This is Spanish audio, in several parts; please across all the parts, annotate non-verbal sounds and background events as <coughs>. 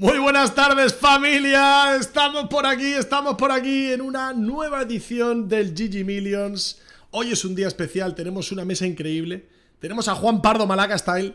Muy buenas tardes familia, estamos por aquí, estamos por aquí en una nueva edición del Gigi Millions. Hoy es un día especial, tenemos una mesa increíble, tenemos a Juan Pardo Malaca Style,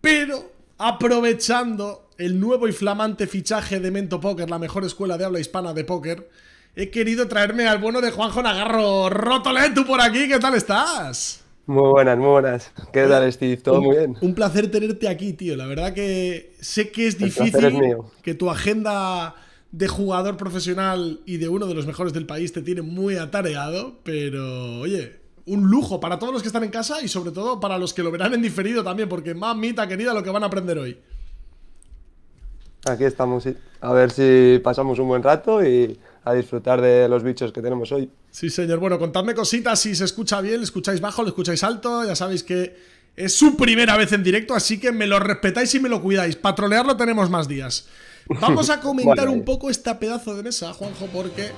pero aprovechando el nuevo y flamante fichaje de Mento Poker, la mejor escuela de habla hispana de póker, he querido traerme al bueno de Juanjo Nagarro. Rotoletu por aquí, ¿qué tal estás? Muy buenas, muy buenas. ¿Qué tal, Steve? ¿Todo muy bien? Un placer tenerte aquí, tío. La verdad que sé que es difícil que tu agenda de jugador profesional y de uno de los mejores del país te tiene muy atareado, pero oye, un lujo para todos los que están en casa y sobre todo para los que lo verán en diferido también, porque mamita querida lo que van a aprender hoy. Aquí estamos, sí. A ver si pasamos un buen rato y a disfrutar de los bichos que tenemos hoy. Sí, señor. Bueno, contadme cositas si se escucha bien, lo escucháis bajo, lo escucháis alto, ya sabéis que es su primera vez en directo, así que me lo respetáis y me lo cuidáis. Patrolearlo tenemos más días. Vamos a <laughs> comentar un poco esta pedazo de mesa, Juanjo, porque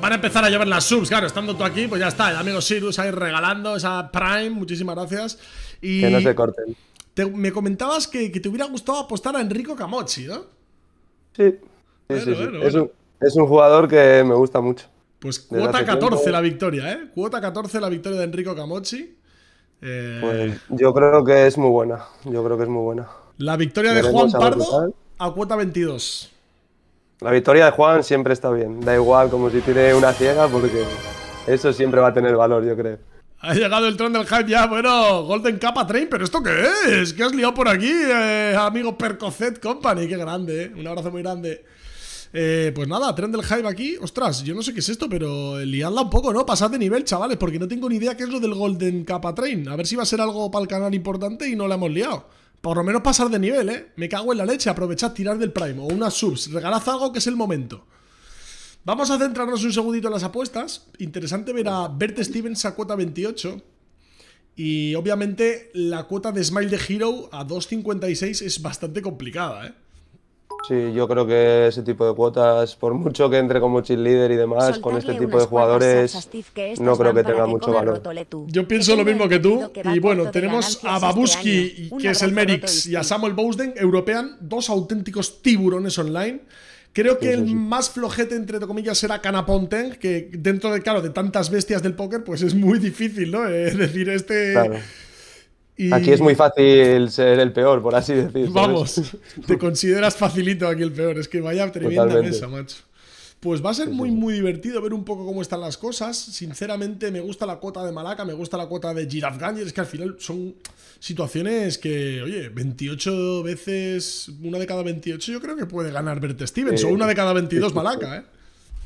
van a empezar a llevar las subs, claro, estando tú aquí, pues ya está, el amigo Sirius ahí regalando esa Prime, muchísimas gracias. Y que no se corten. me comentabas que, te hubiera gustado apostar a Enrico Camochi, ¿no? Sí. eso es un jugador que me gusta mucho. Pues cuota 14 la victoria, ¿eh? Cuota 14 la victoria de Enrico camochi eh, pues yo creo que es muy buena. Yo creo que es muy buena. La victoria de Juan Pardo a cuota 22. La victoria de Juan siempre está bien. Da igual como si tiene una ciega, porque eso siempre va a tener valor, yo creo. Ha llegado el tron del hype ya, bueno, Golden Capa Train, pero ¿esto qué es? ¿Qué has liado por aquí, eh, amigo Percocet Company? Qué grande, ¿eh? Un abrazo muy grande. Eh, pues nada, tren del hype aquí. Ostras, yo no sé qué es esto, pero liadla un poco, ¿no? Pasad de nivel, chavales, porque no tengo ni idea qué es lo del Golden Kappa Train. A ver si va a ser algo para el canal importante y no la hemos liado. Por lo menos pasar de nivel, ¿eh? Me cago en la leche, aprovechad tirar del Prime o unas subs. Regalad algo que es el momento. Vamos a centrarnos un segundito en las apuestas. Interesante ver a Bert Stevens a cuota 28. Y obviamente la cuota de Smile de Hero a 2.56 es bastante complicada, ¿eh? Sí, yo creo que ese tipo de cuotas, por mucho que entre como líder y demás, con este tipo de jugadores, no creo que tenga mucho valor. Yo pienso lo mismo que tú. Y bueno, tenemos a este Babuski, que es el Merix, y a Samuel Bowden, European, dos auténticos tiburones online. Creo que el más flojete, entre comillas, será Canaponte, que dentro de, claro, de tantas bestias del póker, pues es muy difícil, ¿no? Es eh, <laughs> decir, este... Aquí es muy fácil ser el peor, por así decirlo. Vamos, <laughs> te consideras facilito aquí el peor. Es que vaya tremenda Totalmente. mesa, macho. Pues va a ser muy, muy divertido ver un poco cómo están las cosas. Sinceramente, me gusta la cuota de Malaca, me gusta la cuota de Giraffe Es que al final son situaciones que, oye, 28 veces, una de cada 28, yo creo que puede ganar Bert Stevens, o una de cada 22 Malaca, ¿eh?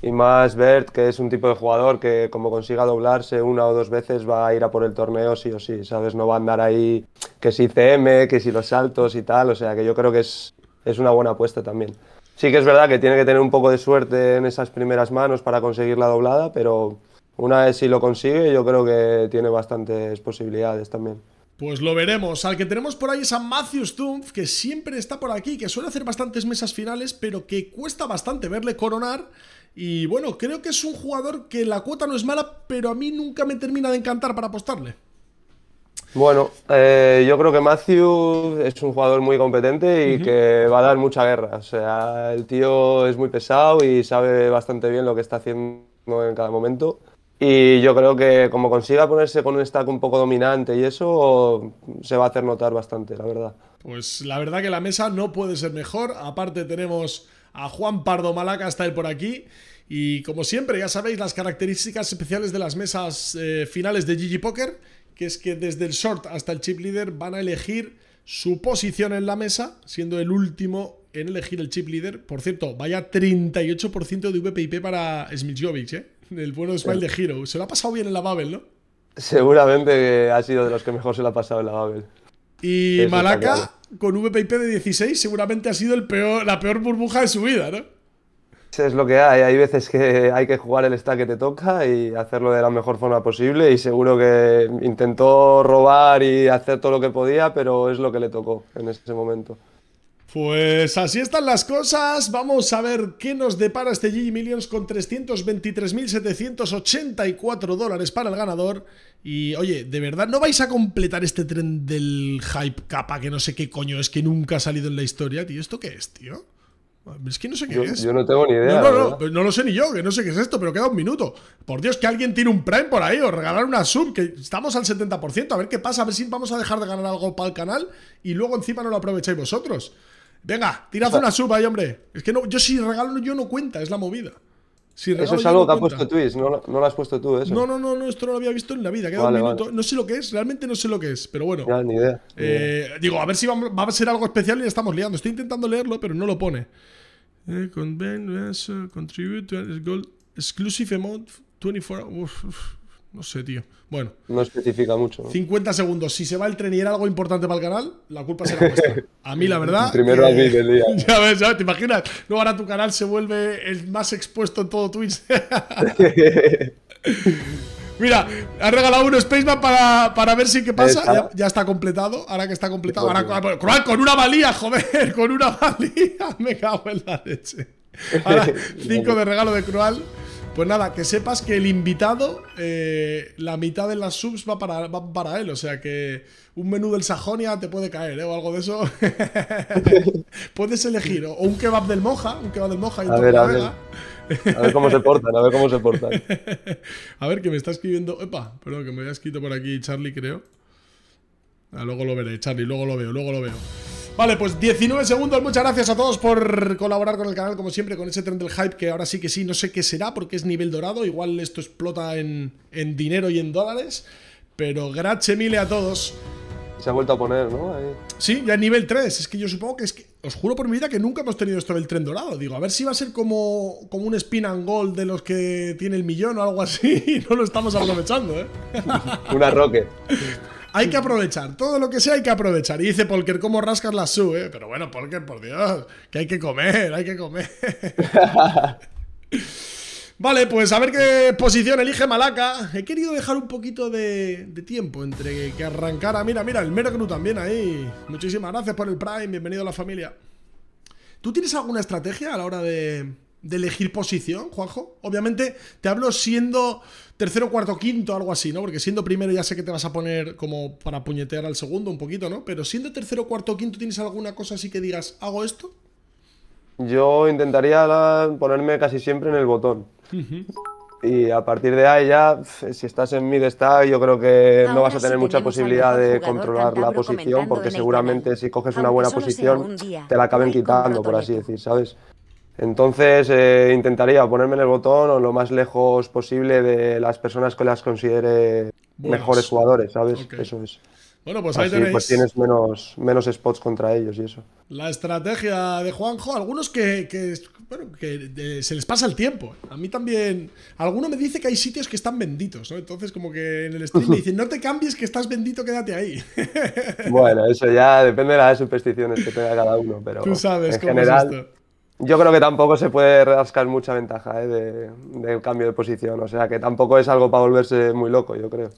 y más Bert, que es un tipo de jugador que como consiga doblarse una o dos veces va a ir a por el torneo sí o sí, ¿sabes? No va a andar ahí que si CM, que si los saltos y tal, o sea que yo creo que es, es una buena apuesta también. Sí que es verdad que tiene que tener un poco de suerte en esas primeras manos para conseguir la doblada, pero una vez si lo consigue yo creo que tiene bastantes posibilidades también. Pues lo veremos. Al que tenemos por ahí es a Matthew Stumpf, que siempre está por aquí, que suele hacer bastantes mesas finales, pero que cuesta bastante verle coronar. Y bueno, creo que es un jugador que la cuota no es mala, pero a mí nunca me termina de encantar para apostarle. Bueno, eh, yo creo que Matthew es un jugador muy competente y que va a dar mucha guerra. O sea, el tío es muy pesado y sabe bastante bien lo que está haciendo en cada momento. Y yo creo que como consiga ponerse con un stack un poco dominante y eso, se va a hacer notar bastante, la verdad. Pues la verdad que la mesa no puede ser mejor. Aparte tenemos a Juan Pardo Malaca está él por aquí. Y como siempre, ya sabéis las características especiales de las mesas eh, finales de Gigi Poker, que es que desde el short hasta el chip leader van a elegir su posición en la mesa, siendo el último en elegir el chip leader. Por cierto, vaya 38% de VPIP para Smiljovic, ¿eh? El bueno de Smile de Hero. Se lo ha pasado bien en la Babel, ¿no? Seguramente ha sido de los que mejor se lo ha pasado en la Babel. Y Malaca, con VPIP de 16, seguramente ha sido el peor, la peor burbuja de su vida, ¿no? es lo que hay. Hay veces que hay que jugar el stack que te toca y hacerlo de la mejor forma posible. Y seguro que intentó robar y hacer todo lo que podía, pero es lo que le tocó en ese momento. Pues así están las cosas, vamos a ver qué nos depara este Gigi Millions con 323.784 dólares para el ganador y oye, de verdad, ¿no vais a completar este tren del hype capa que no sé qué coño es que nunca ha salido en la historia, tío? ¿Esto qué es, tío? Es que no sé qué es. Yo no tengo ni idea. No, no, no, no, lo sé ni yo, que no sé qué es esto, pero queda un minuto. Por Dios, que alguien tiene un Prime por ahí o regalar una sub, que estamos al 70%. A ver qué pasa, a ver si vamos a dejar de ganar algo para el canal y luego encima no lo aprovecháis vosotros. Venga, tirad una sub ahí, hombre. Es que no, yo si regalo yo no cuenta, es la movida. eso es algo que has ha puesto Twitch, no, lo has puesto tú, eso. No, no, no, no, esto no lo había visto en la vida. No sé lo que es, realmente no sé lo que es, pero bueno. Ya, ni idea. Eh, digo, a ver si va, a ser algo especial y ya estamos liando. Estoy intentando leerlo, pero no lo pone. Eh, contribute exclusive amount 24 hours. No sé, tío. Bueno. No especifica mucho. ¿no? 50 segundos. Si se va el tren y era algo importante para el canal, la culpa será nuestra. A mí, la verdad. <laughs> Primero a mí día. <laughs> Ya ves, ya, ¿te imaginas? Luego ahora tu canal se vuelve el más expuesto en todo Twitch. <laughs> Mira, ha regalado uno Spaceman para, para ver si qué pasa. Ya, está completado. Ahora que está completado. Ahora, con, con una valía, joder. Con una valía. Me cago en la leche. Ahora, 5 de regalo de Crual. Pues nada, que sepas que el invitado, eh, la mitad de las subs va para, para él. O sea que un menú del Sajonia te puede caer, ¿eh? O algo de eso. <laughs> Puedes elegir. O, un kebab del Moja, un kebab del Moja y a ver, a ver. a ver cómo se portan, a ver cómo se portan. <laughs> a ver, que me está escribiendo. Epa, perdón, que me había escrito por aquí Charlie, creo. Ah, luego lo veré, Charlie, luego lo veo, luego lo veo. Vale, pues 19 segundos. Muchas gracias a todos por colaborar con el canal, como siempre, con ese tren del hype que ahora sí que sí, no sé qué será porque es nivel dorado. Igual esto explota en, dinero y en dólares. Pero gracias mille a todos. Se ha vuelto a poner, ¿no? Sí, ya nivel 3. Es que yo supongo que es Os juro por mi vida que nunca hemos tenido esto del tren dorado. Digo, a ver si va a ser como, como un spin and gold de los que tiene el millón o algo así. <laughs> no lo estamos aprovechando, ¿eh? <laughs> Una roque. Hay que aprovechar, todo lo que sea hay que aprovechar. Y dice Polker, ¿cómo rascas la su? Eh? Pero bueno, Polker, por Dios, que hay que comer, hay que comer. <laughs> Vale, pues a ver qué posición elige Malaca. He querido dejar un poquito de, de tiempo entre que arrancara. Mira, mira, el Mergnu también ahí. Muchísimas gracias por el Prime, bienvenido a la familia. ¿Tú tienes alguna estrategia a la hora de, de elegir posición, Juanjo. Obviamente, te hablo siendo tercero, cuarto, quinto, algo así, ¿no? Porque siendo primero ya sé que te vas a poner como para puñetear al segundo un poquito, ¿no? Pero siendo tercero, cuarto, quinto, ¿tienes alguna cosa así que digas, hago esto? Yo intentaría ponerme casi siempre en el botón. Y a partir de ahí ya, si estás en mid stack, yo creo que no vas a tener mucha posibilidad de controlar la posición, porque seguramente si coges una buena posición, te la acaben quitando, por así decir, ¿sabes? Entonces eh, intentaría ponerme en el botón o lo más lejos posible de las personas que las considere mejores jugadores, ¿sabes? Eso es. Bueno, pues ahí pues, tenéis. Pues tienes menos, menos spots contra ellos y eso. La estrategia de Juanjo, algunos que, que, bueno, que eh, se les pasa el tiempo. A mí también. Alguno me dice que hay sitios que están benditos, ¿no? Entonces, como que en el stream me <laughs> dicen, no te cambies que estás bendito, quédate ahí. bueno, eso ya depende de las supersticiones que tenga cada uno, pero. Tú sabes cómo es esto. Yo creo que tampoco se puede rascar mucha ventaja ¿eh? de, cambio de posición, o sea que tampoco es algo para volverse muy loco, yo creo.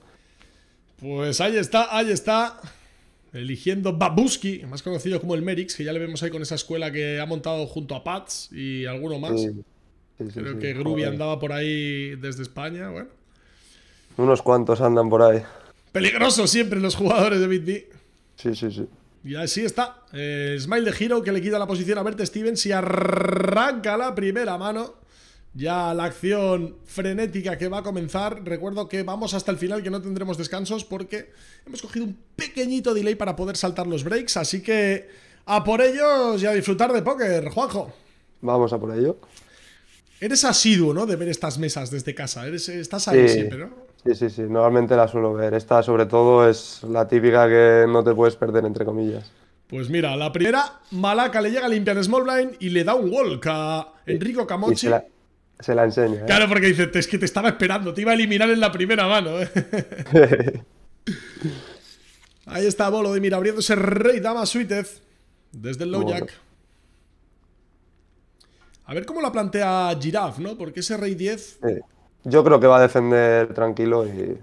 Pues ahí está, ahí está, eligiendo Babuski, más conocido como el Merix, que ya le vemos ahí con esa escuela que ha montado junto a Pats y alguno más. creo que Grubi andaba por ahí desde España, bueno. Unos cuantos andan por ahí. Peligrosos siempre los jugadores de BT. Sí, sí, sí. Y así está. Eh, smile de hero que le quita la posición a verte, Stevens y arranca la primera mano. Ya la acción frenética que va a comenzar. Recuerdo que vamos hasta el final, que no tendremos descansos porque hemos cogido un pequeñito delay para poder saltar los breaks. Así que a por ellos y a disfrutar de póker, Juanjo. Vamos a por ello. Eres asiduo, ¿no? De ver estas mesas desde casa. Eres, estás ahí siempre, ¿no? Sí, sí, sí, normalmente la suelo ver. Esta sobre todo es la típica que no te puedes perder, entre comillas. Pues mira, la primera, Malaca le llega limpia de small blind y le da un walk a Enrico Camochi. Se la, enseña. ¿eh? Claro, porque dice, es que te estaba esperando, te iba a eliminar en la primera mano. <laughs> Ahí está Bolo de Mira ese rey dama suitez desde el low A ver cómo la plantea Giraffe, ¿no? Porque ese rey 10... Yo creo que va a defender tranquilo y.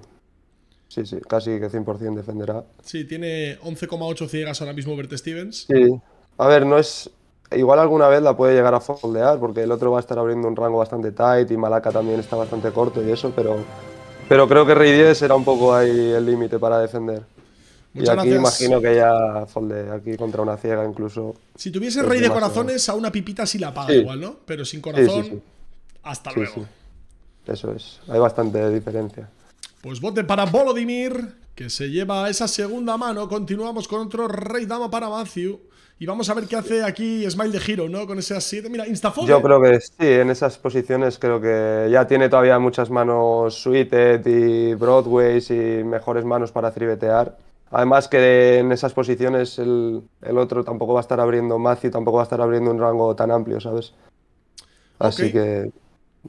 Sí, sí, casi que 100% defenderá. Sí, tiene 11,8 ciegas ahora mismo Bert Stevens. Sí. A ver, no es. Igual alguna vez la puede llegar a foldear, porque el otro va a estar abriendo un rango bastante tight y Malaca también está bastante corto y eso, pero. Pero creo que Rey 10 era un poco ahí el límite para defender. Muchas y aquí imagino que ya folde aquí contra una ciega incluso. Si tuviese Rey de corazones, a una pipita sí la paga igual, ¿no? Pero sin corazón, hasta luego. Eso es, hay bastante diferencia. Pues bote para Volodymyr, que se lleva esa segunda mano. Continuamos con otro rey dama para Matthew. Y vamos a ver qué hace aquí Smile de Giro, ¿no? Con ese 7. Mira, Instafold. Yo creo que sí, en esas posiciones creo que ya tiene todavía muchas manos suited y broadways y mejores manos para cribetear. Además que en esas posiciones el, otro tampoco va a estar abriendo Matthew, tampoco va a estar abriendo un rango tan amplio, ¿sabes? Así que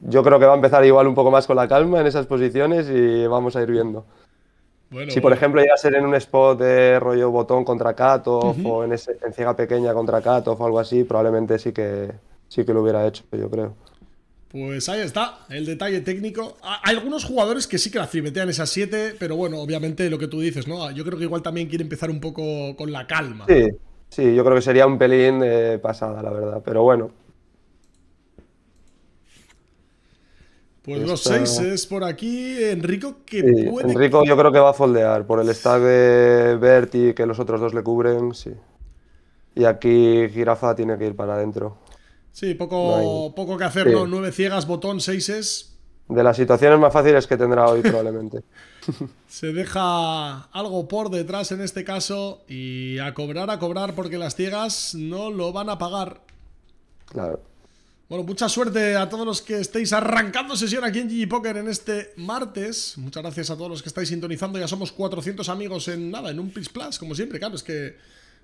yo creo que va a empezar igual un poco más con la calma en esas posiciones y vamos a ir viendo. si por ejemplo llega a ser en un spot de rollo botón contra Katov o en, ciega pequeña contra Katov o algo así, probablemente sí que, sí que lo hubiera hecho, yo creo. Pues ahí está, el detalle técnico. Hay algunos jugadores que sí que la cimetean esas 7, pero bueno, obviamente lo que tú dices, ¿no? Yo creo que igual también quiere empezar un poco con la calma. Sí, sí, yo creo que sería un pelín eh, pasada, la verdad. Pero bueno, Pues los seis es por aquí. Enrico, que puede... Enrico yo creo que va a foldear por el stack de Berti que los otros dos le cubren, sí. Y aquí Girafa tiene que ir para adentro. Sí, poco, poco que hacer, ¿no? Nueve ciegas, botón, seis es. De las situaciones más fáciles que tendrá hoy probablemente. <laughs> <laughs> Se deja algo por detrás en este caso y a cobrar, a cobrar, porque las ciegas no lo van a pagar. Claro. Bueno, mucha suerte a todos los que estáis arrancando sesión aquí en Gigi Poker en este martes. Muchas gracias a todos los que estáis sintonizando. Ya somos 400 amigos en nada, en un Pix Plus, como siempre. Claro, es que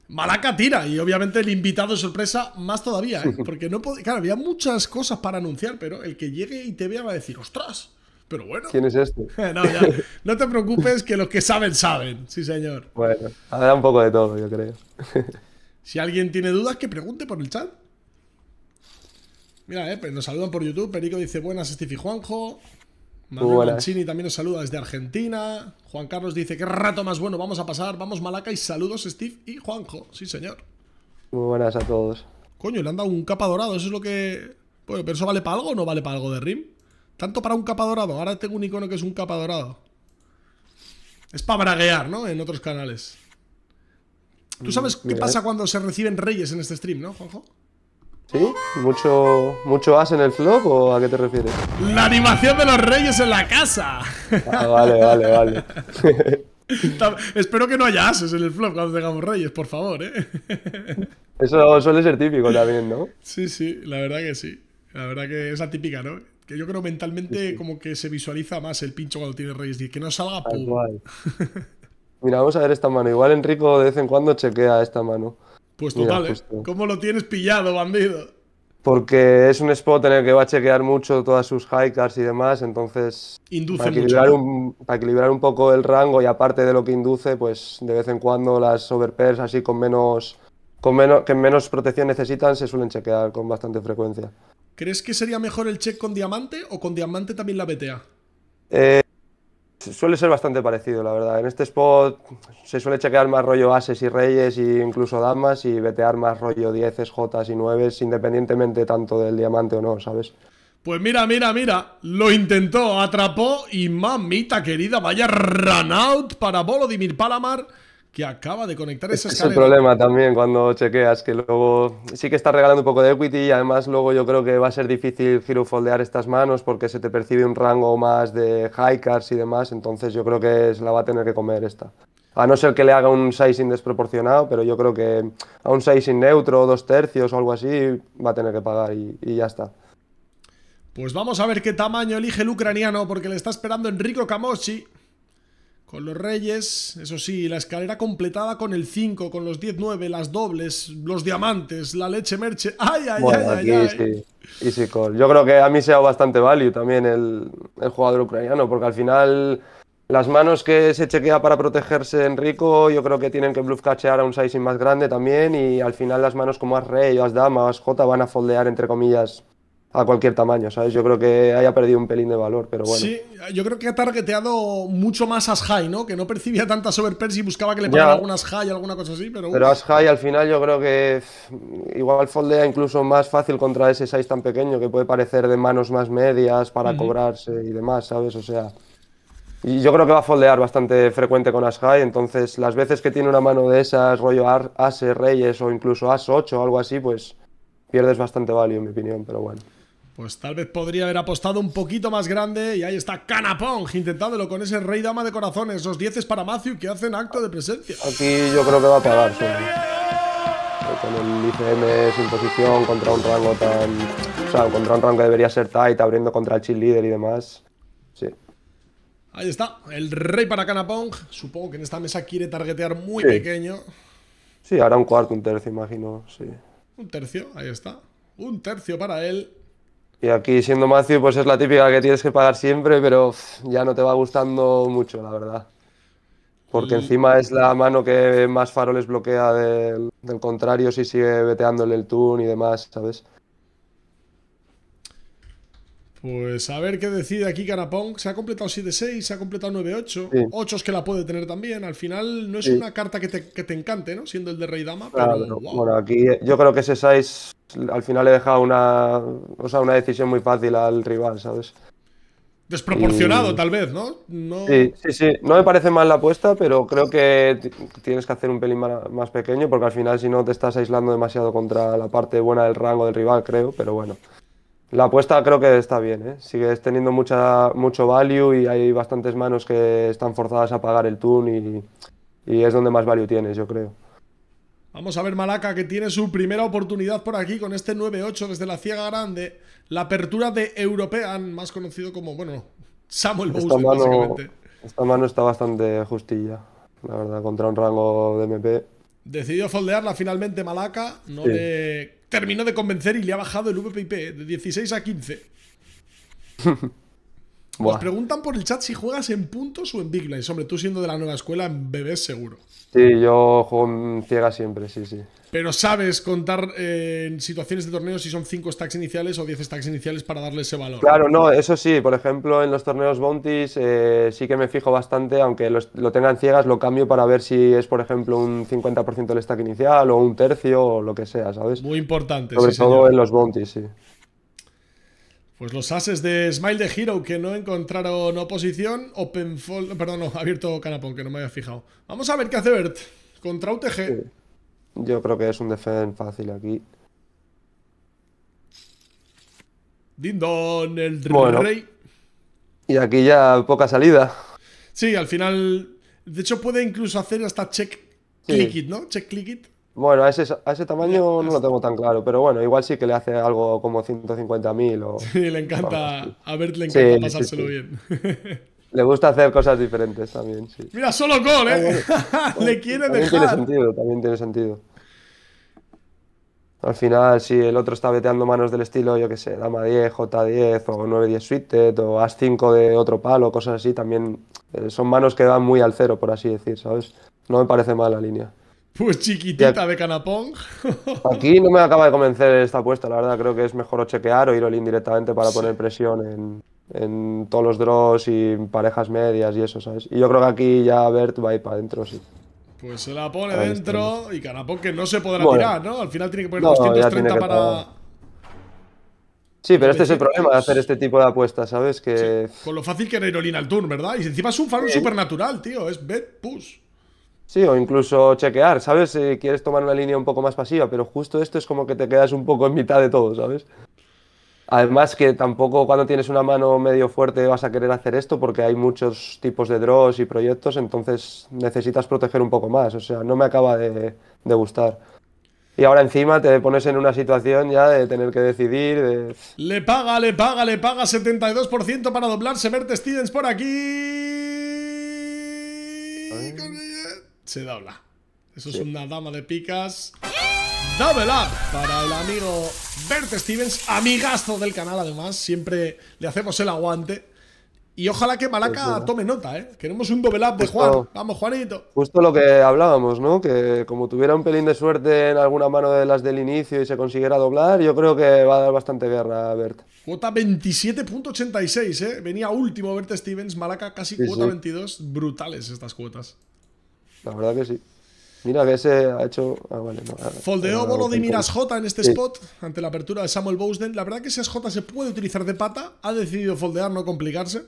Malaca tira y obviamente el invitado sorpresa más todavía. ¿eh? <laughs> Porque no Claro, había muchas cosas para anunciar, pero el que llegue y te vea va a decir, ostras, pero bueno. ¿Quién es este? <laughs> no, ya, no te preocupes, que los que saben, saben. Sí, señor. Bueno, habrá un poco de todo, yo creo. <laughs> si alguien tiene dudas, que pregunte por el chat. Mira, eh, nos saludan por YouTube. Perico dice buenas, Steve y Juanjo. Manuel Mancini también nos saluda desde Argentina. Juan Carlos dice, qué rato más bueno, vamos a pasar, vamos Malaca y saludos Steve y Juanjo. Sí, señor. buenas a todos. Coño, le han dado un capa dorado, eso es lo que... Bueno, pero eso vale para algo o no vale para algo de RIM. Tanto para un capa dorado, ahora tengo un icono que es un capa dorado. Es para braguear, ¿no? En otros canales. ¿Tú mm, sabes qué pasa eh. cuando se reciben reyes en este stream, no, Juanjo? ¿Sí? ¿Mucho, mucho as en el flop o a qué te refieres? La animación de los reyes en la casa. Ah, vale, vale, vale. <laughs> Espero que no haya ases en el flop cuando tengamos reyes, por favor, ¿eh? <laughs> Eso suele ser típico también, ¿no? Sí, sí, la verdad que sí. La verdad que es atípica, ¿no? Que yo creo mentalmente como que se visualiza más el pincho cuando tiene reyes. Que no salga... <laughs> Mira, vamos a ver esta mano. Igual Enrico de vez en cuando chequea esta mano. Pues total, ¿eh? ¿cómo lo tienes pillado, bandido? Porque es un spot en el que va a chequear mucho todas sus hikers y demás, entonces induce para, equilibrar Un, para equilibrar un poco el rango y aparte de lo que induce, pues de vez en cuando las overpairs así con menos, con menos que menos protección necesitan se suelen chequear con bastante frecuencia. ¿Crees que sería mejor el check con diamante o con diamante también la BTA? Eh, Suele ser bastante parecido, la verdad. En este spot se suele chequear más rollo ases y reyes e incluso damas y vetear más rollo dieces, jotas y nueves, independientemente tanto del diamante o no, ¿sabes? Pues mira, mira, mira, lo intentó, atrapó y mamita querida, vaya run out para Volodymyr Palamar que acaba de conectar esa escalera. Es el problema también cuando chequeas, que luego sí que estás regalando un poco de equity y además luego yo creo que va a ser difícil girofoldear estas manos porque se te percibe un rango más de high cards y demás, entonces yo creo que se la va a tener que comer esta. A no ser que le haga un sizing desproporcionado, pero yo creo que a un sizing neutro, dos tercios o algo así, va a tener que pagar y, ya está. Pues vamos a ver qué tamaño elige el ucraniano porque le está esperando Enrico Camoschi con los Reyes, eso sí, la escalera completada con el 5, con los 10-9, las dobles, los diamantes, la leche merche. ¡Ay, ay, ay, ay, easy, call. Yo creo que a mí se ha dado bastante value también el, el, jugador ucraniano, porque al final las manos que se chequea para protegerse en rico, yo creo que tienen que bluff cachear a un sizing más grande también, y al final las manos como as rey o as dama o as jota van a foldear, entre comillas, a cualquier tamaño, ¿sabes? Yo creo que haya perdido un pelín de valor, pero bueno. Sí, yo creo que ha targeteado mucho más as high, ¿no? Que no percibía tantas overpairs y buscaba que le pagaran algunas high, alguna cosa así, pero... Pero as high al final yo creo que igual foldea incluso más fácil contra ese 6 tan pequeño que puede parecer de manos más medias para cobrarse y demás, ¿sabes? O sea... Y yo creo que va a foldear bastante frecuente con as high, entonces las veces que tiene una mano de esas, rollo as, reyes o incluso as 8 o algo así, pues pierdes bastante value en mi opinión, pero bueno. Pues tal vez podría haber apostado un poquito más grande y ahí está Canapong intentándolo con ese rey dama de corazones. Los dieces para Matthew que hacen acto de presencia. Aquí yo creo que va a pagar. Con el ICM sin posición contra un rango tan... O sea, contra un rango que debería ser tight, abriendo contra el chill leader y demás. Sí. Ahí está, el rey para Canapong. Supongo que en esta mesa quiere targetear muy pequeño. Sí, ahora un cuarto, un tercio, imagino, sí. Un tercio, ahí está. Un tercio para él. Y aquí siendo Macio, pues es la típica que tienes que pagar siempre, pero ya no te va gustando mucho, la verdad. Porque encima es la mano que más faroles bloquea del, contrario si sigue veteándole el tune y demás, ¿sabes? Pues a ver qué decide aquí Canapong. Se ha completado 7-6, se ha completado 9-8. es que la puede tener también. Al final no es una carta que te, te, encante, ¿no? Siendo el de Rey Dama. pero, Bueno, aquí yo creo que ese 6 al final le deja una, o sea, una decisión muy fácil al rival, ¿sabes? Desproporcionado, tal vez, ¿no? ¿no? Sí, sí, sí. No me parece mal la apuesta, pero creo que tienes que hacer un pelín más pequeño, porque al final, si no, te estás aislando demasiado contra la parte buena del rango del rival, creo, pero bueno. La apuesta creo que está bien, ¿eh? sigues teniendo mucha, mucho value y hay bastantes manos que están forzadas a pagar el tune y, es donde más value tienes, yo creo. Vamos a ver Malaca que tiene su primera oportunidad por aquí con este 9-8 desde la ciega grande. La apertura de European, más conocido como, bueno, Samuel Bowser, esta mano, está bastante justilla, la verdad, contra un rango de MP. Decidió foldearla finalmente Malaca, no le terminó de convencer y le ha bajado el VPIP eh, de 16 a 15. <laughs> Nos preguntan por el chat si juegas en puntos o en Big Blinds. Hombre, tú siendo de la nueva escuela, en bebés seguro. Sí, yo juego en ciega siempre, sí, sí. Pero sabes contar eh, en situaciones de torneo si son 5 stacks iniciales o 10 stacks iniciales para darle ese valor. Claro, no, eso sí. Por ejemplo, en los torneos bounties eh, sí que me fijo bastante, aunque lo tengan ciegas, lo cambio para ver si es, por ejemplo, un 50% del stack inicial o un tercio o lo que sea, ¿sabes? Muy importante. Sobre todo en los bounties, sí. Pues los ases de Smile de Hero que no encontraron oposición. Open fall, perdón, no, abierto Canapón, que no me había fijado. Vamos a ver qué hace Bert contra UTG. Yo creo que es un defend fácil aquí. Dindon, el rey. Y aquí ya poca salida. Sí, al final. De hecho, puede incluso hacer hasta check click it, ¿no? Check click it. Bueno, a ese, a ese tamaño no lo tengo tan claro, pero bueno, igual sí que le hace algo como 150.000 o... Sí, le encanta, a Bert le encanta pasárselo bien. Le gusta hacer cosas diferentes también, sí. Mira, solo gol, ¿eh? Ah, <laughs> le quiere también Tiene sentido, también tiene sentido. Al final, si el otro está veteando manos del estilo, yo qué sé, dama 10, J10 o 9-10 suited o as 5 de otro palo, cosas así, también eh, son manos que dan muy al cero, por así decir, ¿sabes? No me parece mal la línea. Pues chiquitita de Canapón. <laughs> Aquí no me acaba de convencer esta apuesta, la verdad. Creo que es mejor chequear o ir directamente para poner presión en, en, todos los draws y parejas medias y eso, ¿sabes? Y yo creo que aquí ya Bert va a ir para adentro, sí. Pues se la pone dentro y Canapón que no se podrá tirar, ¿no? Al final tiene que poner 230 para. Sí, pero este es el problema de hacer este tipo de apuestas, ¿sabes? Que... con lo fácil que era ir al turn, ¿verdad? Y encima es un faro supernatural, tío. Es bet push. Sí, o incluso chequear, ¿sabes? Si quieres tomar una línea un poco más pasiva, pero justo esto es como que te quedas un poco en mitad de todo, ¿sabes? Además que tampoco cuando tienes una mano medio fuerte vas a querer hacer esto porque hay muchos tipos de draws y proyectos, entonces necesitas proteger un poco más, o sea, no me acaba de, gustar. Y ahora encima te pones en una situación ya de tener que decidir. De... Le paga, le paga, le paga 72% para doblarse. Verte Stevens por aquí se dobla. Eso es una dama de picas. Double Up para el amigo Bert Stevens, amigazo del canal además, siempre le hacemos el aguante. Y ojalá que Malaca pues tome nota, ¿eh? Queremos un Double Up de Juan. Vamos, Juanito. Justo lo que hablábamos, ¿no? Que como tuviera un pelín de suerte en alguna mano de las del inicio y se consiguiera doblar, yo creo que va a dar bastante guerra Bert. Cuota 27.86, ¿eh? Venía último Bert Stevens, Malaca casi cuota 22. Brutales estas cuotas. La verdad que sí. Mira que ese ha hecho. Ah, vale, ah, Foldeó bolo de Miras J en este spot ante la apertura de Samuel Bowden. La verdad que ese J se puede utilizar de pata. Ha decidido foldear, no complicarse.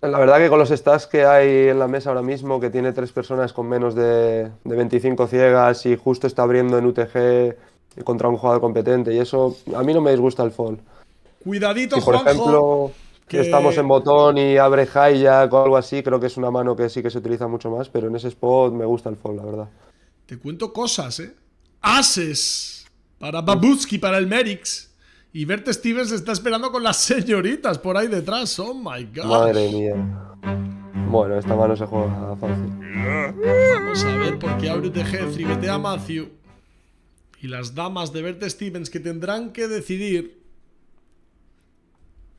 La verdad que con los stats que hay en la mesa ahora mismo, que tiene tres personas con menos de, de 25 ciegas y justo está abriendo en UTG contra un jugador competente, y eso a mí no me disgusta el fall. Cuidadito, por ejemplo, Estamos eh, en botón y abre hijack o algo así, creo que es una mano que sí que se utiliza mucho más, pero en ese spot me gusta el fall, la verdad. Te cuento cosas, ¿eh? Haces para Babuski, para el Merix. Y Bert Stevens está esperando con las <laughs> señoritas por ahí detrás. Oh my god. Madre mía. Bueno, esta mano se juega fácil. Vamos a ver por qué Jeffrey, TG Vete a Matthew. Y las damas de Bert Stevens que tendrán que decidir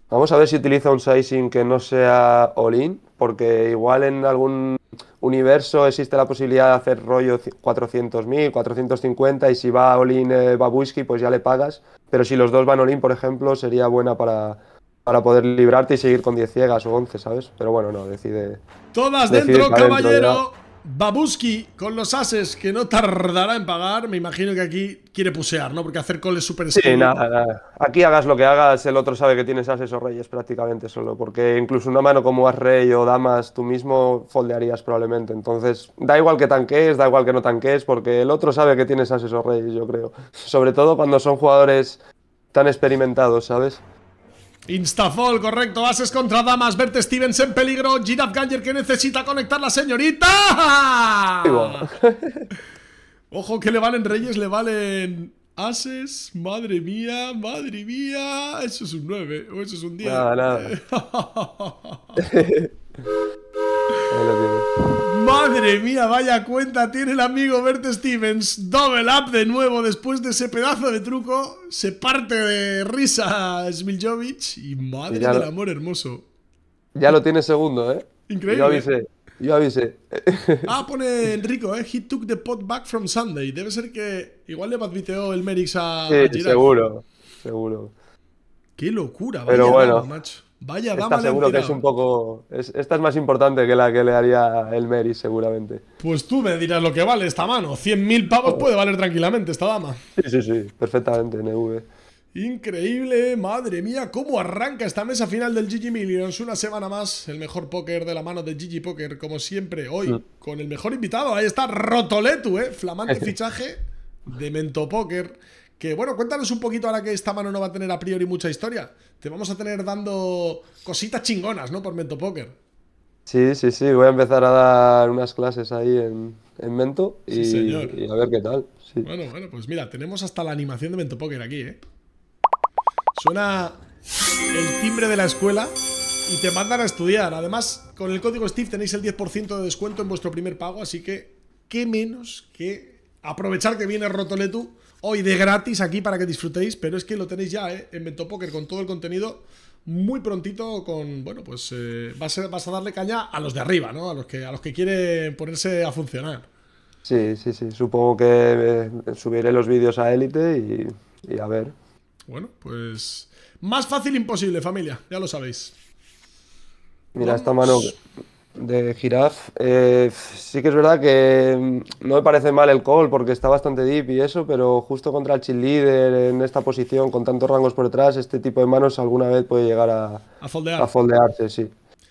Vamos a ver si utiliza un sizing que no sea all-in, porque igual en algún universo existe la posibilidad de hacer rollo 400.000, 450, y si va all-in eh, pues ya le pagas. Pero si los dos van all-in, por ejemplo, sería buena para, para poder librarte y seguir con 10 ciegas o 11, ¿sabes? Pero bueno, no, decide. Todas dentro, caballero. Babuski con los ases que no tardará en pagar. Me imagino que aquí quiere pusear, ¿no? Porque hacer coles súper Sí, Aquí hagas lo que hagas, el otro sabe que tienes ases o reyes prácticamente solo. Porque incluso una mano como as rey o damas tú mismo foldearías probablemente. Entonces, da igual que tanques, da igual que no tanques, porque el otro sabe que tienes ases o reyes, yo creo. Sobre todo cuando son jugadores tan experimentados, ¿sabes? Instafol, correcto, Ases contra damas, verte Stevens en peligro, Giraf Ganger que necesita conectar la señorita. <laughs> Ojo que le valen reyes, le valen ases, madre mía, madre mía, eso es un 9 o eso es un 10. <laughs> Madre mía, vaya cuenta tiene el amigo Bert Stevens. Double up de nuevo después de ese pedazo de truco. Se parte de risa Smiljovic y madre del amor hermoso. Ya lo tiene segundo, ¿eh? Increíble. Yo avisé. Yo avisé. Ah, pone Enrico, ¿eh? He took the pot back from Sunday. Debe ser que igual le adviteó el Merix a. Sí, seguro. Seguro. Qué locura, vaya Pero bueno, macho. Vaya, dama. Está seguro que es un poco. esta es más importante que la que le haría el Meris, seguramente. Pues tú me dirás lo que vale esta mano. 100.000 pavos puede valer tranquilamente esta dama. Sí, sí, sí, perfectamente, NV. Increíble, madre mía, cómo arranca esta mesa final del Gigi Millions. Una semana más, el mejor póker de la mano de Gigi Poker, como siempre, hoy, mm. con el mejor invitado. Ahí está Rotoletu, ¿eh? flamante <laughs> fichaje de Mento Poker. Que bueno, cuéntanos un poquito ahora que esta mano no va a tener a priori mucha historia. Te vamos a tener dando cositas chingonas, ¿no? Por Mento Poker. Sí, sí, sí. Voy a empezar a dar unas clases ahí en, Mento y, a ver qué tal. Bueno, bueno, pues mira, tenemos hasta la animación de Mento Poker aquí, ¿eh? Suena el timbre de la escuela y te mandan a estudiar. Además, con el código Steve tenéis el 10% de descuento en vuestro primer pago, así que qué menos que aprovechar que viene Rotoletu hoy de gratis aquí para que disfrutéis, pero es que lo tenéis ya ¿eh? en Bento con todo el contenido muy prontito con, bueno, pues eh, vas, a, darle caña a los de arriba, ¿no? A los que, a los que quieren ponerse a funcionar. Sí, sí, sí, supongo que eh, subiré los vídeos a élite y, a ver. Bueno, pues más fácil imposible, familia, ya lo sabéis. Mira, esta mano de Giraffe eh, sí que es verdad que mm, no me parece mal el call porque está bastante deep y eso, pero justo contra el chill líder en esta posición con tantos rangos por detrás, este tipo de manos alguna vez puede llegar a, a, foldearse, sí.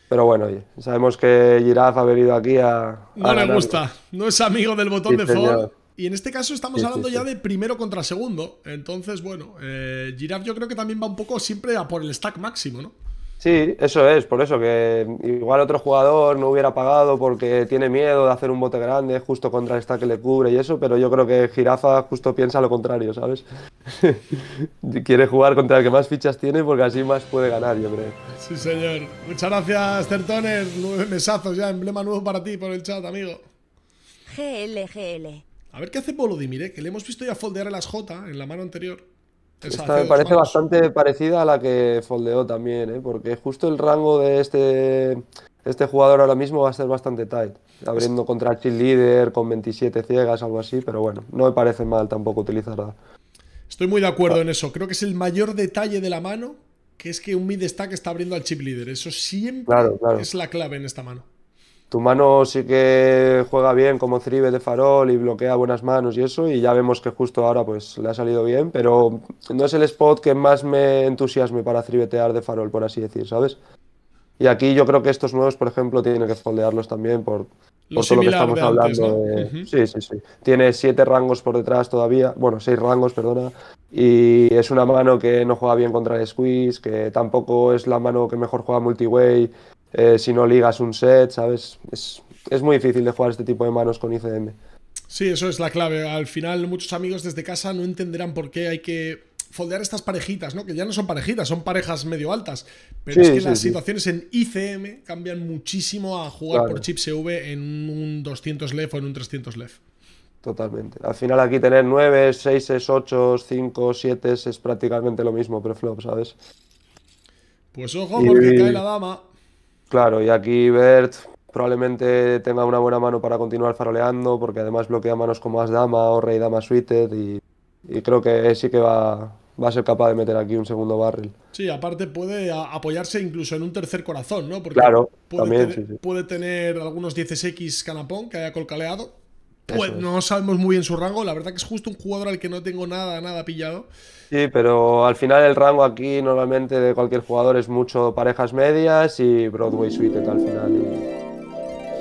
Pero bueno, sabemos que Giraf ha venido aquí a. no le gusta, no es amigo del botón de fold. Y en este caso estamos hablando ya de primero contra segundo. Entonces, bueno, eh, yo creo que también va un poco siempre a por el stack máximo, ¿no? Sí, eso es, por eso que igual otro jugador no hubiera pagado porque tiene miedo de hacer un bote grande justo contra esta que le cubre y eso, pero yo creo que Girafa justo piensa lo contrario, ¿sabes? <laughs> Quiere jugar contra el que más fichas tiene porque así más puede ganar, yo creo. Sí, señor. Muchas gracias, Tertoner. Nueve mesazos ya, emblema nuevo para ti por el chat, amigo. GL, GL. A ver qué hace Volodymyr, mire, que le hemos visto ya foldear a las J en la mano anterior. Esta me parece bastante parecida a la que foldeó también, ¿eh? porque justo el rango de este, este jugador ahora mismo va a ser bastante tight. Abriendo contra el chip Leader con 27 ciegas, algo así, pero bueno, no me parece mal tampoco utilizarla. Estoy muy de acuerdo ah. en eso. Creo que es el mayor detalle de la mano, que es que un mid stack está abriendo al chip leader. Eso siempre es la clave en esta mano tu mano sí que juega bien como cribe de farol y bloquea buenas manos y eso, y ya vemos que justo ahora pues le ha salido bien, pero no es el spot que más me entusiasme para cribetear de farol, por así decir, ¿sabes? Y aquí yo creo que estos nuevos, por ejemplo, tienen que foldearlos también por, lo que estamos hablando. Sí, sí, sí. Tiene siete rangos por detrás todavía, bueno, seis rangos, perdona. Y es una mano que no juega bien contra el squeeze, que tampoco es la mano que mejor juega multiway. Eh, si no ligas un set, ¿sabes? Es, muy difícil de jugar este tipo de manos con ICM. Sí, eso es la clave. Al final, muchos amigos desde casa no entenderán por qué hay que foldear estas parejitas, ¿no? Que ya no son parejitas, son parejas medio altas. Pero es que las situaciones en ICM cambian muchísimo a jugar por chip v en un 200 LEF o en un 300 LEF. Totalmente. Al final aquí tener 9, 6, 8, 5, 7 es prácticamente lo mismo preflop, ¿sabes? Pues ojo, porque cae la dama. Claro, y aquí Bert probablemente tenga una buena mano para continuar faroleando, porque además bloquea manos como As Dama o Rey Dama Suited, y, creo que sí que va, a ser capaz de meter aquí un segundo barril. Sí, aparte puede apoyarse incluso en un tercer corazón, ¿no? Porque claro, puede, también, puede tener algunos 10x canapón que haya colcaleado pues no sabemos muy bien su rango. La verdad que es justo un jugador al que no tengo nada, nada pillado. Sí, pero al final el rango aquí normalmente de cualquier jugador es mucho parejas medias y Broadway suite al final.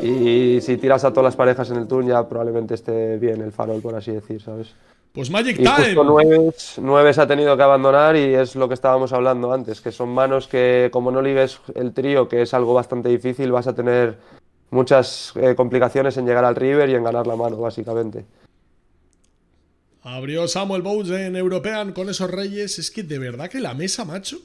Y, si tiras a todas las parejas en el turn ya probablemente esté bien el farol, por así decir, ¿sabes? Pues Magic Time. Justo nueves, ha tenido que abandonar y es lo que estábamos hablando antes, que son manos que como no libes el trío, que es algo bastante difícil, vas a tener muchas eh, complicaciones en llegar al River y en ganar la mano, básicamente. Abrió Samuel Bowes en European con esos reyes. Es que de verdad que la mesa, macho.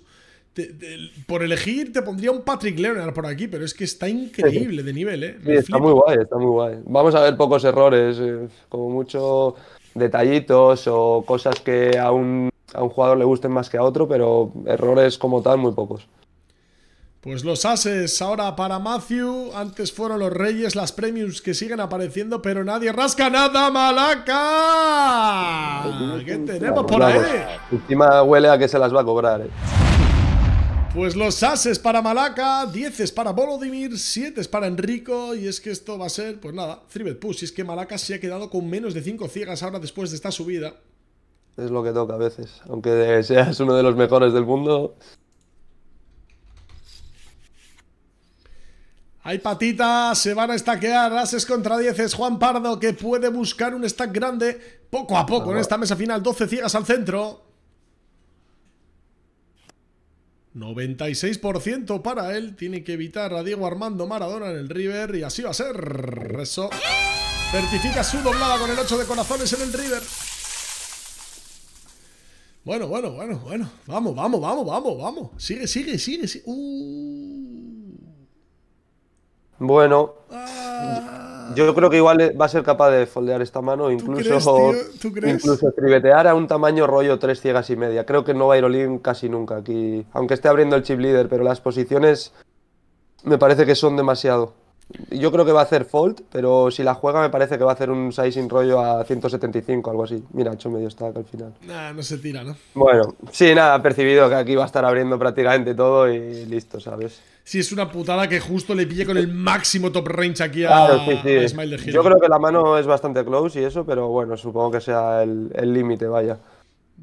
por elegir te pondría un Patrick Leonard por aquí, pero es que está increíble de nivel, ¿eh? está muy guay, está muy guay. Vamos a ver pocos errores, eh, como mucho detallitos o cosas que a un, a un jugador le gusten más que a otro, pero errores como tal muy pocos. Pues los ases ahora para Matthew. Antes fueron los reyes, las premiums que siguen apareciendo, pero nadie rasca nada, Malaca. ¿Qué tenemos por ahí? Última huelea que se las va a cobrar. ¿eh? Pues los ases para Malaca, 10 para Volodymyr, 7 para Enrico. Y es que esto va a ser, pues nada, 3-bet Push. Y es que Malaca se ha quedado con menos de 5 ciegas ahora después de esta subida. Es lo que toca a veces. Aunque seas uno de los mejores del mundo, Hay patitas, se van a estaquear, ases contra Es Juan Pardo que puede buscar un stack grande poco a poco en esta mesa final, 12 ciegas al centro. 96% para él, tiene que evitar a Diego Armando Maradona en el River y así va a ser. certifica su doblada con el 8 de corazones en el River. Bueno, bueno, bueno, bueno. Vamos, vamos, vamos, vamos, vamos. Sigue, sigue, sigue, sigue. Uh. Bueno, ah. yo creo que igual va a ser capaz de foldear esta mano, incluso, ¿Tú incluso tribetear a un tamaño rollo tres ciegas y media. Creo que no va a ir Olin casi nunca aquí, aunque esté abriendo el chip leader. pero las posiciones me parece que son demasiado. Yo creo que va a hacer fold, pero si la juega me parece que va a hacer un sizing rollo a 175, algo así. Mira, ha hecho medio stack al final. no se tira, ¿no? Bueno, sí, nada, ha percibido que aquí va a estar abriendo prácticamente todo y listo, ¿sabes? Sí, es una putada que justo le pille con el máximo top range aquí a, Smile de Yo creo que la mano es bastante close y eso, pero bueno, supongo que sea el límite, vaya.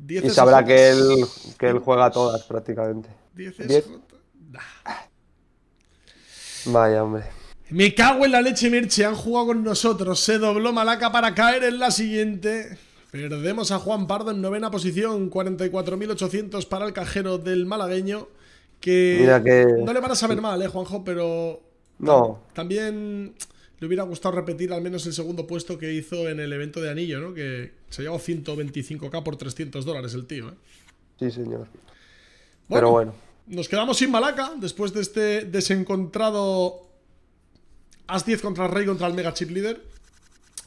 y sabrá que él, que él juega todas prácticamente. 10 es... Vaya, hombre. Me cago en la leche, Merche. Han jugado con nosotros. Se dobló Malaca para caer en la siguiente. Perdemos a Juan Pardo en novena posición. 44.800 para el cajero del malagueño. Que, no le van a saber mal, ¿eh, Juanjo? Pero. No. También le hubiera gustado repetir al menos el segundo puesto que hizo en el evento de anillo, ¿no? Que se llevó 125k por 300 dólares el tío, ¿eh? Sí, señor. Bueno, Pero bueno. Nos quedamos sin Malaca después de este desencontrado As 10 contra el Rey contra el Mega Chip Leader.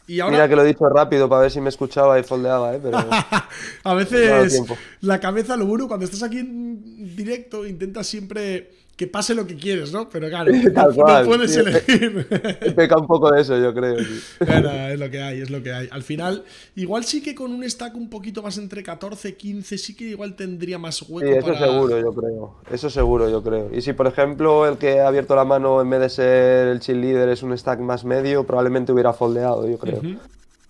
Y ahora... Mira que lo he dicho rápido para ver si me escuchaba y foldeaba, ¿eh? pero... <laughs> a veces la cabeza, lo bueno, cuando estás aquí en directo, intentas siempre que pase lo que quieres, ¿no? Pero claro, <laughs> no puedes elegir. <laughs> Peca un poco de eso, yo creo. <laughs> Bueno, es lo que hay, es lo que hay. Al final, igual sí que con un stack un poquito más entre 14 15, sí que igual tendría más hueco. Sí, eso seguro, yo creo. Eso seguro, yo creo. Y si, por ejemplo, el que ha abierto la mano en vez de ser el chill leader es un stack más medio, probablemente hubiera foldeado, yo creo.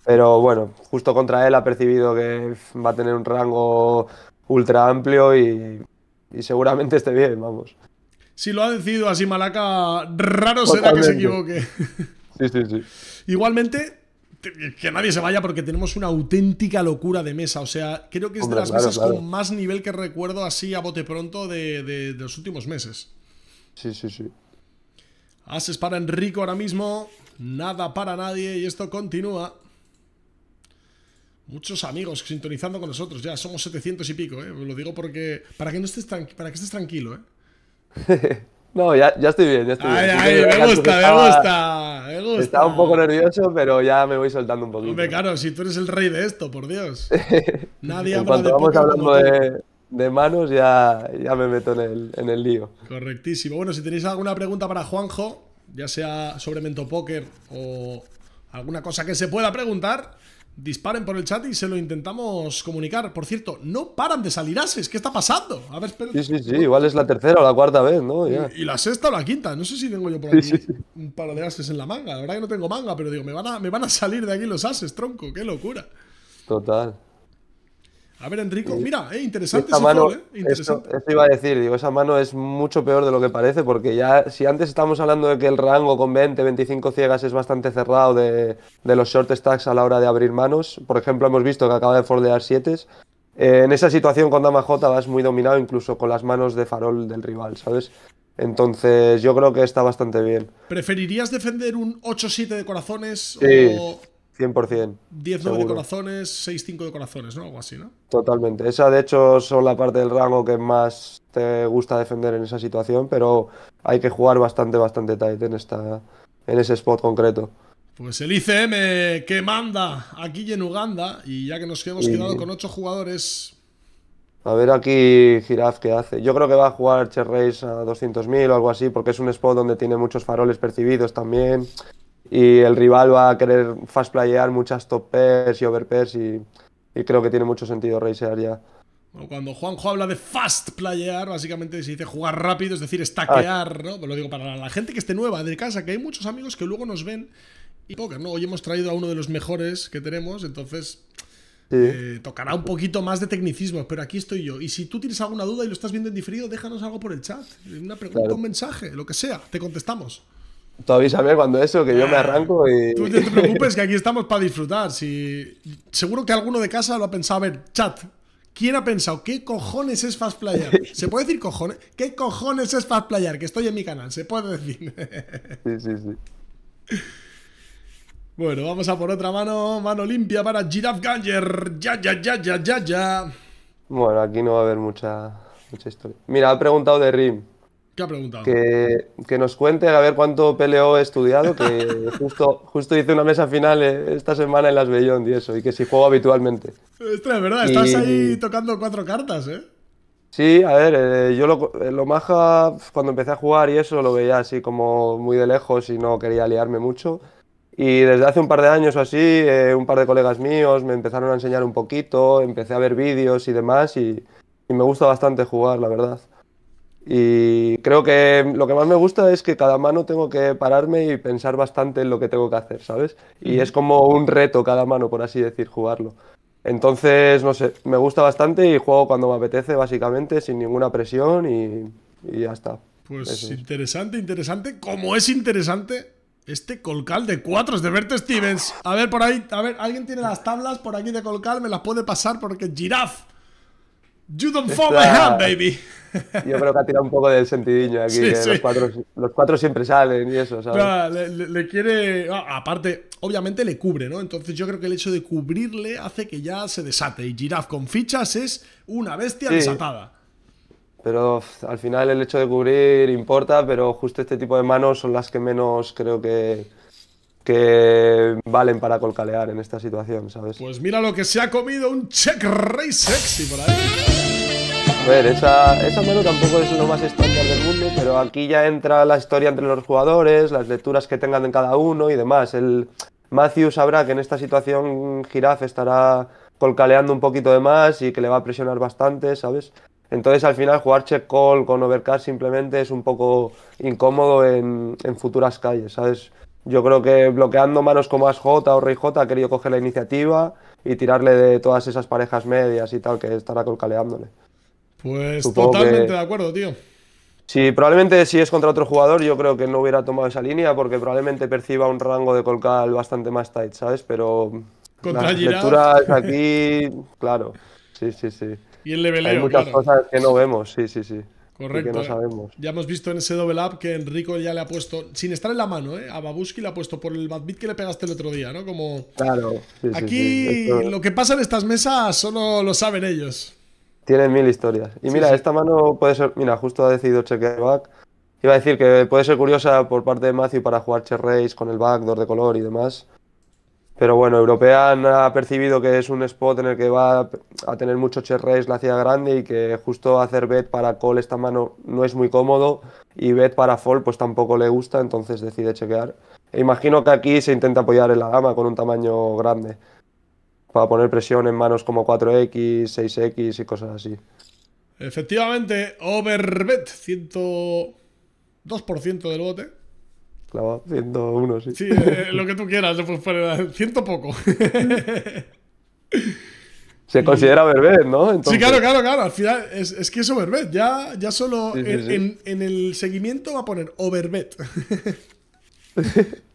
Pero bueno, justo contra él ha percibido que va a tener un rango ultra amplio y, y seguramente esté bien, vamos si lo ha decidido así Malaca, raro será que se equivoque. Sí, sí, sí. <laughs> Igualmente, que nadie se vaya porque tenemos una auténtica locura de mesa. O sea, creo que es de las mesas con más nivel que recuerdo así a bote pronto de, los últimos meses. Sí, sí, sí. Haces para Enrico ahora mismo. Nada para nadie y esto continúa. Muchos amigos sintonizando con nosotros ya. Somos 700 y pico, ¿eh? Lo digo porque... Para que, no estés, para que estés tranquilo, ¿eh? <laughs> no, ya, estoy bien, ya estoy bien. me, gusta, me gusta, Estaba un poco nervioso, pero ya me voy soltando un poquito. Hombre, claro, si tú eres el rey de esto, por Dios. <laughs> Nadie en cuanto vamos hablando de, manos, ya, ya me meto en el, en el lío. Correctísimo. Bueno, si tenéis alguna pregunta para Juanjo, ya sea sobre Mento Póker o alguna cosa que se pueda preguntar, Disparen por el chat y se lo intentamos comunicar. Por cierto, no paran de salir ases. ¿Qué está pasando? A ver, Sí, sí, sí. Igual es la tercera o la cuarta vez, ¿no? Y, la sexta o la quinta. No sé si tengo yo por aquí un par de ases en la manga. La verdad que no tengo manga, pero digo, me van a, me van a salir de aquí los ases, tronco. Qué locura. Total. A ver, Enrico, mira, eh, interesante esa mano, eh, interesante. iba a decir, digo, esa mano es mucho peor de lo que parece, porque ya, si antes estamos hablando de que el rango con 20, 25 ciegas es bastante cerrado de, los short stacks a la hora de abrir manos, por ejemplo, hemos visto que acaba de fordear 7, eh, en esa situación con Dama J vas muy dominado, incluso con las manos de farol del rival, ¿sabes? Entonces yo creo que está bastante bien. ¿Preferirías defender un 8-7 de corazones o 100%. 10-9 de corazones, 6-5 de corazones, ¿no? Algo así, ¿no? Totalmente. Esa, de hecho, son la parte del rango que más te gusta defender en esa situación, pero hay que jugar bastante, bastante tight en, esta, en ese spot concreto. Pues el ICM que manda aquí en Uganda, y ya que nos hemos quedado con 8 jugadores. A ver aquí Giraf qué hace. Yo creo que va a jugar Cherreis a 200.000 o algo así, porque es un spot donde tiene muchos faroles percibidos también y el rival va a querer fast muchas top pairs y over y, creo que tiene mucho sentido racear ya. cuando Juanjo habla de fast básicamente se dice jugar rápido, es decir, stackear, ¿no? lo digo para la gente que esté nueva de casa, que hay muchos amigos que luego nos ven y ¿no? Hoy hemos traído a uno de los mejores que tenemos, entonces eh, tocará un poquito más de tecnicismo, pero aquí estoy yo. Y si tú tienes alguna duda y lo estás viendo en diferido, déjanos algo por el chat. Una pregunta, un mensaje, lo que sea, te contestamos. Todavía sabes cuando eso, que yo me arranco y. Tú te preocupes que aquí estamos para disfrutar. Seguro que alguno de casa lo ha pensado. A ver, chat, ¿Quién ha pensado qué cojones es Fast Player? ¿Se puede decir cojones? ¿Qué cojones es Fast Player? Que estoy en mi canal, se puede decir. Sí, sí, sí. Bueno, vamos a por otra mano. Mano limpia para Giraffe Ganger. Ya, ya, ya, ya, ya, ya. Bueno, aquí no va a haber mucha, mucha historia. Mira, ha preguntado de Rim. ¿Qué ha preguntado? Que, nos cuente a ver cuánto peleo he estudiado, que <laughs> justo, justo hice una mesa final eh, esta semana en Las Bellón y eso, y que si juego habitualmente. es verdad, estás ahí tocando cuatro cartas, ¿eh? Sí, a ver, eh, yo lo, eh, lo, maja, cuando empecé a jugar y eso, lo veía así como muy de lejos y no quería liarme mucho. Y desde hace un par de años o así, un par de colegas míos me empezaron a enseñar un poquito, empecé a ver vídeos y demás, y me gusta bastante jugar, la verdad. Y creo que lo que más me gusta es que cada mano tengo que pararme y pensar bastante en lo que tengo que hacer, ¿sabes? Y es como un reto cada mano, por así decir, jugarlo. Entonces, no sé, me gusta bastante y juego cuando me apetece, básicamente, sin ninguna presión y, y ya está. Pues interesante, interesante. Como es interesante este colcal de cuatro es de Bert Stevens. A ver, por ahí, a ver, ¿alguien tiene las tablas por aquí de colcal? ¿Me las puede pasar? Porque giraf You don't fall my hand, baby. Yo creo que ha tirado un poco del sentidiño aquí. ¿eh? Los, cuatro, siempre salen y eso, ¿sabes? le, quiere. Ah, aparte, obviamente le cubre, ¿no? Entonces yo creo que el hecho de cubrirle hace que ya se desate. Y Giraffe con fichas es una bestia desatada. Pero al final el hecho de cubrir importa, pero justo este tipo de manos son las que menos creo que, que valen para colcalear en esta situación, ¿sabes? Pues mira lo que se ha comido un check rey sexy por ahí. A ver, esa, esa mano tampoco es lo más estándar del mundo, pero aquí ya entra la historia entre los jugadores, las lecturas que tengan en cada uno y demás. El Matthew sabrá que en esta situación Giraffe estará colcaleando un poquito de más y que le va a presionar bastante, ¿sabes? Entonces al final jugar check call con overcast simplemente es un poco incómodo en, en futuras calles, ¿sabes? Yo creo que bloqueando manos como ASJ o Rey J ha querido coger la iniciativa y tirarle de todas esas parejas medias y tal que estará colcaleándole. Pues totalmente de acuerdo, tío. Sí, probablemente si es contra otro jugador, yo creo que no hubiera tomado esa línea porque probablemente perciba un rango de colcal bastante más tight, ¿sabes? Pero las aquí, <laughs> claro. Sí, sí, sí. Y el leveleo, Hay muchas cosas que no vemos, sí, sí, sí. Correcto. Que no eh. sabemos. Ya hemos visto en ese double up que Enrico ya le ha puesto, sin estar en la mano, ¿eh? a Babuski le ha puesto por el bad que le pegaste el otro día, ¿no? Como. Claro. Sí, Aquí lo que pasa en estas mesas solo lo saben ellos. Tienen mil historias. Y mira, esta mano puede ser. Mira, justo ha decidido chequear back. Iba a decir que puede ser curiosa por parte de Matthew para jugar chess race con el back, de color y demás. Pero bueno, European ha percibido que es un spot en el que va a tener mucho chess race la hacía grande y que justo hacer bet para call esta mano no es muy cómodo y bet para fold pues tampoco le gusta, entonces decide chequear. E imagino que aquí se intenta apoyar en la gama con un tamaño grande para poner presión en manos como 4X, 6X y cosas así. Efectivamente, Overbet, 102% del bote. Claro, 101, sí. Sí, eh, lo que tú quieras, pues poner ciento poco. <laughs> Se considera Overbet, ¿no? Sí, claro, claro, claro. Al final es, que es Overbet. Ya, ya solo en, el seguimiento va a poner Overbet. <laughs>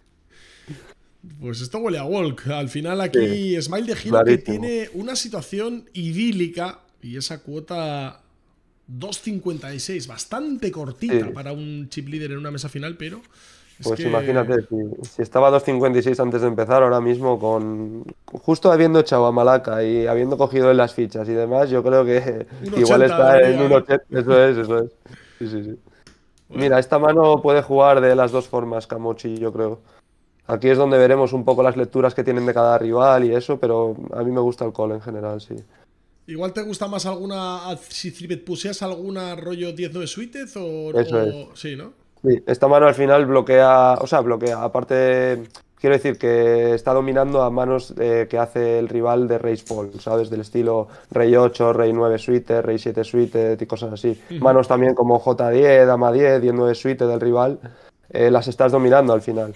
Pues esto huele a Walk. Al final aquí Smile de Giro que tiene una situación idílica y esa cuota 2.56, bastante cortita para un chip líder en una mesa final, pero... pues imagínate, si, estaba 2.56 antes de empezar, ahora mismo con... Justo habiendo echado a Malaca y habiendo cogido en las fichas y demás, yo creo que igual está en 1.80. ¿eh? Eso es, eso es. Sí, sí, sí. Mira, esta mano puede jugar de las dos formas, Camochi, yo creo. Aquí es donde veremos un poco las lecturas que tienen de cada rival y eso, pero a mí me gusta el call en general, sí. Igual te gusta más alguna, si puseas alguna rollo 10-9 suites o, eso Sí, ¿no? Sí, esta mano al final bloquea, o sea, bloquea, aparte, quiero decir que está dominando a manos eh, que hace el rival de Rey Paul, ¿sabes? Del estilo Rey 8, Rey 9 suite, Rey 7 suite y cosas así. Manos también como J10, Dama 10, 10-9 suite del rival, eh, las estás dominando al final.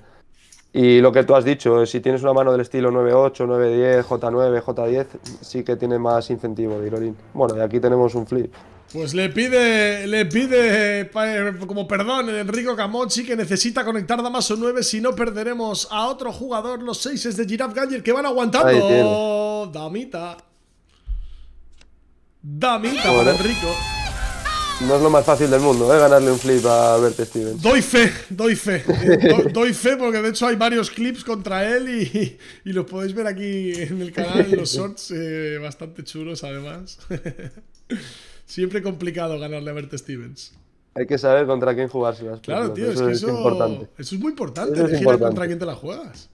Y lo que tú has dicho, eh, si tienes una mano del estilo 9.8, 9.10, J9, J10, sí que tiene más incentivo de Bueno, y aquí tenemos un flip. Pues le pide, le pide eh, como perdón Enrico Camochi que necesita conectar Damaso 9 si no perderemos a otro jugador los 6 es de Giraffe Ganger que van aguantando. Damita. Damita bueno. Enrico. No es lo más fácil del mundo, ¿eh? Ganarle un flip a Bert Stevens. Doy fe, doy fe. <laughs> doy fe porque de hecho hay varios clips contra él y, los podéis ver aquí en el canal, los shorts, eh, bastante chulos además. <laughs> Siempre complicado ganarle a Bert Stevens. Hay que saber contra quién jugárselas. Claro, tío, es que eso, es muy importante. Eso es muy importante, elegir contra quién te la juegas.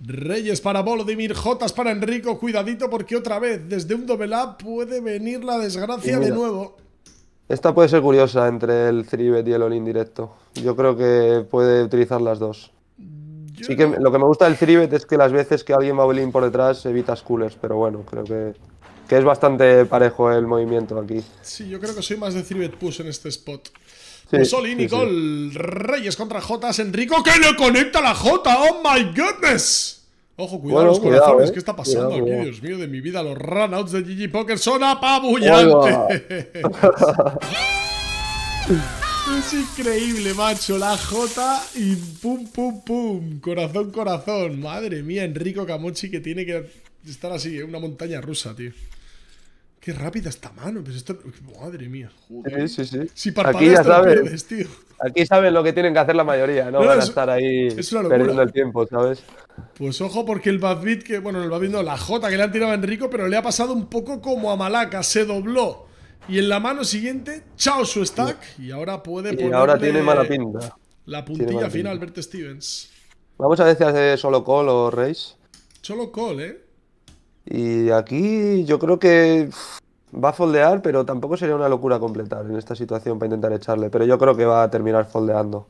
Reyes para Bolodimir, Jotas para Enrico, cuidadito porque otra vez desde un doble up puede venir la desgracia de nuevo. Esta puede ser curiosa entre el 3 y el all directo. Yo creo que puede utilizar las dos. sí que lo que me gusta del 3 es que las veces que alguien va all por detrás evitas coolers, pero bueno, creo que, que es bastante parejo el movimiento aquí. Sí, yo creo que soy más de 3 push en este spot. Sí, Solini Reyes contra Jotas. Enrico que le conecta la J, ¡Oh my goodness! Ojo, cuidado los corazones. Eh, ¿Qué está pasando aquí? Dios mío de mi vida. Los runouts de Gigi Poker son apabullantes. <laughs> es increíble, macho. La J y pum, pum, pum. Corazón, corazón. Madre mía, Enrico Camochi que tiene que estar así, en ¿eh? una montaña rusa, tío. Qué rápida esta mano. Pues madre mía, joder. Sí, sí, sí. Aquí ya tío. Aquí saben lo que tienen que hacer la mayoría, no, van a estar ahí perdiendo el tiempo, ¿sabes? Pues ojo, porque el Badbit, que, bueno, el Badbit no, la J que le han tirado a Enrico, pero le ha pasado un poco como a Malaca, se dobló. Y en la mano siguiente, chao su stack. Y ahora puede poner. Y ahora tiene mala pinta. La puntilla final, Bert Stevens. Vamos a ver si hace solo call o race. Solo call, eh. Y aquí yo creo que va a foldear, pero tampoco sería una locura completar en esta situación para intentar echarle. Pero yo creo que va a terminar foldeando.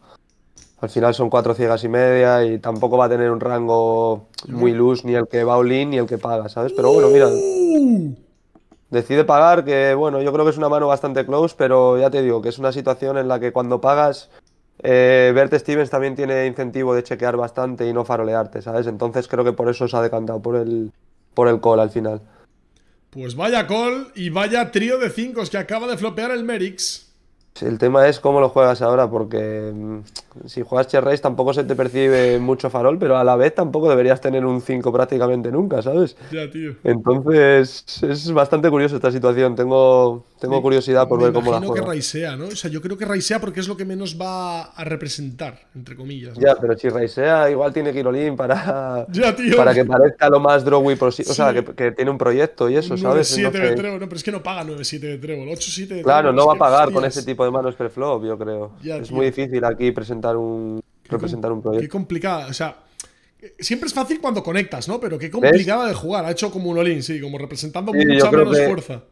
Al final son cuatro ciegas y media y tampoco va a tener un rango muy luz ni el que va all-in ni el que paga, ¿sabes? Pero bueno, mira. ¡Uh! Decide pagar, que bueno, yo creo que es una mano bastante close, pero ya te digo que es una situación en la que cuando pagas, eh, Bert Stevens también tiene incentivo de chequear bastante y no farolearte, ¿sabes? Entonces creo que por eso se ha decantado por el, por el call al final. Pues vaya call y vaya trío de 5 que acaba de flopear el Merix. El tema es cómo lo juegas ahora, porque mm, si juegas Cherrace, tampoco se te percibe mucho farol, pero a la vez tampoco deberías tener un 5 prácticamente nunca, ¿sabes? Ya, tío. Entonces es bastante curioso esta situación. Tengo, tengo curiosidad por ver cómo la juega. que raisea, ¿no? O sea, yo creo que raisea porque es lo que menos va a representar, entre comillas. Ya, pero si raisea, igual tiene ir para, <laughs> ya, para que parezca lo más drawy posible. O sea, que, tiene un proyecto y eso, sabes 9, 7 no de Trevor, no, pero es que no paga 9-7 de trébol, 8-7 de Trevor. Claro, no va a pagar con ese tipo de manos preflop, yo creo. es muy difícil aquí presentar un, representar un proyecto. Qué complicada, o sea. Siempre es fácil cuando conectas, ¿no? Pero qué complicada de jugar. Ha hecho como un olín, sí, como representando mucho mucha menos fuerza.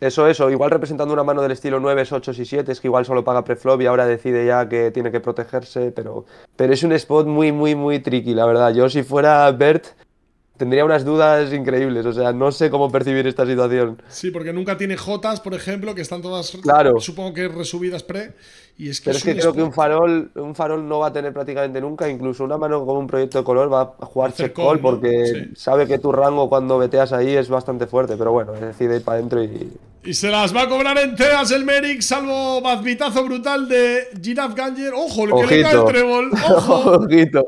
Eso, eso. Igual representando una mano del estilo 9, 8 y 7, es que igual solo paga preflop y ahora decide ya que tiene que protegerse, pero, pero es un spot muy, muy, muy tricky, la verdad. Yo si fuera Bert tendría unas dudas increíbles, o sea, no sé cómo percibir esta situación. Sí, porque nunca tiene Jotas, por ejemplo, que están todas, supongo que resubidas pre, y es que... Pero es, que creo que un farol, un farol no va a tener prácticamente nunca, incluso una mano con un proyecto de color va a jugar check call, porque sabe que tu rango cuando veteas ahí es bastante fuerte, pero bueno, decide ir para adentro y y se las va a cobrar enteras el Merrick, salvo bazmitazo brutal de Giraffe Ganger. Ojo, el que le cae el trébol. <laughs> Ojo. Ojito.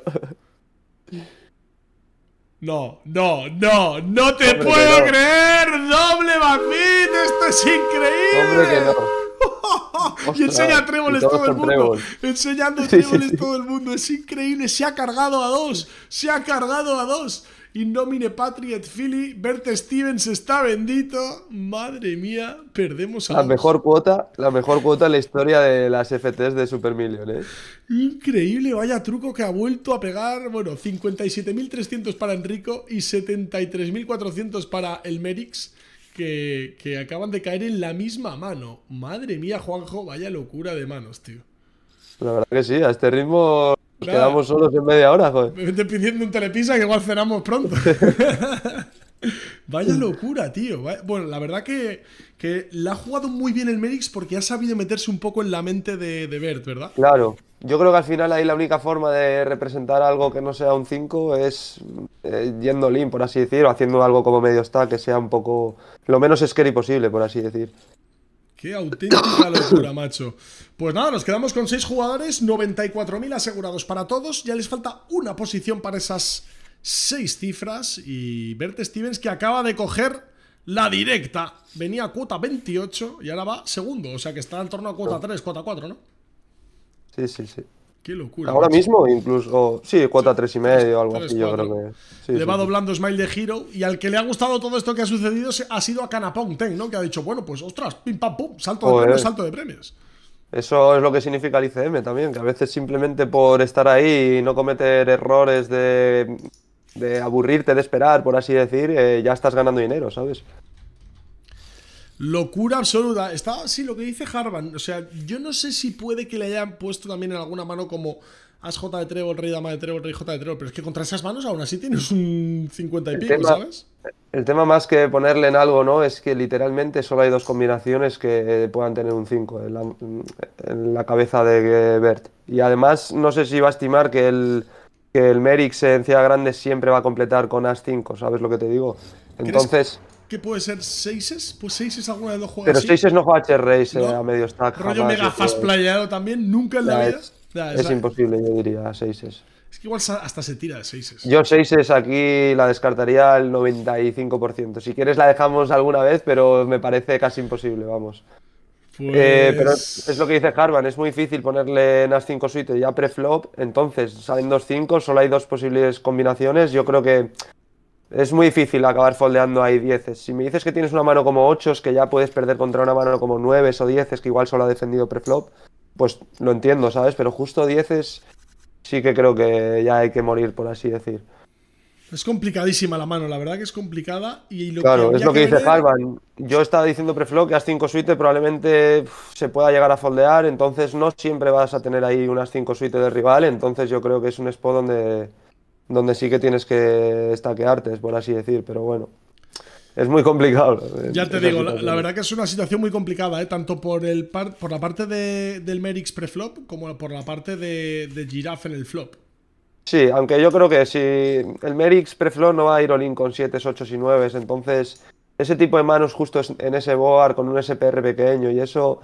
No, no, no, no te puedo creer. Doble Mazmit, esto es increíble. Hombre que <laughs> y enseña tréboles todo el mundo. Enseñando <laughs> tréboles todo el mundo. Es increíble. Se ha cargado a dos. Se ha cargado a dos. Indomine Patriot Philly. Bert Stevens está bendito. Madre mía, perdemos a la mejor cuota, La mejor cuota en la historia de las FTs de Super Million. ¿eh? Increíble. Vaya truco que ha vuelto a pegar. Bueno, 57.300 para Enrico y 73.400 para el Merix que, acaban de caer en la misma mano. Madre mía, Juanjo, vaya locura de manos, tío. La verdad que sí, a este ritmo nos quedamos solos en media hora, joder. Me vete pidiendo un telepisa que igual cenamos pronto. <laughs> Vaya locura, tío. Bueno, la verdad que, que, la ha jugado muy bien el Medix porque ha sabido meterse un poco en la mente de, de Bert, ¿verdad? Claro, yo creo que al final ahí la única forma de representar algo que no sea un 5 es eh, yendo lean, por así decir, o haciendo algo como medio está, que sea un poco lo menos scary posible, por así decir. Qué auténtica locura, macho. Pues nada, nos quedamos con 6 jugadores, 94.000 asegurados para todos. Ya les falta una posición para esas 6 cifras. Y Bert Stevens que acaba de coger la directa. Venía a cuota 28 y ahora va segundo. O sea que está en torno a cuota 3, cuota 4, ¿no? Sí, sí, sí. Qué locura. Ahora mismo, incluso. sí, cuota a tres y medio, algo así, yo creo que. le va doblando Smile de giro. Y al que le ha gustado todo esto que ha sucedido ha sido a Canapong ¿no? Que ha dicho, bueno, pues ostras, pim pam pum, salto de premios, salto de premios. Eso es lo que significa el ICM también, que a veces simplemente por estar ahí y no cometer errores de, de aburrirte, de esperar, por así decir, eh, ya estás ganando dinero, ¿sabes? Locura absoluta. Está así lo que dice Harvan. O sea, yo no sé si puede que le hayan puesto también en alguna mano como As J de Trébol, Rey Dama de Trébol, Rey J de Trébol. Pero es que contra esas manos aún así tienes un 50 y pico, ¿sabes? El tema más que ponerle en algo, ¿no? Es que literalmente solo hay dos combinaciones que puedan tener un 5 en la, cabeza de Bert. Y además, no sé si va a estimar que el, que el Merix en Ciudad Grande siempre va a completar con As 5, ¿sabes lo que te digo? Entonces. ¿Qué puede ser? ¿Seises? Pues Seises alguna vez lo juega Pero 6 Seises no juega H-Race eh, a medio stack. Rollo mega fast playado también, nunca en la, vida. Es, imposible, yo diría, Seises. Es que igual hasta se tira de Seises. Yo Seises aquí la descartaría al 95%. Si quieres la dejamos alguna vez, pero me parece casi imposible, vamos. Eh, pero pues es lo que dice Harvan, es muy difícil ponerle Nas 5 suite ya preflop, entonces salen 2-5, solo hay dos posibles combinaciones, yo creo que es muy difícil acabar foldeando ahí 10. Si me dices que tienes una mano como es que ya puedes perder contra una mano como 9 o 10, que igual solo ha defendido preflop, pues lo entiendo, ¿sabes? Pero justo dieces, sí que creo que ya hay que morir, por así decir. Es complicadísima la mano, la verdad que es complicada. Y lo claro, es lo que, dice Halvan. Yo estaba diciendo preflop que has cinco suites probablemente se pueda llegar a foldear, entonces no siempre vas a tener ahí unas cinco suites de rival, entonces yo creo que es un spot donde donde sí que tienes que estaquearte, por así decir, pero bueno. Es muy complicado. <laughs> Ya te digo, la, verdad que es una situación muy complicada, ¿eh? tanto por, la parte del Merix preflop como por la parte de, Giraffe en el flop. Sí, aunque yo creo que si el Merix preflop no va a ir all con 7, 8 y 9, entonces ese tipo de manos justo en ese board con un SPR pequeño y eso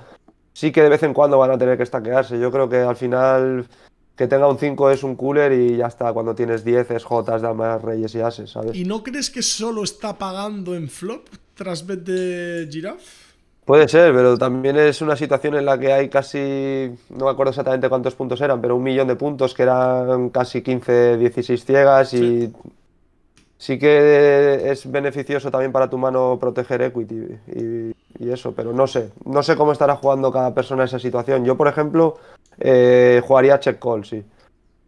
sí que de vez en cuando van a tener que estaquearse. Yo creo que al final que tenga un 5 es un cooler y ya está. Cuando tienes 10 es Jotas, Damas, Reyes y Ases, ¿sabes? ¿Y no crees que solo está pagando en flop tras vez de Giraffe? Puede ser, pero también es una situación en la que hay casi, no me acuerdo exactamente cuántos puntos eran, pero un millón de puntos que eran casi 15, 16 ciegas y sí, sí que es beneficioso también para tu mano proteger equity. Y y eso, pero no sé, no sé cómo estará jugando cada persona esa situación. Yo, por ejemplo, eh, jugaría check call, sí.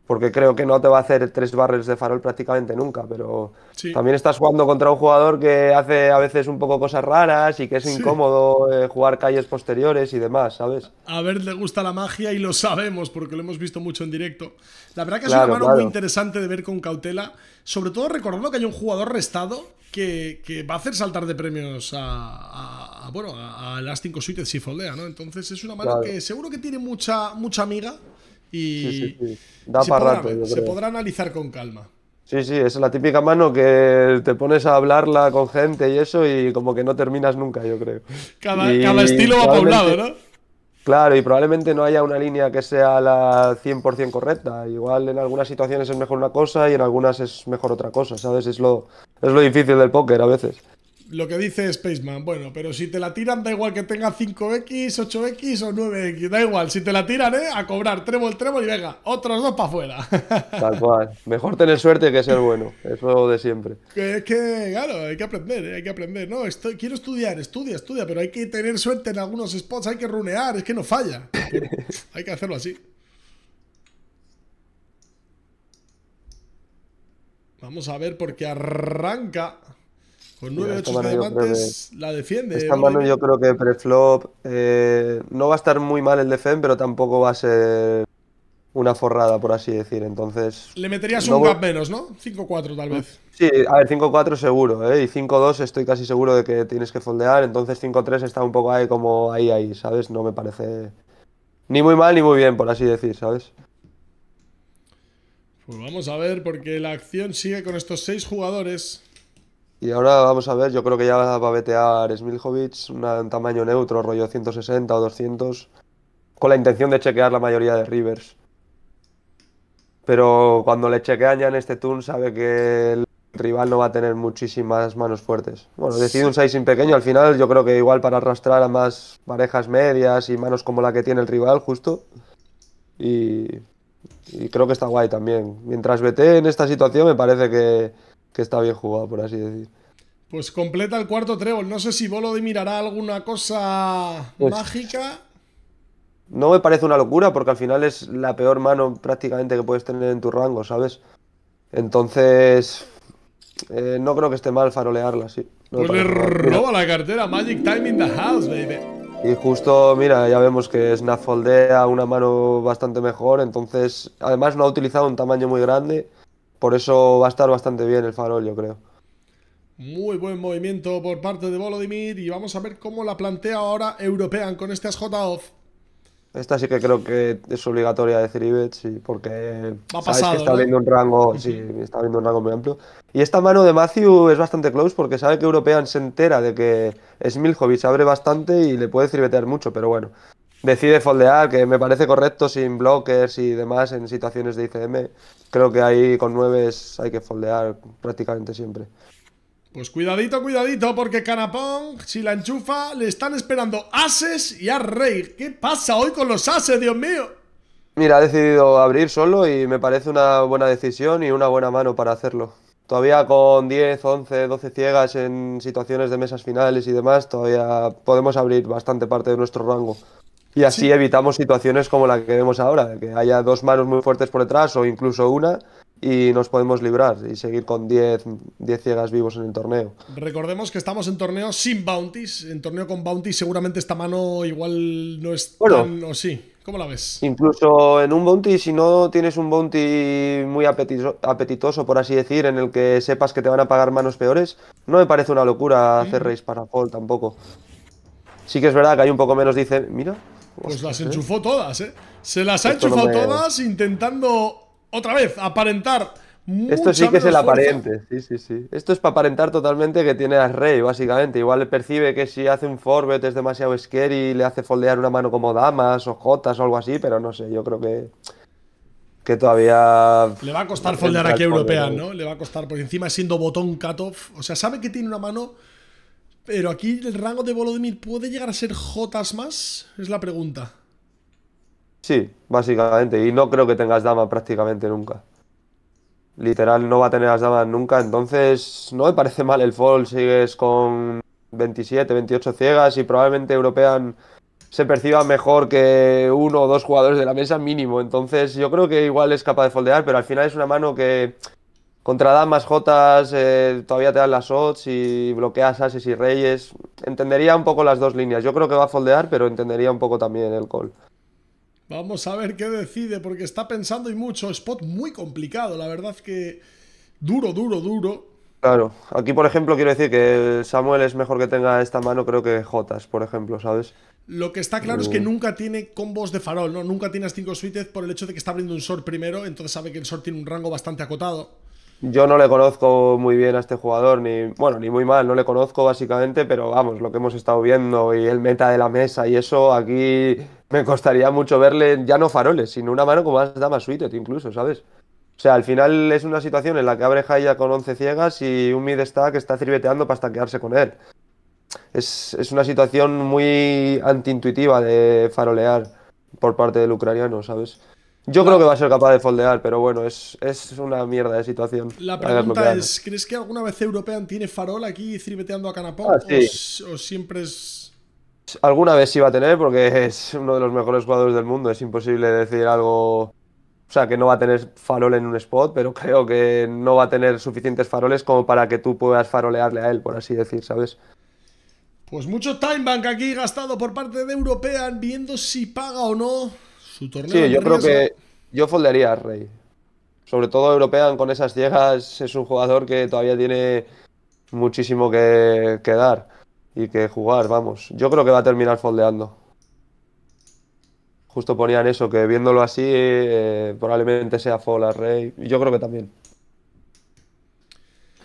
Porque creo que no te va a hacer tres barrels de farol prácticamente nunca, pero también estás jugando contra un jugador que hace a veces un poco cosas raras y que es incómodo eh, jugar calles posteriores y demás, ¿sabes? A ver, le gusta la magia y lo sabemos porque lo hemos visto mucho en directo. La verdad que es una mano muy interesante de ver con cautela, sobre todo recordando que hay un jugador restado que, va a hacer saltar de premios a, bueno, a, las cinco suites si foldea, ¿no? Entonces es una mano que seguro que tiene mucha, mucha amiga y Da se, podrá, analizar con calma. Sí, sí, es la típica mano que te pones a hablarla con gente y eso y como que no terminas nunca, yo creo. Cada, estilo va poblado, ¿no? Claro, y probablemente no haya una línea que sea la 100% correcta. Igual en algunas situaciones es mejor una cosa y en algunas es mejor otra cosa, ¿sabes? Es lo, es lo difícil del póker a veces lo que dice Spaceman, bueno, pero si te la tiran, da igual que tenga 5X, 8X o 9X, da igual, si te la tiran, ¿eh? A cobrar trébol, trébol y venga, otros dos para afuera. <laughs> Tal cual, mejor tener suerte que ser bueno, eso de siempre. es que, claro, hay que aprender, eh, hay que aprender, ¿no? quiero estudiar, estudia, estudia, pero hay que tener suerte en algunos spots, hay que runear, es que no falla. <laughs> hay que hacerlo así. Vamos a ver por qué arranca. Con 9 8 diamantes la defiende. Esta mano yo creo que preflop eh, no va a estar muy mal el defend, pero tampoco va a ser una forrada, por así decir. Entonces. Le meterías un gap menos, ¿no? 5-4 tal vez. Sí, a ver, 5-4 seguro, ¿eh? Y 5-2 estoy casi seguro de que tienes que foldear. Entonces 5-3 está un poco ahí como ahí, ahí, ¿sabes? No me parece ni muy mal ni muy bien, por así decir, ¿sabes? Pues vamos a ver, porque la acción sigue con estos seis jugadores. Y ahora vamos a ver, yo creo que ya va a vetear Smiljovic, un tamaño neutro, rollo 160 o 200, con la intención de chequear la mayoría de Rivers. Pero cuando le chequean ya en este turn sabe que el rival no va a tener muchísimas manos fuertes. Bueno, decide un sin pequeño, al final yo creo que igual para arrastrar a más parejas medias y manos como la que tiene el rival, justo. Y, y creo que está guay también. Mientras vete en esta situación me parece que que está bien jugado, por así decir. Pues completa el cuarto trébol. No sé si de mirará alguna cosa pues mágica. No me parece una locura, porque al final es la peor mano prácticamente que puedes tener en tu rango, ¿sabes? Entonces, eh, no creo que esté mal farolearla, sí. Pues roba la cartera, Magic Time in the House, baby. Y justo, mira, ya vemos que Snaffoldea una mano bastante mejor, entonces, además no ha utilizado un tamaño muy grande, por eso va a estar bastante bien el farol, yo creo. Muy buen movimiento por parte de Volodymyr y vamos a ver cómo la plantea ahora European con estas J-Off. Esta sí que creo que es obligatoria decir Ibet, sí, porque está viendo un rango, <laughs> sí, está viendo un rango muy amplio. Y esta mano de Matthew es bastante close porque sabe que European se entera de que es Smiljovic abre bastante y le puede sirvetear mucho, pero bueno, decide foldear, que me parece correcto sin blockers y demás en situaciones de ICM. Creo que ahí con 9 hay que foldear prácticamente siempre. Pues cuidadito, cuidadito, porque Canapón, si la enchufa, le están esperando ases y a ¿Qué pasa hoy con los ases, Dios mío? Mira, ha decidido abrir solo y me parece una buena decisión y una buena mano para hacerlo. Todavía con 10, 11, 12 ciegas en situaciones de mesas finales y demás, todavía podemos abrir bastante parte de nuestro rango. Y así evitamos situaciones como la que vemos ahora, que haya dos manos muy fuertes por detrás o incluso una y nos podemos librar y seguir con 10, 10 ciegas vivos en el torneo. Recordemos que estamos en torneo sin bounties, en torneo con bounties seguramente esta mano igual no es tan, o sí. ¿Cómo la ves? Incluso en un bounty, si no tienes un bounty muy apetitoso, por así decir, en el que sepas que te van a pagar manos peores, no me parece una locura hacer race para Paul tampoco. Sí que es verdad que hay un poco menos, dice, mira, pues las ¿eh? enchufó todas, ¿eh? Se las ha enchufado todas intentando otra vez aparentar. Esto sí que es el aparente, sí, sí, sí. Esto es para aparentar totalmente que tiene a Rey, básicamente. Igual percibe que si hace un forbet es demasiado scary y le hace foldear una mano como damas o jotas o algo así, pero no sé, yo creo que que todavía... Le va a costar foldear aquí a European, ¿no? Le va a costar, porque encima siendo botón cutoff, o sea, sabe que tiene una mano pero aquí el rango de Volodymyr puede llegar a ser J más, es la pregunta. Sí, básicamente. Y no creo que tengas dama prácticamente nunca. Literal, no va a tener las damas nunca. Entonces, no me parece mal el fall. Sigues con 27, 28 ciegas y probablemente European se perciba mejor que uno o dos jugadores de la mesa mínimo. Entonces, yo creo que igual es capaz de foldear, pero al final es una mano que contra damas, jotas, eh, todavía te dan las odds y bloqueas ases y reyes. Entendería un poco las dos líneas. Yo creo que va a foldear, pero entendería un poco también el call. Vamos a ver qué decide, porque está pensando y mucho. Spot muy complicado, la verdad que duro, duro, duro. Claro, aquí por ejemplo quiero decir que Samuel es mejor que tenga esta mano, creo que Jotas, por ejemplo, ¿sabes? Lo que está claro es que mm. nunca tiene combos de farol, ¿no? Nunca tiene 5 suites por el hecho de que está abriendo un sort primero, entonces sabe que el sort tiene un rango bastante acotado. Yo no le conozco muy bien a este jugador, ni bueno, ni muy mal, no le conozco básicamente, pero vamos, lo que hemos estado viendo y el meta de la mesa y eso, aquí me costaría mucho verle ya no faroles, sino una mano como más dama suited incluso, ¿sabes? O sea, al final es una situación en la que abre Jaya con 11 ciegas y un mid que está cirbeteando para quedarse con él. Es, es una situación muy antiintuitiva de farolear por parte del ucraniano, ¿sabes? Yo creo que va a ser capaz de foldear, pero bueno, es, una mierda de situación. La pregunta es, ¿crees que alguna vez European tiene farol aquí cirbeteando a Canapó? Ah, o, o, siempre es...? Alguna vez sí va a tener, porque es uno de los mejores jugadores del mundo. Es imposible decir algo... O sea, que no va a tener farol en un spot, pero creo que no va a tener suficientes faroles como para que tú puedas farolearle a él, por así decir, ¿sabes? Pues mucho time bank aquí gastado por parte de European, viendo si paga o no Sí, yo creo que yo foldearía a Rey. Sobre todo European con esas ciegas es un jugador que todavía tiene muchísimo que, dar y que jugar, vamos. Yo creo que va a terminar foldeando. Justo ponían eso, que viéndolo así eh, probablemente sea fola Rey. Yo creo que también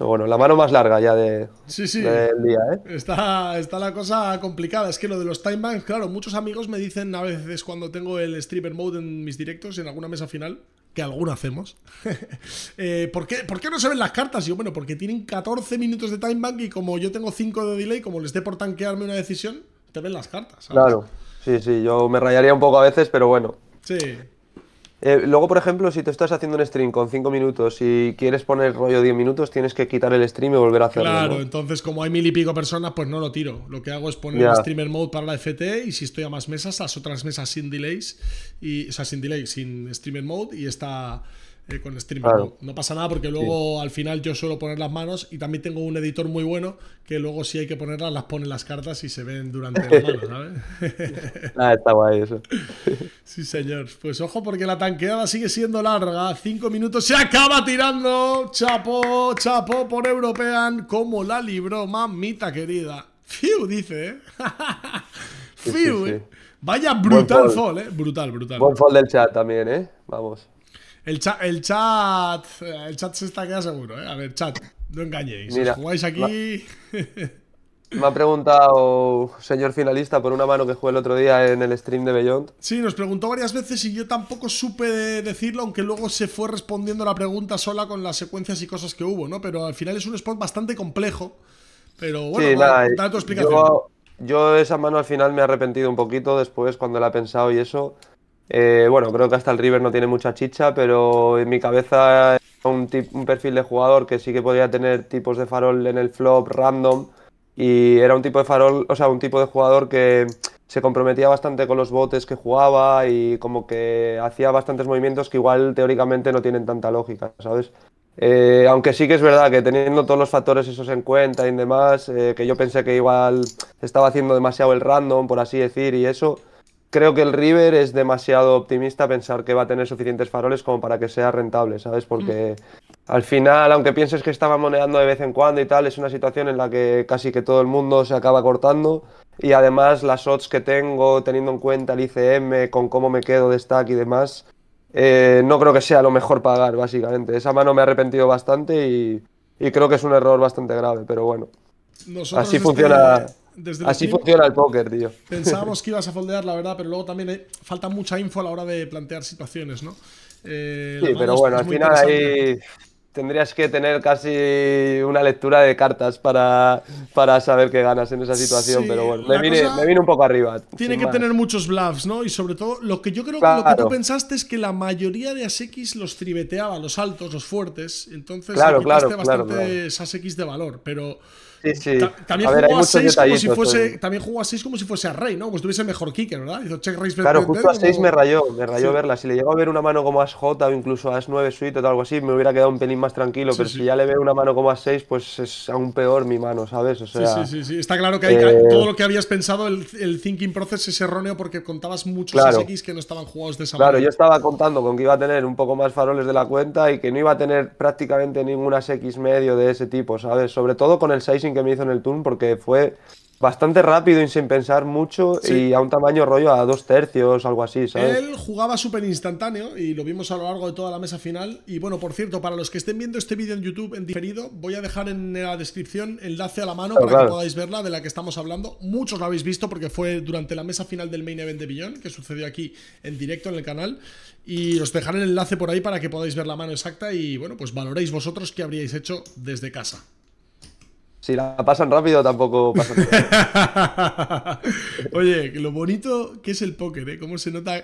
bueno, la mano más larga ya de, del día, ¿eh? Está, está la cosa complicada. Es que lo de los timebanks, claro, muchos amigos me dicen a veces cuando tengo el streamer mode en mis directos, en alguna mesa final, que alguna hacemos. <laughs> Eh, ¿por, qué, no se ven las cartas? Y yo, bueno, porque tienen 14 minutos de time bank y como yo tengo 5 de delay, como les dé por tanquearme una decisión, te ven las cartas. Claro, sí, sí, yo me rayaría un poco a veces, pero bueno. Sí. Eh, luego, por ejemplo, si te estás haciendo un stream con 5 minutos y quieres poner el rollo 10 minutos, tienes que quitar el stream y volver a hacerlo. Claro, entonces como hay mil y pico personas, pues no lo tiro. Lo que hago es poner el streamer mode para la FT y si estoy a más mesas, las otras mesas sin delays, y, o sea, sin delay, sin streamer mode y está... Eh, con streaming. No, pasa nada porque luego al final yo suelo poner las manos y también tengo un editor muy bueno que luego si hay que ponerlas, las pone las cartas y se ven durante la mano, ¿sabes? <laughs> ah, está guay eso. <laughs> sí, señor. Pues ojo porque la tanqueada sigue siendo larga. Cinco minutos, se acaba tirando. Chapo, chapo por European. como la libró, mamita querida? Fiu, dice, ¿eh? <laughs> Fiu, ¿eh? Vaya brutal fall. ¿eh? Brutal, brutal. Buen fall del chat también, ¿eh? Vamos. El, chat. Eh, el chat se está quedando seguro, ¿eh? A ver, chat, no engañéis. Si jugáis aquí. <laughs> Me, ha preguntado, señor finalista, por una mano que jugué el otro día en el stream de Beyond. Sí, nos preguntó varias veces y yo tampoco supe decirlo, aunque luego se fue respondiendo la pregunta sola con las secuencias y cosas que hubo, ¿no? Pero al final es un spot bastante complejo. Pero bueno, eh, explicación. Yo, yo esa mano al final me he arrepentido un poquito después cuando la he pensado y eso. Eh, bueno, creo que hasta el River no tiene mucha chicha, pero en mi cabeza un, un perfil de jugador que sí que podría tener tipos de farol en el flop random y era un tipo de farol, o sea, un tipo de jugador que se comprometía bastante con los botes que jugaba y como que hacía bastantes movimientos que igual teóricamente no tienen tanta lógica, ¿sabes? Eh, aunque sí que es verdad que teniendo todos los factores esos en cuenta y demás, eh, que yo pensé que igual estaba haciendo demasiado el random, por así decir, y eso, creo que el River es demasiado optimista pensar que va a tener suficientes faroles como para que sea rentable, ¿sabes? Porque mm. al final, aunque pienses que estaba moneando de vez en cuando y tal, es una situación en la que casi que todo el mundo se acaba cortando. Y además las odds que tengo, teniendo en cuenta el ICM, con cómo me quedo de stack y demás, eh, no creo que sea lo mejor pagar, básicamente. Esa mano me ha arrepentido bastante y, creo que es un error bastante grave, pero bueno. así funciona. Así funciona el póker, tío. Pensábamos que ibas a <laughs> foldear, la verdad, pero luego también eh, falta mucha info a la hora de plantear situaciones, ¿no? Eh, sí, pero bueno, al final ahí tendrías que tener casi una lectura de cartas para, para saber qué ganas en esa situación, pero bueno, me vine, un poco arriba. Tiene que tener muchos bluffs, ¿no? Y sobre todo, lo que yo creo que lo que tú pensaste es que la mayoría de ASX los tribeteaba, los altos, los fuertes, entonces claro, claro, bastante de valor, pero... Sí, sí. también, jugó a 6 como si fuese, también jugó a como si fuese a Rey, ¿no? pues tuviese mejor kicker, ¿verdad? claro, justo a 6 me rayó, me rayó verla. Si le llegó a ver una mano como As J o incluso As 9 suite o algo así, me hubiera quedado un pelín más tranquilo. pero si ya le veo una mano como a 6, pues es aún peor mi mano, ¿sabes? O sea, Está claro que eh, todo lo que habías pensado, el, thinking process es erróneo porque contabas muchos as x que no estaban jugados de esa manera. Claro, yo estaba contando con que iba a tener un poco más faroles de la cuenta y que no iba a tener prácticamente ninguna x medio de ese tipo, ¿sabes? Sobre todo con el sizing que me hizo en el turn porque fue bastante rápido y sin pensar mucho y a un tamaño rollo a dos tercios, algo así, ¿sabes? Él jugaba súper instantáneo y lo vimos a lo largo de toda la mesa final. Y bueno, por cierto, para los que estén viendo este vídeo en YouTube en diferido, voy a dejar en la descripción enlace a la mano para que podáis verla de la que estamos hablando. Muchos la habéis visto porque fue durante la mesa final del Main Event de Billón, que sucedió aquí en directo en el canal. Y os dejaré el enlace por ahí para que podáis ver la mano exacta y bueno, pues valoréis vosotros qué habríais hecho desde casa si la pasan rápido tampoco pasan <laughs> Oye, lo bonito que es el póker, ¿eh? Cómo se nota,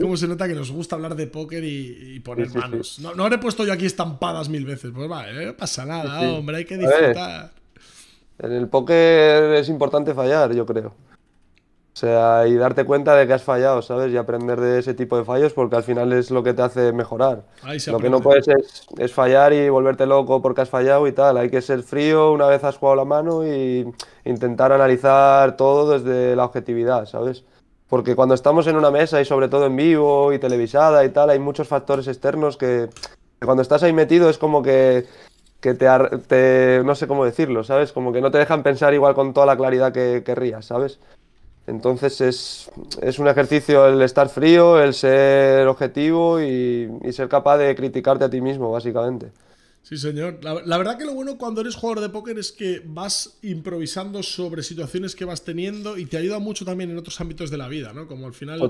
cómo se nota que nos gusta hablar de póker y, poner manos. No, no habré puesto yo aquí estampadas mil veces, pues va, ¿eh? no pasa nada, hombre, hay que disfrutar. en el póker es importante fallar, yo creo sea, y darte cuenta de que has fallado, ¿sabes? Y aprender de ese tipo de fallos porque al final es lo que te hace mejorar. Lo que no puedes es, fallar y volverte loco porque has fallado y tal. Hay que ser frío una vez has jugado la mano y intentar analizar todo desde la objetividad, ¿sabes? Porque cuando estamos en una mesa y sobre todo en vivo y televisada y tal, hay muchos factores externos que, cuando estás ahí metido es como que que te, te, no sé cómo decirlo, ¿sabes? Como que no te dejan pensar igual con toda la claridad que querrías, ¿sabes? Entonces es, es, un ejercicio el estar frío, el ser objetivo y, y ser capaz de criticarte a ti mismo, básicamente. Sí, señor. La, verdad que lo bueno cuando eres jugador de póker es que vas improvisando sobre situaciones que vas teniendo y te ayuda mucho también en otros ámbitos de la vida, ¿no? Como al final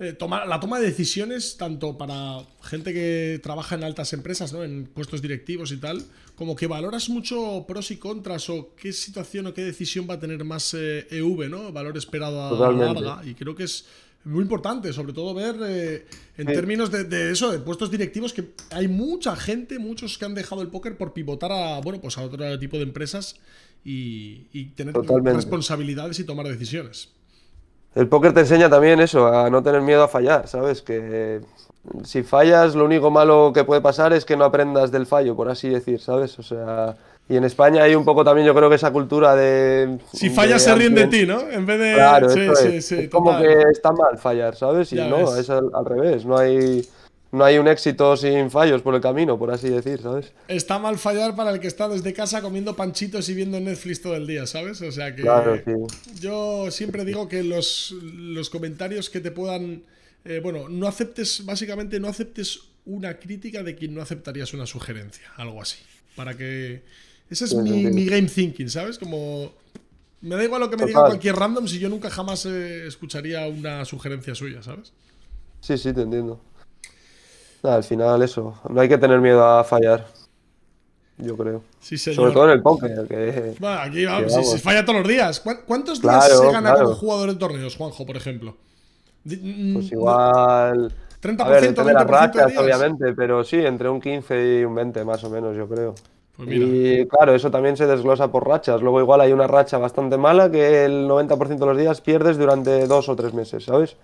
eh, la toma de decisiones, tanto para gente que trabaja en altas empresas, ¿no? En puestos directivos y tal, como que valoras mucho pros y contras o qué situación o qué decisión va a tener más EV, eh, e ¿no? Valor esperado a larga. Y creo que es muy importante, sobre todo ver eh, en términos de, eso, de puestos directivos, que hay mucha gente, muchos que han dejado el póker por pivotar a, bueno, pues a otro tipo de empresas y, tener responsabilidades y tomar decisiones. El póker te enseña también eso, a no tener miedo a fallar, ¿sabes? Que si fallas, lo único malo que puede pasar es que no aprendas del fallo, por así decir, ¿sabes? O sea, y en España hay un poco también, yo creo que esa cultura de. Si fallas, se ríen de ti, ¿no? En vez de. como que está mal fallar, ¿sabes? Y no, es al, revés. No hay, no hay un éxito sin fallos por el camino, por así decir, ¿sabes? Está mal fallar para el que está desde casa comiendo panchitos y viendo Netflix todo el día, ¿sabes? O sea que. yo siempre digo que los, comentarios que te puedan. Eh, bueno, no aceptes, básicamente, no aceptes una crítica de quien no aceptarías una sugerencia, algo así. Para que ese es mi, game thinking, ¿sabes? Como. Me da igual lo que me diga cualquier random si yo nunca jamás eh, escucharía una sugerencia suya, ¿sabes? Sí, sí, te entiendo. al final, eso. No hay que tener miedo a fallar. Yo creo. Sobre todo en el póker. aquí vamos, Si, falla todos los días. ¿Cuántos días se gana como jugador de torneos, Juanjo, por ejemplo? Mm, mm, pues igual. 30%, de las obviamente, pero sí, entre un 15 y un 20 más o menos, yo creo. Pues y claro, eso también se desglosa por rachas. Luego igual hay una racha bastante mala que el 90% de los días pierdes durante dos o tres meses, ¿sabes?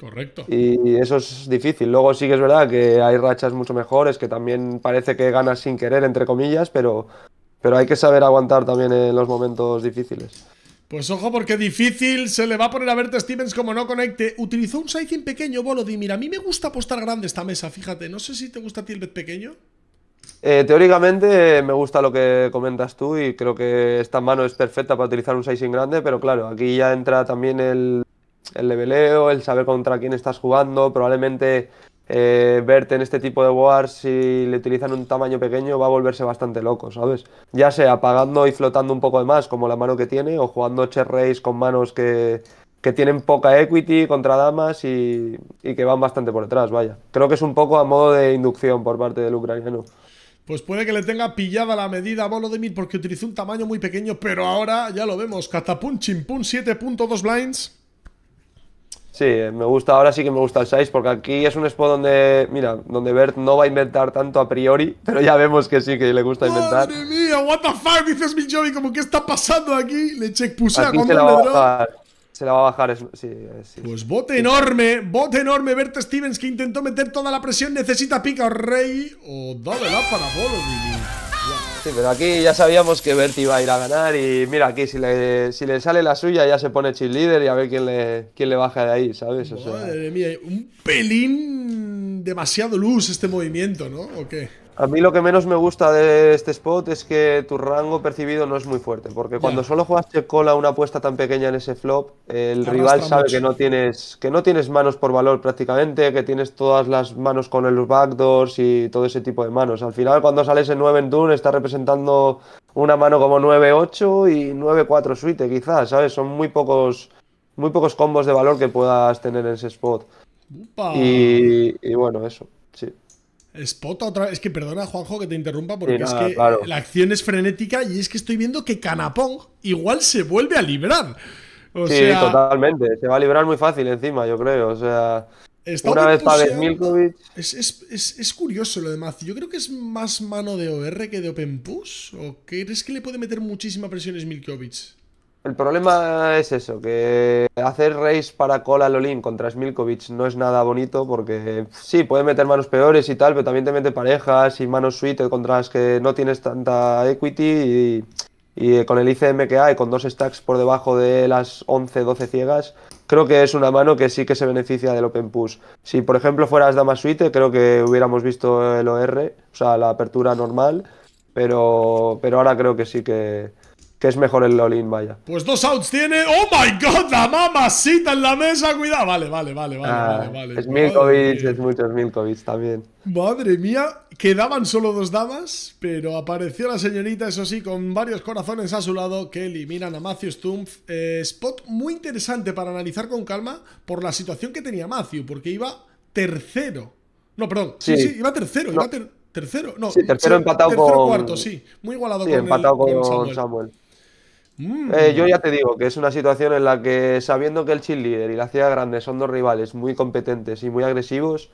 Correcto. Y eso es difícil. Luego sí que es verdad que hay rachas mucho mejores, que también parece que ganas sin querer, entre comillas, pero, pero hay que saber aguantar también en los momentos difíciles. Pues ojo, porque difícil se le va a poner a verte Stevens como no conecte. Utilizó un sizing pequeño, mira A mí me gusta apostar grande esta mesa, fíjate. No sé si te gusta a ti el bet pequeño. Eh, teóricamente eh, me gusta lo que comentas tú y creo que esta mano es perfecta para utilizar un sizing grande, pero claro, aquí ya entra también el, leveleo, el saber contra quién estás jugando, probablemente eh, verte en este tipo de wars si le utilizan un tamaño pequeño va a volverse bastante loco, ¿sabes? Ya sea pagando y flotando un poco de más, como la mano que tiene, o jugando chess race con manos que, que tienen poca equity contra damas y, y que van bastante por detrás, vaya. Creo que es un poco a modo de inducción por parte del ucraniano. Pues puede que le tenga pillada la medida a Mil porque utilizó un tamaño muy pequeño, pero ahora ya lo vemos. Catapun, chimpun, 7.2 blinds. Sí, me gusta, ahora sí que me gusta el 6 porque aquí es un spot donde, mira, donde Bert no va a inventar tanto a priori, <laughs> pero ya vemos que sí, que le gusta inventar. ¡Madre mía! ¡What the fuck! Dices mi como ¿qué está pasando aquí? Le check a, se la va a bajar, sí, Pues bote enorme, bote enorme. Bert Stevens que intentó meter toda la presión. Necesita pica rey o dámela para Volodini. Sí, pero aquí ya sabíamos que Bert iba a ir a ganar. Y mira, aquí si le, sale la suya, ya se pone líder y a ver quién le, quién le baja de ahí, ¿sabes? Madre mía, un pelín demasiado luz este movimiento, ¿no? ¿O qué? A mí lo que menos me gusta de este spot es que tu rango percibido no es muy fuerte, porque cuando solo juegas check cola una apuesta tan pequeña en ese flop, el rival sabe que no tienes que no tienes manos por valor prácticamente, que tienes todas las manos con los backdoors y todo ese tipo de manos. Al final cuando sales en 9 en turn está representando una mano como 9-8 y 9-4 suite quizás, ¿sabes? Son muy pocos muy pocos combos de valor que puedas tener en ese spot. y bueno, eso otra Es que perdona, Juanjo, que te interrumpa, porque es que la acción es frenética y es que estoy viendo que Canapong igual se vuelve a librar. sí, totalmente. Se va a librar muy fácil encima, yo creo. O sea. una vez para Es, es, es, curioso lo demás. Yo creo que es más mano de OR que de Open Push. ¿O crees que le puede meter muchísima presión a Smilkovich? El problema es eso, que hacer race para cola Lolín contra Smilkovic no es nada bonito porque sí, puede meter manos peores y tal, pero también te mete parejas y manos suite contra las que no tienes tanta equity y, con el ICM que hay, con dos stacks por debajo de las 11, 12 ciegas, creo que es una mano que sí que se beneficia del Open Push. Si por ejemplo fueras Dama Suite, creo que hubiéramos visto el OR, o sea, la apertura normal, pero, pero ahora creo que sí que que es mejor el Lolin, vaya. Pues dos outs tiene. ¡Oh my god! La mamacita en la mesa, cuidado. Vale, vale, vale, vale, ah, vale, vale. Es Milkovic, es mucho Milkovic también. Madre mía, quedaban solo dos damas, pero apareció la señorita, eso sí, con varios corazones a su lado que eliminan a Matthew Stumpf. Eh, spot muy interesante para analizar con calma por la situación que tenía Matthew, porque iba tercero. No, perdón. Sí, sí, iba tercero, iba tercero. No, sí, tercero empatado tercero, con... cuarto, sí. Muy igualado con, Samuel. Mm. Eh, yo ya te digo que es una situación en la que, sabiendo que el líder y la ciudad grande son dos rivales muy competentes y muy agresivos,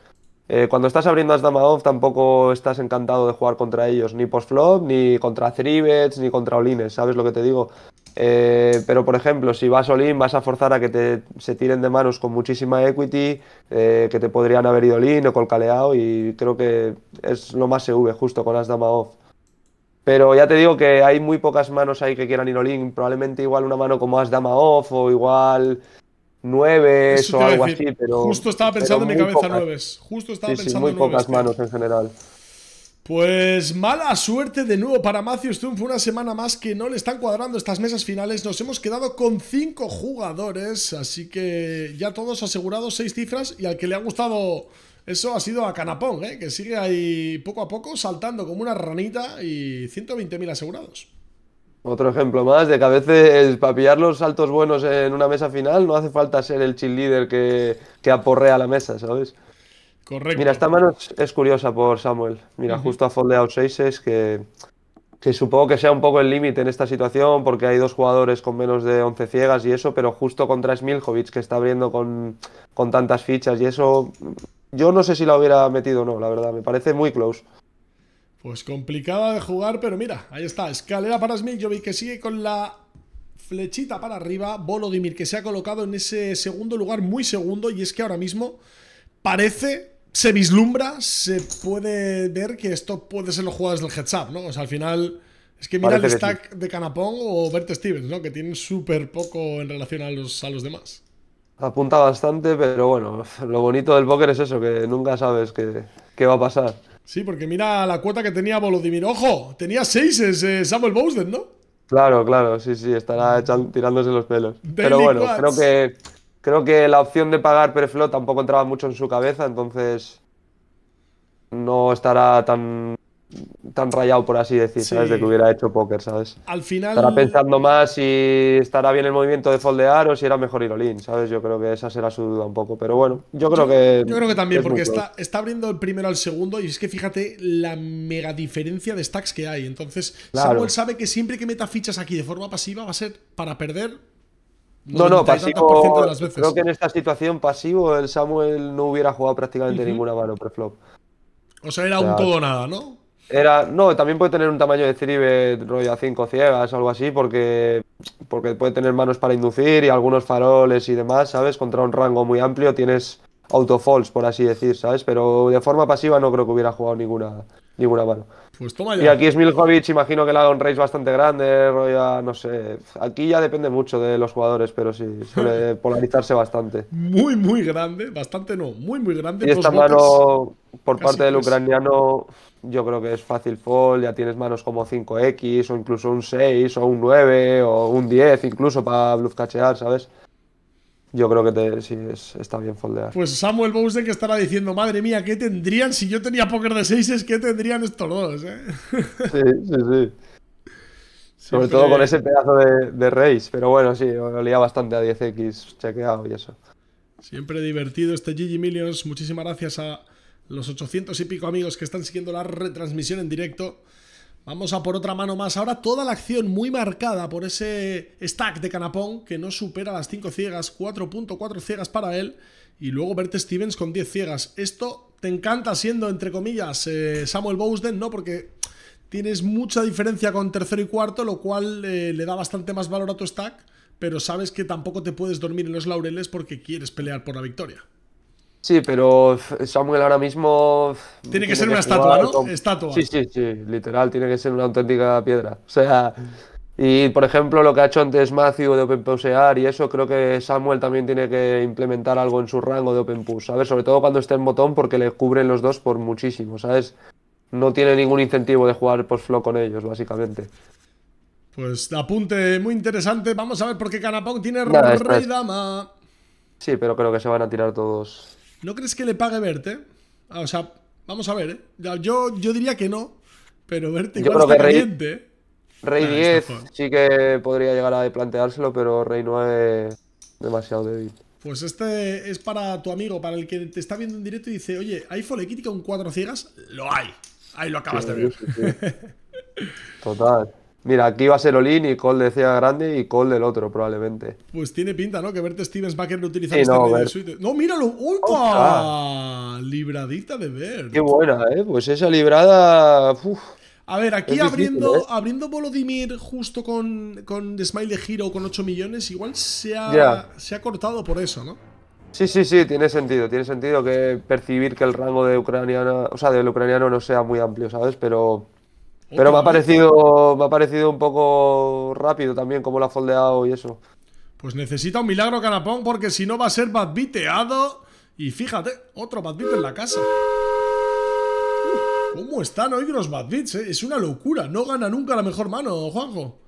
eh, cuando estás abriendo a off tampoco estás encantado de jugar contra ellos, ni post-flop, ni contra Thrivets, ni contra Olines, ¿sabes lo que te digo? Eh, pero por ejemplo, si vas Olin, vas a forzar a que te, se tiren de manos con muchísima equity, que te podrían haber ido Olin o caleado y creo que es lo más se justo con As Off. Pero ya te digo que hay muy pocas manos ahí que quieran ir all-in. Probablemente igual una mano como As Dama Off o igual Nueves o algo así. Pero, Justo estaba pensando en mi cabeza Nueves. Justo estaba pensando sí, muy pocas manos en general. Pues mala suerte de nuevo para Matthew Fue una semana más que no le están cuadrando estas mesas finales. Nos hemos quedado con cinco jugadores, así que ya todos asegurados seis cifras y al que le ha gustado eso ha sido a Canapón, ¿eh? que sigue ahí poco a poco saltando como una ranita y 120.000 asegurados. Otro ejemplo más de que a veces para pillar los saltos buenos en una mesa final no hace falta ser el chill líder que, que aporrea la mesa, ¿sabes? Correcto. Mira, esta mano es, curiosa por Samuel. Mira, justo a out 6 es que, supongo que sea un poco el límite en esta situación porque hay dos jugadores con menos de 11 ciegas y eso, pero justo contra Smiljovic que está abriendo con, con tantas fichas y eso yo no sé si la hubiera metido o no, la verdad. Me parece muy close. Pues complicada de jugar, pero mira, ahí está. Escalera para Smith. Yo vi que sigue con la flechita para arriba. Volodymyr que se ha colocado en ese segundo lugar, muy segundo. Y es que ahora mismo parece, se vislumbra, se puede ver que esto puede ser los jugadores del heads up, ¿no? O sea, al final. Es que mira el stack de Canapón o Bert Stevens, ¿no? Que tienen súper poco en relación a los, a los demás apunta bastante, pero bueno, <laughs> lo bonito del póker es eso, que nunca sabes qué, qué va a pasar. Sí, porque mira la cuota que tenía Volodymyr. ¡Ojo! Tenía seis eh, Samuel Bowsden, ¿no? Claro, claro, sí, sí, estará tirándose los pelos. pero bueno, creo que, creo que la opción de pagar preflow tampoco entraba mucho en su cabeza, entonces no estará tan tan rayado, por así decir, ¿sabes? De que hubiera hecho póker, ¿sabes? Al final. Estará pensando más si estará bien el movimiento de foldear o si era mejor ir all in, ¿sabes? Yo creo que esa será su duda un poco. Pero bueno, yo creo que. Yo creo que también, porque está, abriendo el primero al segundo y es que fíjate la mega diferencia de stacks que hay. Entonces, Samuel sabe que siempre que meta fichas aquí de forma pasiva va a ser para perder no, no, pasivo. De las veces. Creo que en esta situación pasivo el Samuel no hubiera jugado prácticamente ninguna mano preflop. O sea, era un todo nada, ¿no? Era, no, también puede tener un tamaño de ciribe rollo a 5 ciegas o algo así, porque, porque puede tener manos para inducir y algunos faroles y demás, ¿sabes? Contra un rango muy amplio tienes autofalls, por así decir, ¿sabes? Pero de forma pasiva no creo que hubiera jugado ninguna, ninguna mano. Pues y aquí es Milkovic, imagino que le haga un race bastante grande, no sé. Aquí ya depende mucho de los jugadores, pero sí, suele <laughs> polarizarse bastante. Muy, muy grande, bastante no, muy, muy grande. Y esta mano, por parte del ucraniano, yo creo que es fácil fall, ya tienes manos como 5X, o incluso un 6, o un 9, o un 10, incluso para cachear ¿sabes? yo creo que te, sí está bien foldear. Pues Samuel Bowser que estará diciendo, madre mía, ¿qué tendrían si yo tenía poker de 6? ¿Qué tendrían estos dos? ¿eh? Sí, sí, sí. Sobre todo con ese pedazo de, de pero bueno, sí, olía bastante a 10x chequeado y eso. Siempre divertido este Gigi Millions. Muchísimas gracias a los 800 y pico amigos que están siguiendo la retransmisión en directo. Vamos a por otra mano más. Ahora toda la acción muy marcada por ese stack de Canapón que no supera las 5 ciegas, 4.4 ciegas para él. Y luego verte Stevens con 10 ciegas. Esto te encanta siendo, entre comillas, eh, Samuel Bowden, ¿no? Porque tienes mucha diferencia con tercero y cuarto, lo cual eh, le da bastante más valor a tu stack. Pero sabes que tampoco te puedes dormir en los laureles porque quieres pelear por la victoria. Sí, pero Samuel ahora mismo. Tiene que ser una estatua, ¿no? Estatua. Sí, sí, sí, literal, tiene que ser una auténtica piedra. O sea, y por ejemplo, lo que ha hecho antes Matthew de Open OpenPUSEAR y eso, creo que Samuel también tiene que implementar algo en su rango de Open A ¿sabes? Sobre todo cuando esté en botón, porque le cubren los dos por muchísimo, ¿sabes? No tiene ningún incentivo de jugar post-flow con ellos, básicamente. Pues apunte muy interesante. Vamos a ver por qué Canapón tiene rey dama. Sí, pero creo que se van a tirar todos. ¿No crees que le pague Verte? Ah, o sea, vamos a ver. ¿eh? Yo, yo diría que no, pero Verte igual Rey, 10 ¿eh? ah, sí que podría llegar a planteárselo, pero Rey 9 demasiado débil. Pues este es para tu amigo, para el que te está viendo en directo y dice, oye, ¿hay folequítica con cuatro ciegas? Lo hay. Ahí lo acabas de ver. <laughs> Total. Mira, aquí va a ser Olin y Cole decía grande y Cole del otro, probablemente. Pues tiene pinta, ¿no? Que verte Stevens va a querer utilizar este no, mira suite. ¡No, míralo! Libradita de ver. Qué buena, ¿eh? Pues esa librada. A ver, aquí abriendo, ¿eh? abriendo Volodymyr justo con, con Smile de Hero con 8 millones, igual se ha, se ha cortado por eso, ¿no? Sí, sí, sí, tiene sentido. Tiene sentido que percibir que el rango de ucraniana, o sea, del ucraniano no sea muy amplio, ¿sabes? Pero pero me ha parecido, parecido un poco rápido también como lo ha foldeado y eso. Pues necesita un milagro Canapón porque si no va a ser badbiteado. Y fíjate, otro badbit en la casa. ¿Cómo están hoy los badbits? Eh? Es una locura. No gana nunca la mejor mano, Juanjo.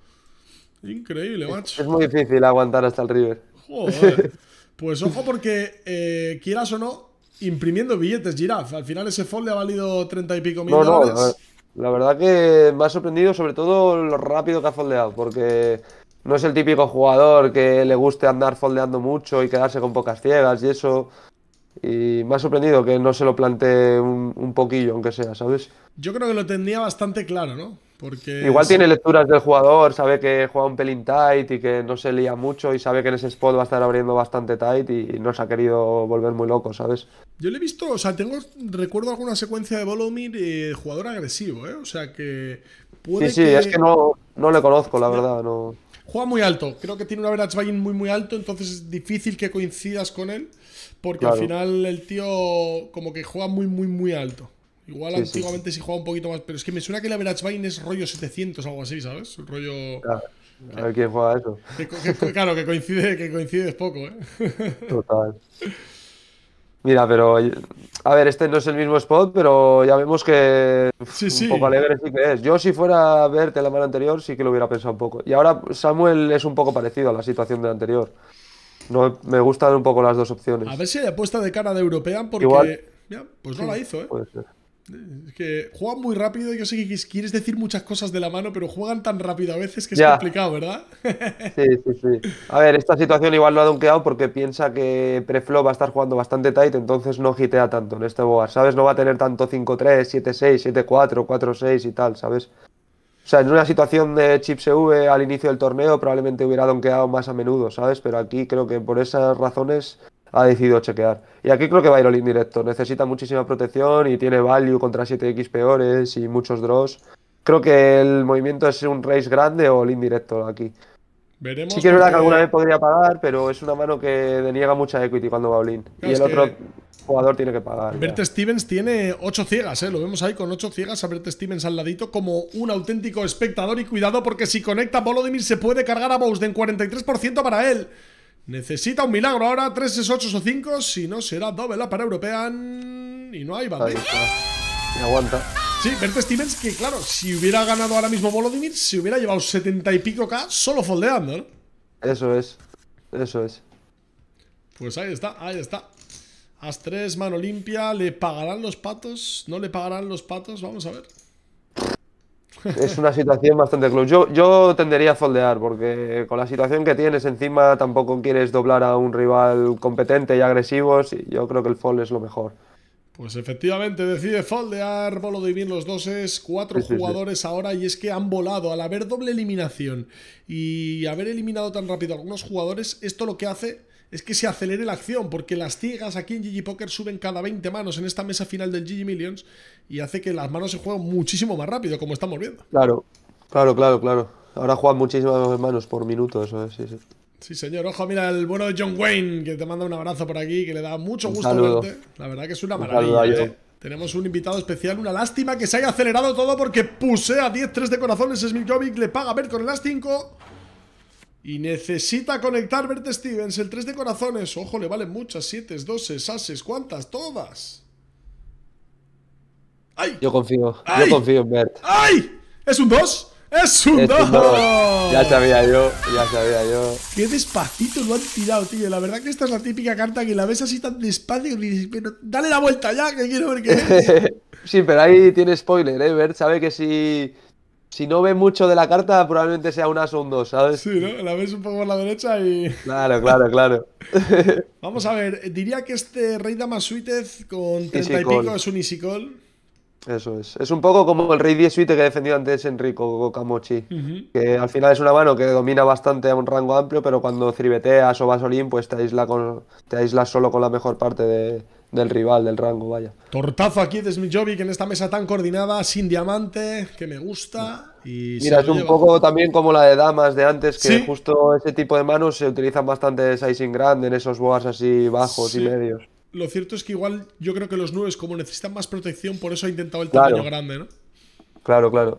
Increíble, macho. Es muy difícil aguantar hasta el River. <laughs> Pues ojo porque, eh, quieras o no, imprimiendo billetes, Giraf. Al final ese fold ha valido treinta y pico mil dólares. La verdad que me ha sorprendido sobre todo lo rápido que ha foldeado, porque no es el típico jugador que le guste andar foldeando mucho y quedarse con pocas ciegas y eso. Y me ha sorprendido que no se lo plantee un, poquillo, aunque sea, ¿sabes? Yo creo que lo tenía bastante claro, ¿no? Igual tiene lecturas del jugador, sabe que juega un pelín tight y que no se lía mucho y sabe que en ese spot va a estar abriendo bastante tight y no se ha querido volver muy loco, ¿sabes? Yo le he visto, o sea, tengo, recuerdo alguna secuencia de Volomir eh, jugador agresivo, ¿eh? O sea que puede Sí, sí, es que no, no le conozco, la verdad, no. Juega muy alto, creo que tiene una average muy muy alto, entonces es difícil que coincidas con él porque al final el tío como que juega muy muy muy alto. Igual antiguamente sí, jugaba un poquito más, pero es que me suena que la Verachvain es rollo 700 o algo así, ¿sabes? Rollo. A ver quién juega eso. claro, que coincide, que coincide poco, ¿eh? Total. Mira, pero. A ver, este no es el mismo spot, pero ya vemos que. Sí, Un que es. Yo, si fuera a verte la mano anterior, sí que lo hubiera pensado un poco. Y ahora Samuel es un poco parecido a la situación de anterior. No, me gustan un poco las dos opciones. A ver si hay apuesta de cara de European, porque. pues no la hizo, ¿eh? Es que juegan muy rápido. y Yo sé que quieres decir muchas cosas de la mano, pero juegan tan rápido a veces que es complicado, ¿verdad? Sí, sí, sí. A ver, esta situación igual lo ha donkeado porque piensa que Preflow va a estar jugando bastante tight, entonces no gitea tanto en este board, ¿sabes? No va a tener tanto 5-3, 7-6, 7-4, 4-6 y tal, ¿sabes? O sea, en una situación de chips e v al inicio del torneo probablemente hubiera donkeado más a menudo, ¿sabes? Pero aquí creo que por esas razones ha decidido chequear. Y aquí creo que va a ir all directo. Necesita muchísima protección y tiene value contra 7x peores y muchos draws. Creo que el movimiento es un race grande o all directo aquí. Veremos Si que que alguna vez podría pagar, pero es una mano que deniega mucha equity cuando va all y el otro jugador tiene que pagar. Bert Stevens tiene ocho ciegas, eh, lo vemos ahí con ocho ciegas a Bert Stevens al ladito como un auténtico espectador y cuidado porque si conecta Volodymyr se puede cargar a en 43% para él. Necesita un milagro ahora, 3 es 8 o 5, si no será doble la para European. Y no hay Ahí está. aguanta. Sí, Bert Stevens, que claro, si hubiera ganado ahora mismo Volodymyr, se hubiera llevado 70 y pico K solo foldeando, ¿no? ¿eh? Eso es. Eso es. Pues ahí está, ahí está. As 3, mano limpia, ¿le pagarán los patos? ¿No le pagarán los patos? Vamos a ver. Es una situación bastante close. Yo, tendería a foldear, porque con la situación que tienes encima tampoco quieres doblar a un rival competente y agresivo. yo creo que el fold es lo mejor. Pues efectivamente, decide foldear de bien los dos es. cuatro jugadores ahora, y es que han volado. Al haber doble eliminación y haber eliminado tan rápido a algunos jugadores, esto lo que hace es que se acelere la acción, porque las ciegas aquí en Gigi Poker suben cada 20 manos en esta mesa final del Gigi Millions y hace que las manos se jueguen muchísimo más rápido, como estamos viendo. Claro, claro, claro, claro. Ahora juegan muchísimas manos por minuto, eso sí, señor. Ojo, mira, el bueno John Wayne, que te manda un abrazo por aquí, que le da mucho gusto verte. La verdad que es una maravilla. ¿eh? Tenemos un invitado especial, una lástima que se haya acelerado todo porque puse a 10-3 de corazones, es mi le paga a ver con el las 5. Y necesita conectar Bert Stevens, el 3 de corazones. Ojo, le valen muchas. 7, 12, ases, ¿cuántas? Todas. ¡Ay! Yo confío, yo confío en Bert. ¡Ay! ¿Es un 2? ¡Es un 2! Ya sabía yo, ya sabía yo. Qué despacito lo han tirado, tío. La verdad que esta es la típica carta que la ves así tan despacio y dices, dale la vuelta ya, que quiero ver qué es. <laughs> sí, pero ahí tiene spoiler, ¿eh? Bert sabe que si si no ve mucho de la carta, probablemente sea un as o un 2, ¿sabes? Sí, ¿no? La ves un poco a la derecha y. <laughs> Claro, claro, claro. <laughs> Vamos a ver, diría que este Rey Dama Suitez con 30 y pico es un Isicol. Eso es. Es un poco como el Rey 10 Suite que defendió antes Enrico Gokamochi. Que al final es una mano que domina bastante a un rango amplio, pero cuando cribeteas o vas pues te con, te aíslas solo con la mejor parte de, del rival, del rango, vaya. Tortazo aquí de smith que en esta mesa tan coordinada, sin diamante, que me gusta. Y Mira, es un poco también como la de damas de antes, que justo ese tipo de manos se utilizan bastante de sizing grande en esos boas así bajos y medios. Lo cierto es que igual yo creo que los nubes, como necesitan más protección, por eso ha intentado el tamaño grande, ¿no? Claro, claro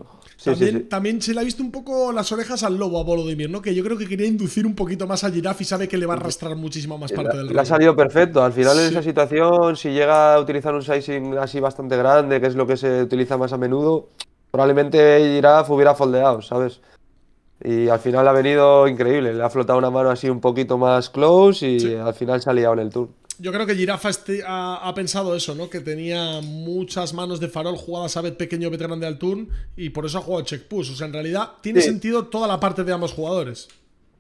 también, se le ha visto un poco las orejas al lobo a Volodymyr, ¿no? Que yo creo que quería inducir un poquito más al Giraffe y sabe que le va a arrastrar muchísimo más parte del Le ha salido perfecto. Al final, en esa situación, si llega a utilizar un sizing así bastante grande, que es lo que se utiliza más a menudo, probablemente Giraffe hubiera foldeado, ¿sabes? Y al final ha venido increíble. Le ha flotado una mano así un poquito más close y al final se ha liado en el tour yo creo que Girafa este, ha, pensado eso, ¿no? Que tenía muchas manos de farol jugadas a vez pequeño veterano de turn y por eso ha jugado check push. O sea, en realidad tiene sentido toda la parte de ambos jugadores.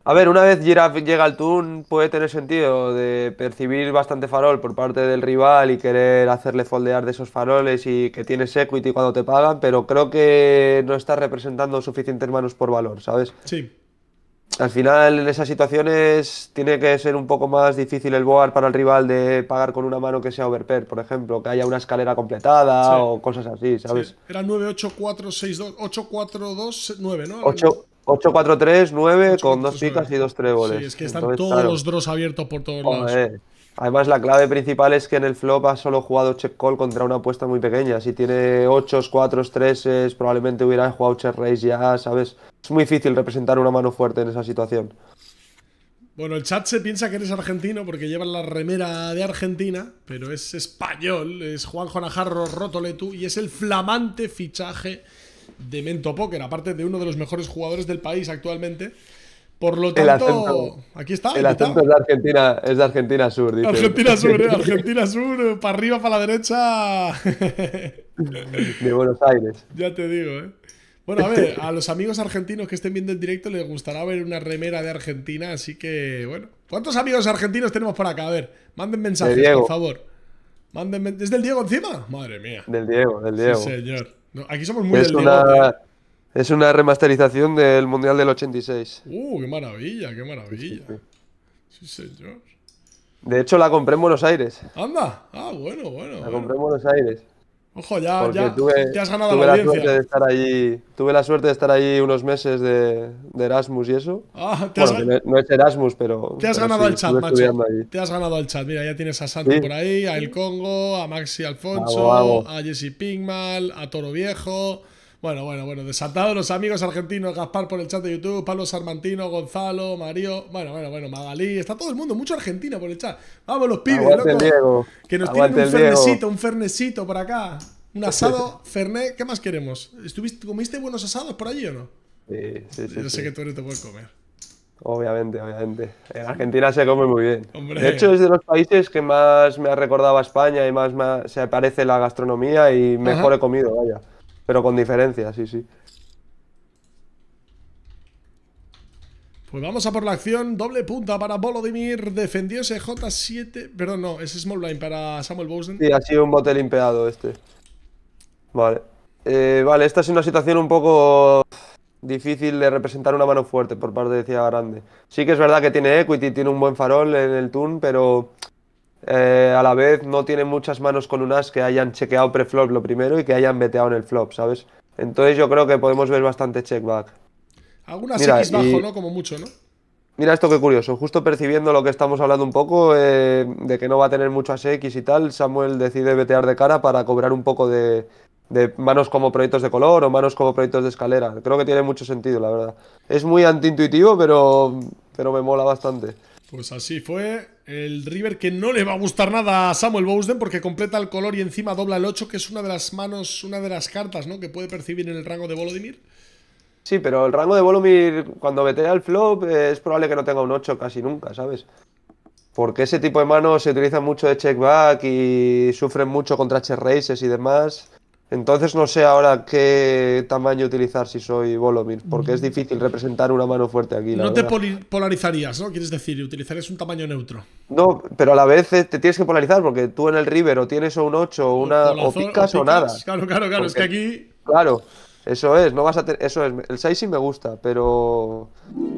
A ver, una vez Giraffe llega al turn puede tener sentido de percibir bastante farol por parte del rival y querer hacerle foldear de esos faroles y que tienes equity cuando te pagan, pero creo que no está representando suficientes manos por valor, ¿sabes? Sí al final en esas situaciones tiene que ser un poco más difícil el board para el rival de pagar con una mano que sea overpair, por ejemplo, que haya una escalera completada sí. o cosas así, ¿sabes? Sí. Era 9, 8, 4, 6, 2, 8, 4, 2, 9, ¿no? 8, 8 4, 3, 9 8, con 4, 2 picas 9. y dos tréboles. Sí, es que están Entonces, todos claro. los draws abiertos por todos lados. Además, la clave principal es que en el flop ha solo jugado check call contra una apuesta muy pequeña. Si tiene 8, 4, 3, probablemente hubiera jugado check raise ya, ¿sabes? Es muy difícil representar una mano fuerte en esa situación. Bueno, el chat se piensa que eres argentino porque llevas la remera de Argentina, pero es español, es Juan Juanajarro Rotoletu y es el flamante fichaje de Mento Póker, aparte de uno de los mejores jugadores del país actualmente. Por lo tanto, aquí está. El acento es de Argentina, es de Argentina Sur. Dice. Argentina <laughs> Sur, ¿eh? Argentina Sur, para arriba, para la derecha. <laughs> De Buenos Aires. Ya te digo, ¿eh? Bueno, a ver, a los amigos argentinos que estén viendo en directo les gustará ver una remera de Argentina, así que, bueno. ¿Cuántos amigos argentinos tenemos por acá? A ver, manden mensajes, por favor. Manden ¿Es del Diego encima? Madre mía. Del Diego, del Diego. Sí, señor. aquí somos muy del una... Es una remasterización del Mundial del 86. ¡Uh, qué maravilla, qué maravilla! Sí, señor. De hecho, la compré en Buenos Aires. ¡Anda! Ah, bueno, bueno. La compré en Buenos Aires. Ojo, ya, ya, tuve, has ganado la audiencia. Suerte de estar allí, tuve la suerte de estar allí unos meses de, Erasmus y eso. Ah, ¿te has bueno, no es Erasmus, pero. Te has ganado al el chat, macho. Te has ganado el chat. Mira, ya tienes a Santo por ahí, a El Congo, a Maxi Alfonso, a Jesse Pigmal, a Toro Viejo. Bueno, bueno, bueno, desatados los amigos argentinos, Gaspar por el chat de YouTube, Pablo Sarmantino, Gonzalo, Mario, bueno, bueno, bueno, Magalí, está todo el mundo, mucho Argentina por el chat. Vamos los pibes, Que nos tienen un fernecito, un fernecito por acá. Un <laughs> asado, fernet, ¿qué más queremos? ¿Estuviste, ¿Comiste buenos asados por allí o no? Sí, sí, sí. Yo sé que tú eres te puedes comer. Obviamente, obviamente. En Argentina se come muy bien. De hecho, es de los países que más me ha recordado a España y más, se parece la gastronomía y mejor he comido, vaya. Pero con diferencia, sí, sí. Pues vamos a por la acción. Doble punta para Volodymyr. ese J7. Perdón, no, es small blind para Samuel Bowden. Sí, ha sido un bote limpeado este. Vale. Eh, vale, esta es una situación un poco difícil de representar una mano fuerte por parte de Cia Grande. Sí que es verdad que tiene equity, tiene un buen farol en el turn, pero eh, a la vez no tiene muchas manos con un as que hayan chequeado preflop lo primero y que hayan beteado en el flop, ¿sabes? Entonces yo creo que podemos ver bastante checkback. Algunas mira, X bajo, ¿no? Como mucho, ¿no? Mira esto que curioso, justo percibiendo lo que estamos hablando un poco, eh, de que no va a tener muchas X y tal, Samuel decide betear de cara para cobrar un poco de, manos como proyectos de color o manos como proyectos de escalera. Creo que tiene mucho sentido, la verdad. Es muy antiintuitivo, pero, pero me mola bastante. Pues así fue. El River que no le va a gustar nada a Samuel Bowden porque completa el color y encima dobla el 8, que es una de las manos, una de las cartas ¿no? que puede percibir en el rango de Volodymyr. Sí, pero el rango de Volodymyr, cuando mete al flop, es probable que no tenga un 8 casi nunca, ¿sabes? Porque ese tipo de manos se utilizan mucho de check back y sufren mucho contra check races y demás. Entonces no sé ahora qué tamaño utilizar si soy Volomir, porque es mm. difícil representar una mano fuerte aquí. no te polarizarías, ¿no? Quieres decir, utilizarías un tamaño neutro. No, pero a la vez eh, te tienes que polarizar, porque tú en el River o tienes un 8 o una. O, picas o, nada. Claro, claro, claro. es que aquí. Claro. Eso es, no vas a eso es, el 6 sí me gusta, pero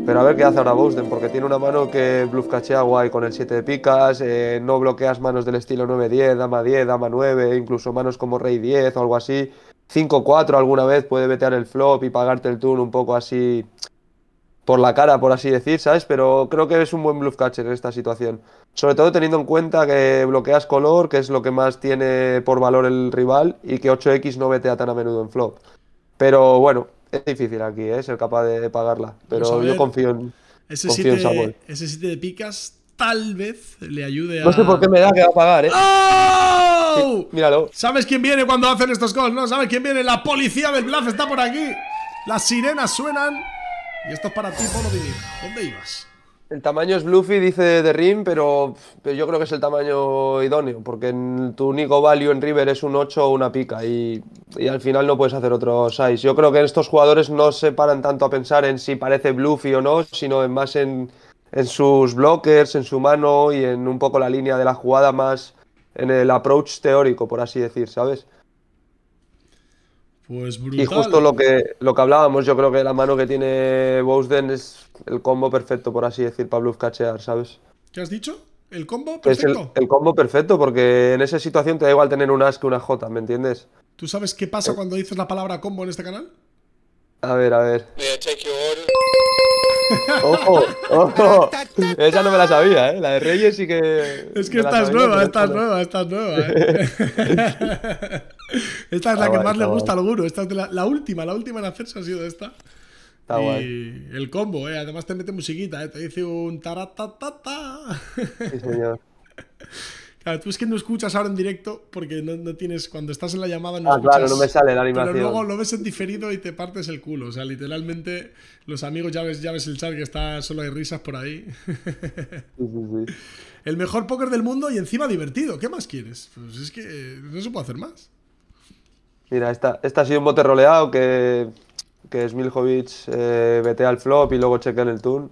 pero a ver qué hace ahora Boston, porque tiene una mano que bluff cachea guay con el 7 de picas, eh, no bloqueas manos del estilo 9-10, dama 10, dama 9, incluso manos como rey 10 o algo así. 5-4 alguna vez puede vetear el flop y pagarte el turn un poco así por la cara, por así decir, ¿sabes? Pero creo que es un buen bluff catcher en esta situación. Sobre todo teniendo en cuenta que bloqueas color, que es lo que más tiene por valor el rival, y que 8X no vetea tan a menudo en flop. Pero bueno, es difícil aquí, ¿eh? ser capaz de pagarla. Pero yo confío en. Ese sitio Ese de picas tal vez le ayude a. No sé por qué me da que va a pagar, ¿eh? ¡Oh! míralo. ¿Sabes quién viene cuando hacen estos calls, no? ¿Sabes quién viene? La policía del Bluff está por aquí. Las sirenas suenan. Y esto es para ti, Polo ¿Dónde ibas? El tamaño es Bluffy, dice de Rim, pero, yo creo que es el tamaño idóneo, porque tu único value en River es un 8 o una pica y, al final no puedes hacer otro 6. Yo creo que estos jugadores no se paran tanto a pensar en si parece Bluffy o no, sino en más en, en sus blockers, en su mano y en un poco la línea de la jugada más en el approach teórico, por así decir, ¿sabes? Pues brutal. Y justo ¿eh? lo que, lo que hablábamos, yo creo que la mano que tiene Bowsden es el combo perfecto, por así decir, para bluff ¿sabes? ¿Qué has dicho? ¿El combo perfecto? el, combo perfecto, porque en esa situación te da igual tener un as que una J, ¿me entiendes? ¿Tú sabes qué pasa eh. cuando dices la palabra combo en este canal? A ver, a ver. <laughs> ¡Ojo! ¡Ojo! Esa no me la sabía, ¿eh? La de Reyes sí que. Es que esta es nueva, estás nueva, estás nueva, ¿eh? <laughs> <laughs> Esta es la que más le gusta al guru. Esta es la, última, la última en hacerse ha sido esta. y el combo, ¿eh? Además te mete musiquita, eh. Te dice un taratatata. Sí, señor. <laughs> Claro, tú es que no escuchas ahora en directo porque no, tienes, cuando estás en la llamada no ah, escuchas, claro, no me sale la animación. Pero luego lo ves en diferido y te partes el culo. O sea, literalmente los amigos ya ves, ya ves el chat que está, solo hay risas por ahí. Sí, sí, sí. <laughs> El mejor póker del mundo y encima divertido. ¿Qué más quieres? Pues es que no se puede hacer más. Mira, esta, ha sido un bote roleado que, que Smiljovic eh, el al flop y luego chequea en el turn.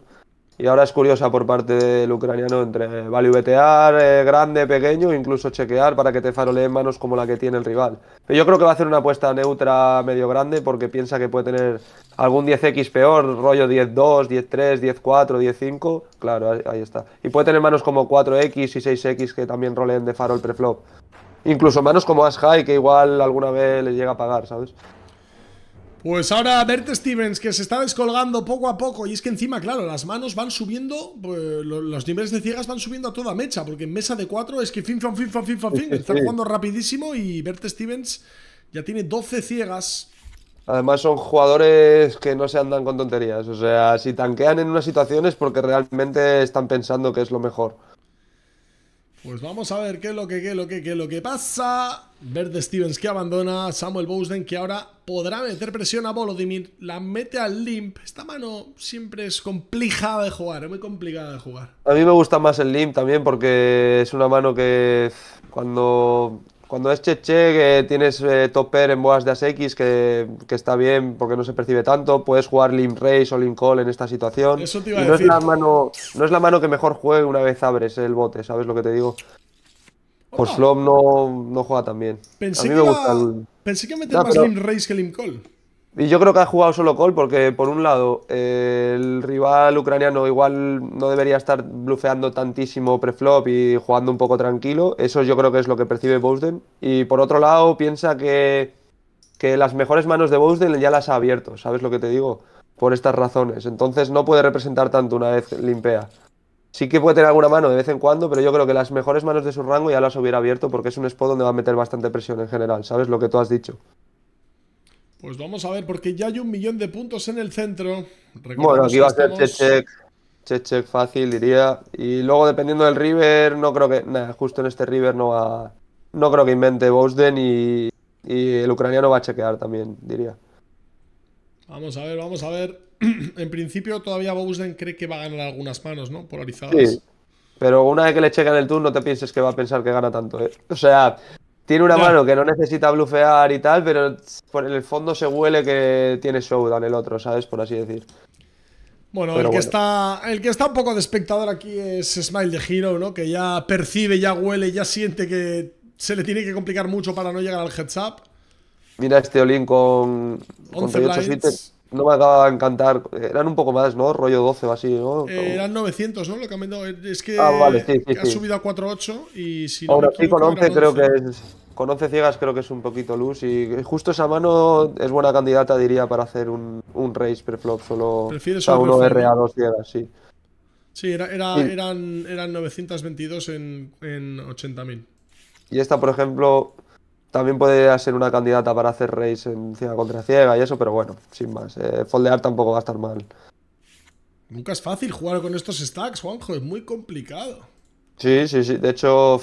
Y ahora es curiosa por parte del ucraniano entre value vetear, eh, grande, pequeño, incluso chequear para que te faroleen manos como la que tiene el rival. Pero yo creo que va a hacer una apuesta neutra medio grande porque piensa que puede tener algún 10x peor, rollo 10-2, 10-3, 10-4, 10-5. Claro, ahí, ahí, está. Y puede tener manos como 4x y 6x que también roleen de farol preflop incluso manos como Ash High, que igual alguna vez les llega a pagar, ¿sabes? Pues ahora Bert Stevens, que se está descolgando poco a poco, y es que encima, claro, las manos van subiendo, pues, los niveles de ciegas van subiendo a toda mecha, porque en mesa de cuatro es que fin, fin, fin, fin, fin, fin, jugando rapidísimo y Bert Stevens ya tiene 12 ciegas. Además son jugadores que no se andan con tonterías, o sea, si tanquean en unas situaciones porque realmente están pensando que es lo mejor. Pues vamos a ver qué es lo que, qué lo que, lo que pasa. Verde Stevens que abandona, Samuel Bowden que ahora podrá meter presión a Volodymyr, la mete al limp. Esta mano siempre es complicada de jugar, es muy complicada de jugar. A mí me gusta más el limp también porque es una mano que cuando cuando es cheche que tienes eh, topper en boas de ASX que, que está bien porque no se percibe tanto, puedes jugar Lim race o Lim call en esta situación. no Es la mano, no es la mano que mejor juegue una vez abres el bote, ¿sabes lo que te digo? Oh, Por Slom no, no, juega tan bien. Pensé que me Pensé que meter más Lim race que Lim call. Y yo creo que ha jugado solo Cole porque, por un lado, el rival ucraniano igual no debería estar blufeando tantísimo preflop y jugando un poco tranquilo. Eso yo creo que es lo que percibe Bowden. Y por otro lado, piensa que, las mejores manos de Bowden ya las ha abierto, ¿sabes lo que te digo? Por estas razones. Entonces no puede representar tanto una vez limpea. Sí que puede tener alguna mano de vez en cuando, pero yo creo que las mejores manos de su rango ya las hubiera abierto porque es un spot donde va a meter bastante presión en general, ¿sabes lo que tú has dicho? Pues vamos a ver, porque ya hay un millón de puntos en el centro. bueno, aquí va a ser Chechek. Chechek fácil, diría. Y luego, dependiendo del River, no creo que. nada. justo en este River no va. No creo que invente Bosden y, y el ucraniano va a chequear también, diría. Vamos a ver, vamos a ver. <clears throat> en principio, todavía Bosden cree que va a ganar algunas manos, ¿no? Polarizadas. Sí. Pero una vez que le chequen el turno, no te pienses que va a pensar que gana tanto, ¿eh? O sea, tiene una mano que no necesita blufear y tal, pero por el fondo se huele que tiene showdown el otro, ¿sabes? Por así decir. Bueno, el, que Está, el que está un poco de espectador aquí es Smile de Hero, ¿no? Que ya percibe, ya huele, ya siente que se le tiene que complicar mucho para no llegar al heads up. Mira este Olin con, no me acaba de encantar. Eran un poco más, ¿no? Rollo 12 o así, ¿no? Eh, eran 900, ¿no? Lo que han dado. Eh, es que ah, vale, sí, sí, ha subido a 4.8 y si no con 11 creo que es. Con 11 ciegas creo que es un poquito luz y justo esa mano es buena candidata, diría, para hacer un, un race preflop, solo Prefieres a uno RA2 ciegas, sí. Sí, Eran, 922 en 80.000. Y esta, por ejemplo, también podría ser una candidata para hacer race en ciega contra ciega y eso, pero bueno, sin más. Eh, foldear tampoco va a estar mal. Nunca es fácil jugar con estos stacks, Juanjo, es muy complicado. Sí, sí, sí. De hecho,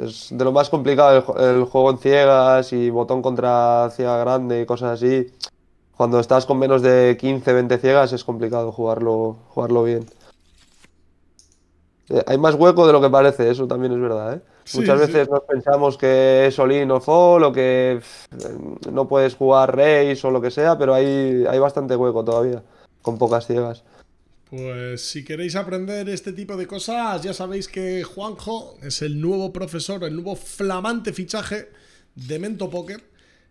es de lo más complicado el, juego en ciegas y botón contra ciega grande y cosas así. Cuando estás con menos de 15, 20 ciegas es complicado jugarlo, jugarlo bien. Eh, hay más hueco de lo que parece, eso también es verdad. ¿eh? Muchas veces nos pensamos que es Olin o fall o que no puedes jugar rey o lo que sea, pero hay, hay bastante hueco todavía, con pocas ciegas. Pues si queréis aprender este tipo de cosas, ya sabéis que Juanjo es el nuevo profesor, el nuevo flamante fichaje de Mento Poker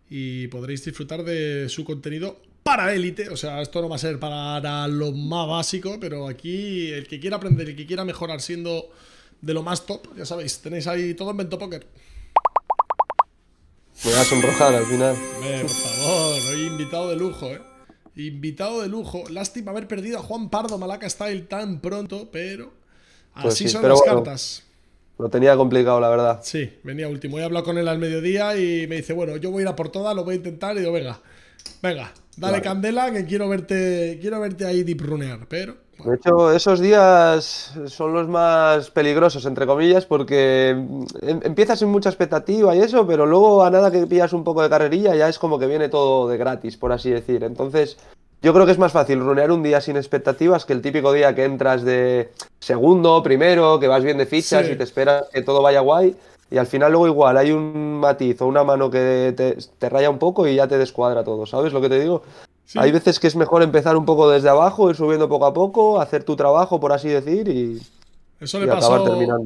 y podréis disfrutar de su contenido para élite, o sea, esto no va a ser para lo más básico, pero aquí el que quiera aprender, el que quiera mejorar siendo de lo más top, ya sabéis, tenéis ahí todo en Bento Poker. Me va a sonrojar al final. por favor, hoy invitado de lujo, eh. Invitado de lujo. Lástima haber perdido a Juan Pardo Malaca Style tan pronto, pero así pues son las cartas. Lo tenía complicado, la verdad. Sí, venía último. He hablado con él al mediodía y me dice, bueno, yo voy a ir a por todas, lo voy a intentar y digo, venga. Venga, dale candela que quiero verte, quiero verte ahí deep runear, pero. De hecho, esos días son los más peligrosos, entre comillas, porque mm, em, empiezas sin mucha expectativa y eso, pero luego a nada que pillas un poco de carrerilla ya es como que viene todo de gratis, por así decir. Entonces, yo creo que es más fácil runear un día sin expectativas que el típico día que entras de segundo, primero, que vas bien de fichas y te esperas que todo vaya guay y al final luego igual hay un matiz o una mano que te, raya un poco y ya te descuadra todo, ¿sabes lo que te digo? Hay veces que es mejor empezar un poco desde abajo, ir subiendo poco a poco, hacer tu trabajo, por así decir, y... Eso le pasó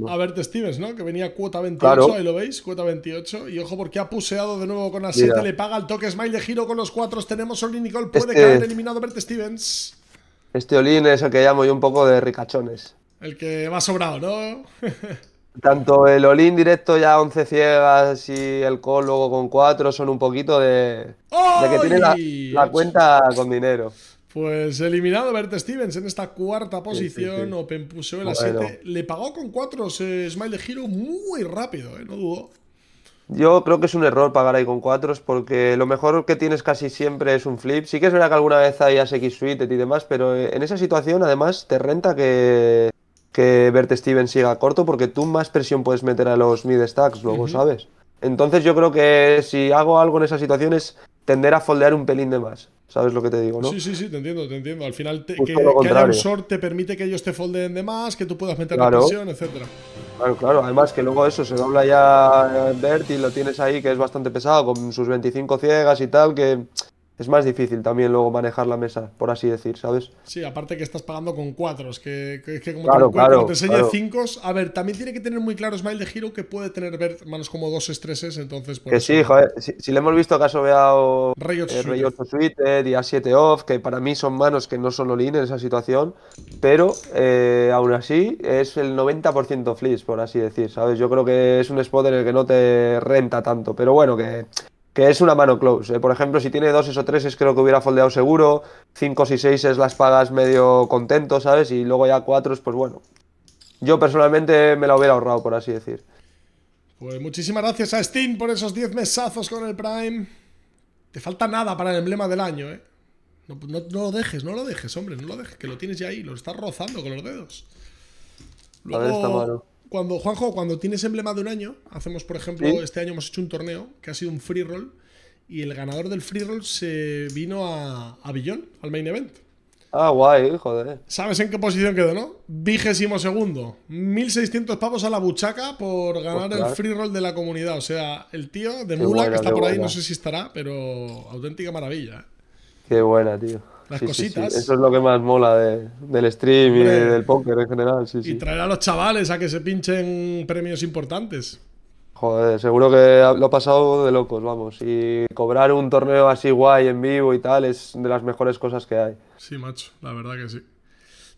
a Bert Stevens, ¿no? Que venía cuota 28, ahí lo veis, cuota 28. Y ojo, porque ha puseado de nuevo con la 7, le paga el toque Smile de giro con los cuatro. Tenemos Olin Nicole, puede este que haya eliminado Bert Stevens. Este Olin es el que llamo yo un poco de ricachones. El que ha sobrado, ¿no? <laughs> tanto el Olin directo ya 11 ciegas y el Col luego con 4 son un poquito de, que tiene la, cuenta con dinero. Pues eliminado Bert Stevens en esta cuarta posición. Open puso en la 7. Le pagó con 4 Smile de Giro muy rápido, eh, no dudo. Yo creo que es un error pagar ahí con 4 porque lo mejor que tienes casi siempre es un flip. Sí que es verdad que alguna vez hayas x Suite y demás, pero en esa situación además te renta que que Bert Steven siga corto porque tú más presión puedes meter a los mid stacks luego, ¿sabes? Entonces yo creo que si hago algo en esas situaciones tender a foldear un pelín de más. ¿Sabes lo que te digo, no? Sí, sí, sí, te entiendo, te entiendo. Al final, que, haya un short te permite que ellos te folden de más, que tú puedas meter la presión, etc. Claro, claro. Además, que luego eso se dobla ya Bert y lo tienes ahí, que es bastante pesado, con sus 25 ciegas y tal, que es más difícil también luego manejar la mesa, por así decir, ¿sabes? Sí, aparte que estás pagando con cuatros, que, que, como, te, enseña cinco, a ver, también tiene que tener muy claro Smile de giro que puede tener ver manos como dos estreses, entonces... pues que sí, joder, si, le hemos visto caso veado sobeado Rey 8 y A7 Off, que para mí son manos que no son Olin en esa situación, pero eh, aún así es el 90% flips, por así decir, ¿sabes? Yo creo que es un spot en el que no te renta tanto, pero bueno, que que es una mano close. ¿eh? Por ejemplo, si tiene dos o tres es creo que hubiera foldeado seguro, cinco si seis es las pagas medio contento, ¿sabes? Y luego ya cuatro es pues bueno. Yo personalmente me la hubiera ahorrado, por así decir. Pues muchísimas gracias a Steam por esos diez mesazos con el Prime. Te falta nada para el emblema del año, ¿eh? No, lo dejes, no lo dejes, hombre, no lo dejes, que lo tienes ya ahí, lo estás rozando con los dedos. lo a está cuando, Juanjo, cuando tienes emblema de un año, hacemos, por ejemplo, este año hemos hecho un torneo que ha sido un free roll y el ganador del free roll se vino a, a Billón, al main event. Ah, guay, joder. ¿Sabes en qué posición quedó, no? Vigésimo segundo. 1600 pavos a la buchaca por ganar el free roll de la comunidad. O sea, el tío de Mula, que está por ahí, no sé si estará, pero auténtica maravilla. ¿eh? Qué buena, tío las cositas. Eso es lo que más mola del stream y del póker en general. y traer a los chavales a que se pinchen premios importantes. Joder, seguro que lo ha pasado de locos, vamos. Y cobrar un torneo así guay en vivo y tal es de las mejores cosas que hay. Sí, macho, la verdad que sí.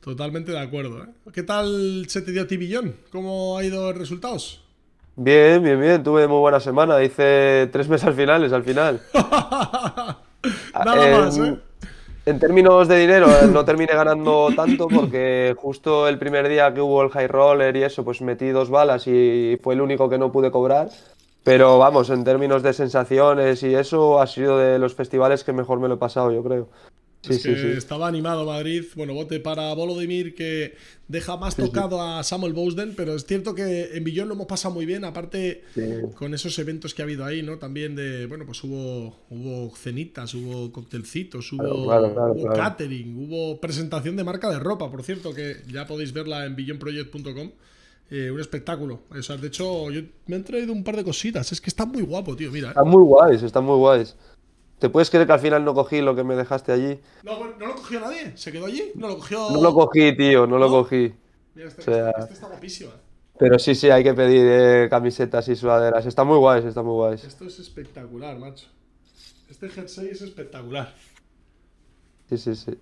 Totalmente de acuerdo. ¿eh? ¿Qué tal se te dio Tibillón? ¿Cómo ha ido el resultados? Bien, bien, bien. Tuve muy buena semana. Hice tres meses mesas finales al final. <laughs> Nada ah, más, ¿eh? en términos de dinero, eh, no <laughs> terminé ganando tanto porque justo el primer día que hubo el high roller y eso, pues metí dos balas y fue el único que no pude cobrar. Pero vamos, en términos de sensaciones y eso, ha sido de los festivales que mejor me lo he pasado, yo creo. Sí, sí, Estaba animado Madrid. Bueno, bote para Volodymyr, que deja más tocado a Samuel Bowden, pero es cierto que en Villón lo hemos pasado muy bien, aparte con esos eventos que ha habido ahí, ¿no? También de, bueno, pues hubo, hubo cenitas, hubo cóctelcitos, hubo, catering, hubo presentación de marca de ropa, por cierto, que ya podéis verla en billonproject.com. Eh, un espectáculo. O sea, de hecho, yo me han traído un par de cositas. Es que está muy guapo, tío. Mira. ¿eh? Están muy guays, están muy guays. ¿Te puedes creer que al final no cogí lo que me dejaste allí? No, pues, no lo cogió nadie. ¿Se quedó allí? No lo cogió. No lo cogí, tío, no, lo cogí. Mira, este, o sea... Este, este está guapísimo. Eh. Pero sí, sí, hay que pedir eh, camisetas y sudaderas. Está muy guays, está muy guays. Esto es espectacular, macho. Este jersey es espectacular. Sí, sí, sí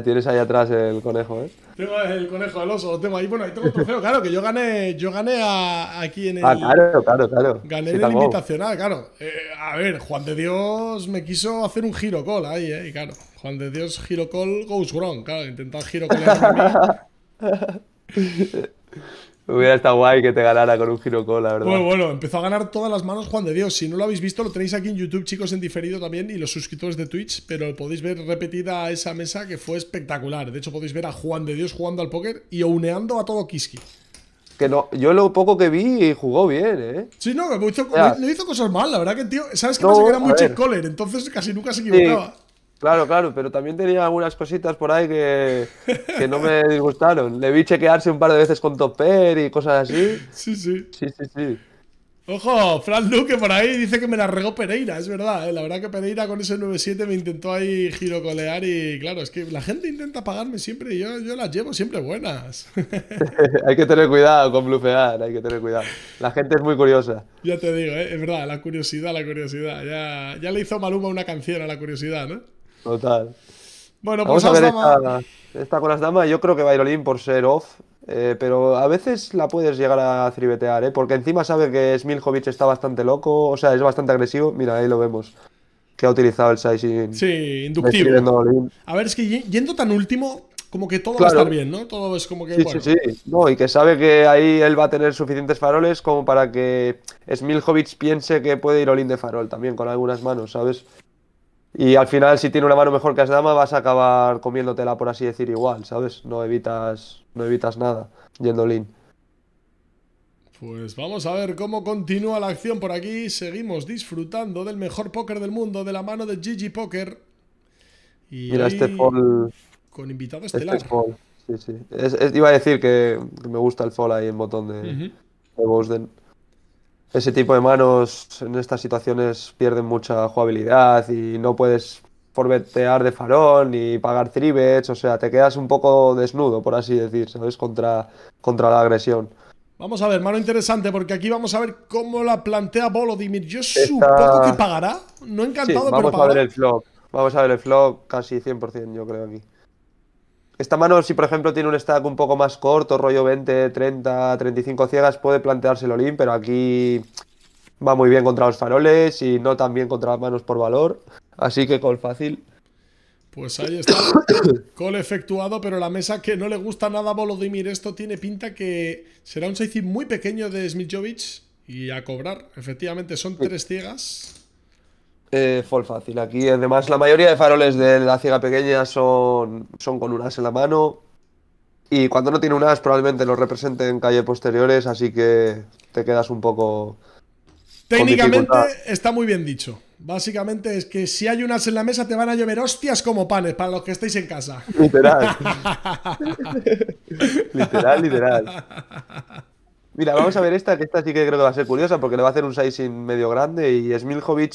tienes ahí atrás el conejo, ¿eh? Tengo el conejo, el oso, tengo ahí. bueno, ahí tengo el trofeo, claro, que yo gané, yo gané aquí en el. Ah, claro, claro, claro. Gané en el invitacional, claro. Eh, a ver, Juan de Dios me quiso hacer un call ahí, ¿eh? Y claro, Juan de Dios girocall goes wrong, claro, intentar girocall. <laughs> Hubiera estado guay que te ganara con un giro la verdad. Bueno, bueno, empezó a ganar todas las manos Juan de Dios. Si no lo habéis visto, lo tenéis aquí en YouTube, chicos, en diferido también, y los suscriptores de Twitch, pero podéis ver repetida esa mesa que fue espectacular. De hecho, podéis ver a Juan de Dios jugando al póker y uneando a todo Kiski. Que no, yo lo poco que vi jugó bien, ¿eh? Sí, no, le hizo, cosas mal, la verdad que tío. ¿Sabes que no, pasa? Que era muy entonces casi nunca se equivocaba. Claro, claro, pero también tenía algunas cositas por ahí que, que no me <laughs> disgustaron. Le vi chequearse un par de veces con Topper y cosas así. Sí, sí. Sí, sí, sí. Ojo, Fran Luque por ahí dice que me la regó Pereira, es verdad, eh. la verdad que Pereira con ese 9-7 me intentó ahí girocolear y claro, es que la gente intenta pagarme siempre y yo, yo las llevo siempre buenas. <laughs> hay que tener cuidado con blufear, hay que tener cuidado. La gente es muy curiosa. Ya te digo, eh, es verdad, la curiosidad, la curiosidad. Ya, ya le hizo Maluma una canción a la curiosidad, ¿no? Total. Bueno, pues Vamos a ver esta, con las damas. Yo creo que va a ir por ser off. Eh, pero a veces la puedes llegar a tribetear, ¿eh? porque encima sabe que Smiljovic está bastante loco, o sea, es bastante agresivo. Mira, ahí lo vemos. Que ha utilizado el sizing. Sí, inductivo. A ver, es que yendo tan último, como que todo va a estar bien, ¿no? Todo es como que. Sí, sí, sí. No, y que sabe que ahí él va a tener suficientes faroles como para que Smiljovic piense que puede ir Olin de farol también con algunas manos, ¿sabes? Y al final, si tiene una mano mejor que dama, vas a acabar comiéndotela, por así decir, igual, ¿sabes? No evitas, no evitas nada yendo lean. Pues vamos a ver cómo continúa la acción por aquí. Seguimos disfrutando del mejor póker del mundo, de la mano de Gigi Poker. Mira, este fall. Con invitado este estelar. Este Sí, sí. iba a decir que, me gusta el fall ahí en botón de, ese tipo de manos en estas situaciones pierden mucha jugabilidad y no puedes forbetear de farón ni pagar tribets, o sea, te quedas un poco desnudo, por así decir, es Contra, contra la agresión. Vamos a ver, mano interesante, porque aquí vamos a ver cómo la plantea Volodymyr. Yo supongo que pagará, no encantado, pagar. vamos a ver el flop, vamos a ver el flop casi 100%, yo creo aquí. Esta mano, si por ejemplo tiene un stack un poco más corto, rollo 20, 30, 35 ciegas, puede plantearse el pero aquí va muy bien contra los faroles y no tan bien contra las manos por valor. Así que call fácil. Pues ahí está. <coughs> Call efectuado, pero la mesa que no le gusta nada a Volodymyr. Esto tiene pinta que será un 6 muy pequeño de smiljovic y a cobrar. Efectivamente, son tres ciegas eh, fácil. Aquí, además, la mayoría de faroles de la ciega pequeña son, son con un as en la mano. Y cuando no tiene un as, probablemente lo represente en calle posteriores, así que te quedas un poco. Técnicamente está muy bien dicho. Básicamente es que si hay unas en la mesa te van a llover hostias como panes para los que estáis en casa. Literal. <laughs> literal, literal. Mira, vamos a ver esta, que esta sí que creo que va a ser curiosa porque le va a hacer un sizing medio grande y Smiljovic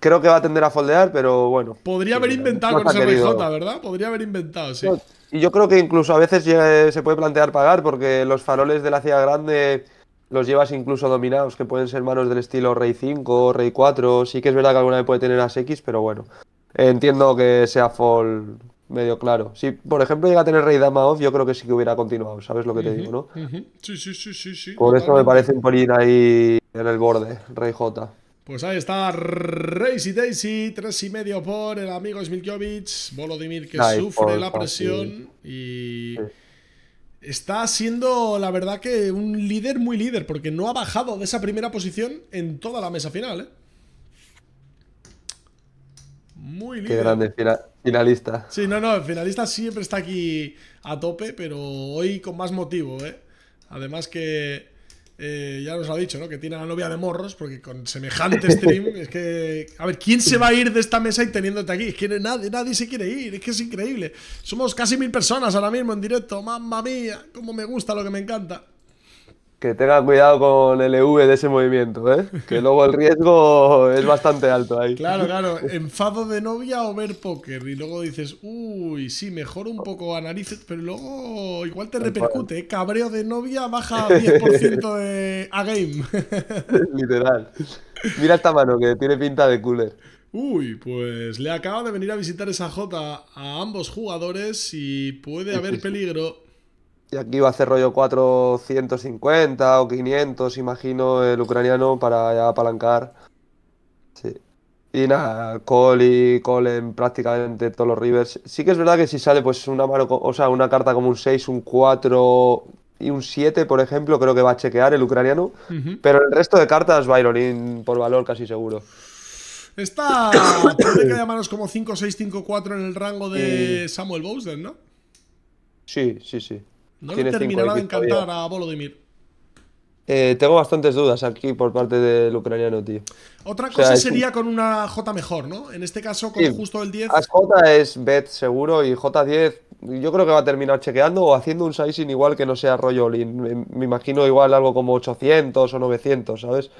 Creo que va a tender a foldear, pero bueno. Podría haber inventado con jota, ¿verdad? Podría haber inventado, sí. y yo creo que incluso a veces se puede plantear pagar, porque los faroles de la ciudad grande los llevas incluso dominados, que pueden ser manos del estilo Rey 5, Rey 4. Sí que es verdad que alguna vez puede tener as X, pero bueno. Entiendo que sea fold medio claro. Si, por ejemplo, llega a tener Rey Dama off, yo creo que sí que hubiera continuado, ¿sabes lo que te digo, no? Sí, sí, sí, sí. sí por eso me parece un polín ahí en el borde, Rey J. Pues ahí está Racy Daisy, tres y medio por el amigo Smilkovic, Volodymyr que sufre la presión y está siendo la verdad que un líder muy líder porque no ha bajado de esa primera posición en toda la mesa final, ¿eh? Muy líder. Qué grande finalista. Sí, no, no, el finalista siempre está aquí a tope, pero hoy con más motivo, ¿eh? Además que eh, ya nos lo ha dicho, ¿no? Que tiene la novia de morros, porque con semejante stream, es que. A ver, ¿quién se va a ir de esta mesa y teniéndote aquí? Es que nadie, nadie se quiere ir, es que es increíble. Somos casi mil personas ahora mismo en directo, mamma mía, como me gusta lo que me encanta que tenga cuidado con el EV de ese movimiento, ¿eh? que luego el riesgo es bastante alto ahí. Claro, claro, <laughs> enfado de novia o ver póker, y luego dices, uy, sí, mejor un poco a narices, pero luego igual te repercute, ¿eh? cabreo de novia baja 10% a game. <laughs> Literal. Mira esta mano que tiene pinta de cooler. Uy, pues le acaba de venir a visitar esa J a ambos jugadores y puede haber peligro. <laughs> Y aquí va a hacer rollo 450 o 500, imagino, el ucraniano para apalancar. Sí. Y nada, Coli, y en prácticamente todos los rivers. Sí que es verdad que si sale pues una mano, o sea, una carta como un 6, un 4 y un 7, por ejemplo, creo que va a chequear el ucraniano. Pero el resto de cartas, va a Byronin por valor casi seguro. Está, <coughs> Parece que haya manos como 5, 6, 5, 4 en el rango de mm. Samuel Bowser, ¿no? Sí, sí, sí. No le terminará de encantar a Volodymyr. Eh, tengo bastantes dudas aquí por parte del ucraniano, tío. Otra cosa sería con una J mejor, ¿no? En este caso, con justo el 10. J es bet seguro y J10 yo creo que va a terminar chequeando o haciendo un sizing igual que no sea rollo Olin. Me, imagino igual algo como 800 o 900, ¿sabes?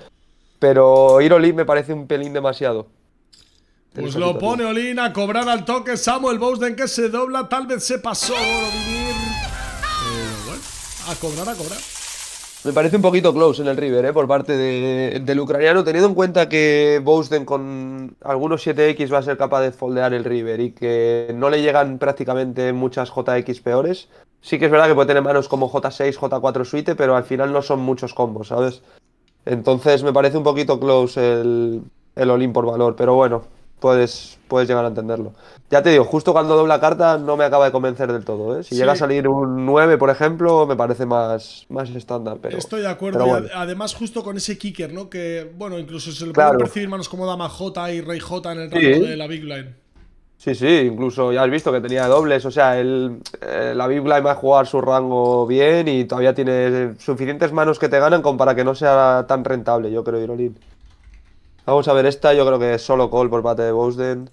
Pero ir Olin me parece un pelín demasiado. Pues lo pone Olin a cobrar al toque Samuel Bowden que se dobla, tal vez se pasó a cobrar, a cobrar. Me parece un poquito close en el River, ¿eh? por parte del ucraniano, teniendo en cuenta que Bowsden con algunos 7X va a ser capaz de foldear el River y que no le llegan prácticamente muchas JX peores. Sí que es verdad que puede tener manos como J6, J4 suite, pero al final no son muchos combos, ¿sabes? Entonces me parece un poquito close el, el por valor, pero bueno, puedes, puedes llegar a entenderlo. Ya te digo, justo cuando dobla carta no me acaba de convencer del todo. ¿eh? Si llega a salir un 9, por ejemplo, me parece más, más estándar. Pero, Estoy de acuerdo. Además, justo con ese kicker, ¿no? Que, bueno, incluso se le puede percibir manos como Dama J y Rey J en el rango de la Big Line. Sí, sí, incluso ya has visto que tenía dobles, o sea, el eh, la Big Line va a jugar su rango bien y todavía tiene suficientes manos que te ganan para que no sea tan rentable, yo creo, Irolín. Vamos a ver esta, yo creo que es solo call por parte de Bowsden.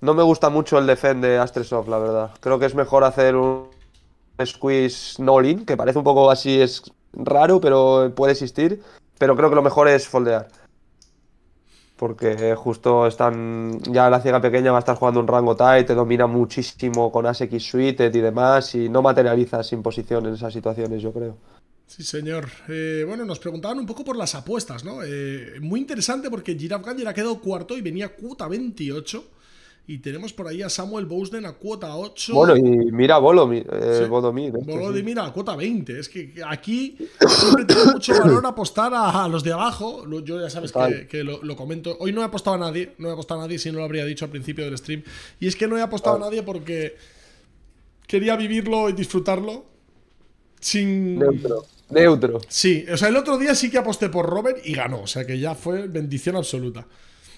No me gusta mucho el defend de Astresoft la verdad. Creo que es mejor hacer un squeeze no-lin, que parece un poco así, es raro, pero puede existir. Pero creo que lo mejor es foldear. Porque justo están. Ya la ciega pequeña va a estar jugando un rango tight, te domina muchísimo con x Suited y demás, y no materializas sin posición en esas situaciones, yo creo. Sí, señor. Eh, bueno, nos preguntaban un poco por las apuestas, ¿no? Eh, muy interesante porque Giraf Ganger ha quedado cuarto y venía cuota 28. Y tenemos por ahí a Samuel Bousden a cuota 8. Bueno, y mira a eh, eh, Bolo de a cuota 20. Es que aquí siempre tiene mucho valor apostar a, los de abajo. Yo ya sabes que, lo, comento. Hoy no he apostado a nadie. No he apostado a nadie si no lo habría dicho al principio del stream. Y es que no he apostado a nadie porque quería vivirlo y disfrutarlo sin, Neutro. Sí, o sea, el otro día sí que aposté por Robert y ganó. O sea, que ya fue bendición absoluta.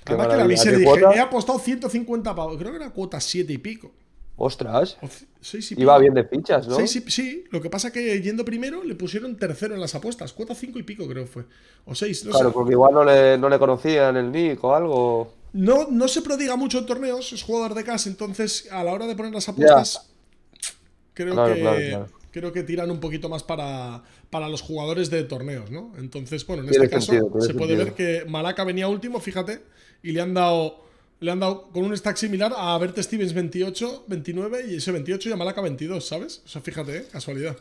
Además que la avisé, dije, he apostado 150 pavos. Creo que era cuota 7 y pico. Ostras. Iba bien de fichas, ¿no? sí, lo que pasa que yendo primero le pusieron tercero en las apuestas. Cuota 5 y pico, creo fue. O 6, no Claro, porque igual no le, no le conocían el nick o algo. No, no se prodiga mucho en torneos, es jugador de casa, entonces a la hora de poner las apuestas, creo, que, creo que tiran un poquito más para, para los jugadores de torneos, ¿no? Entonces, bueno, en este caso se puede ver que Malaca venía último, fíjate, y le han dado le han dado con un stack similar a Bert Stevens 28, 29 y ese 28 y a Malaca 22, ¿sabes? O sea, fíjate, ¿eh? casualidad.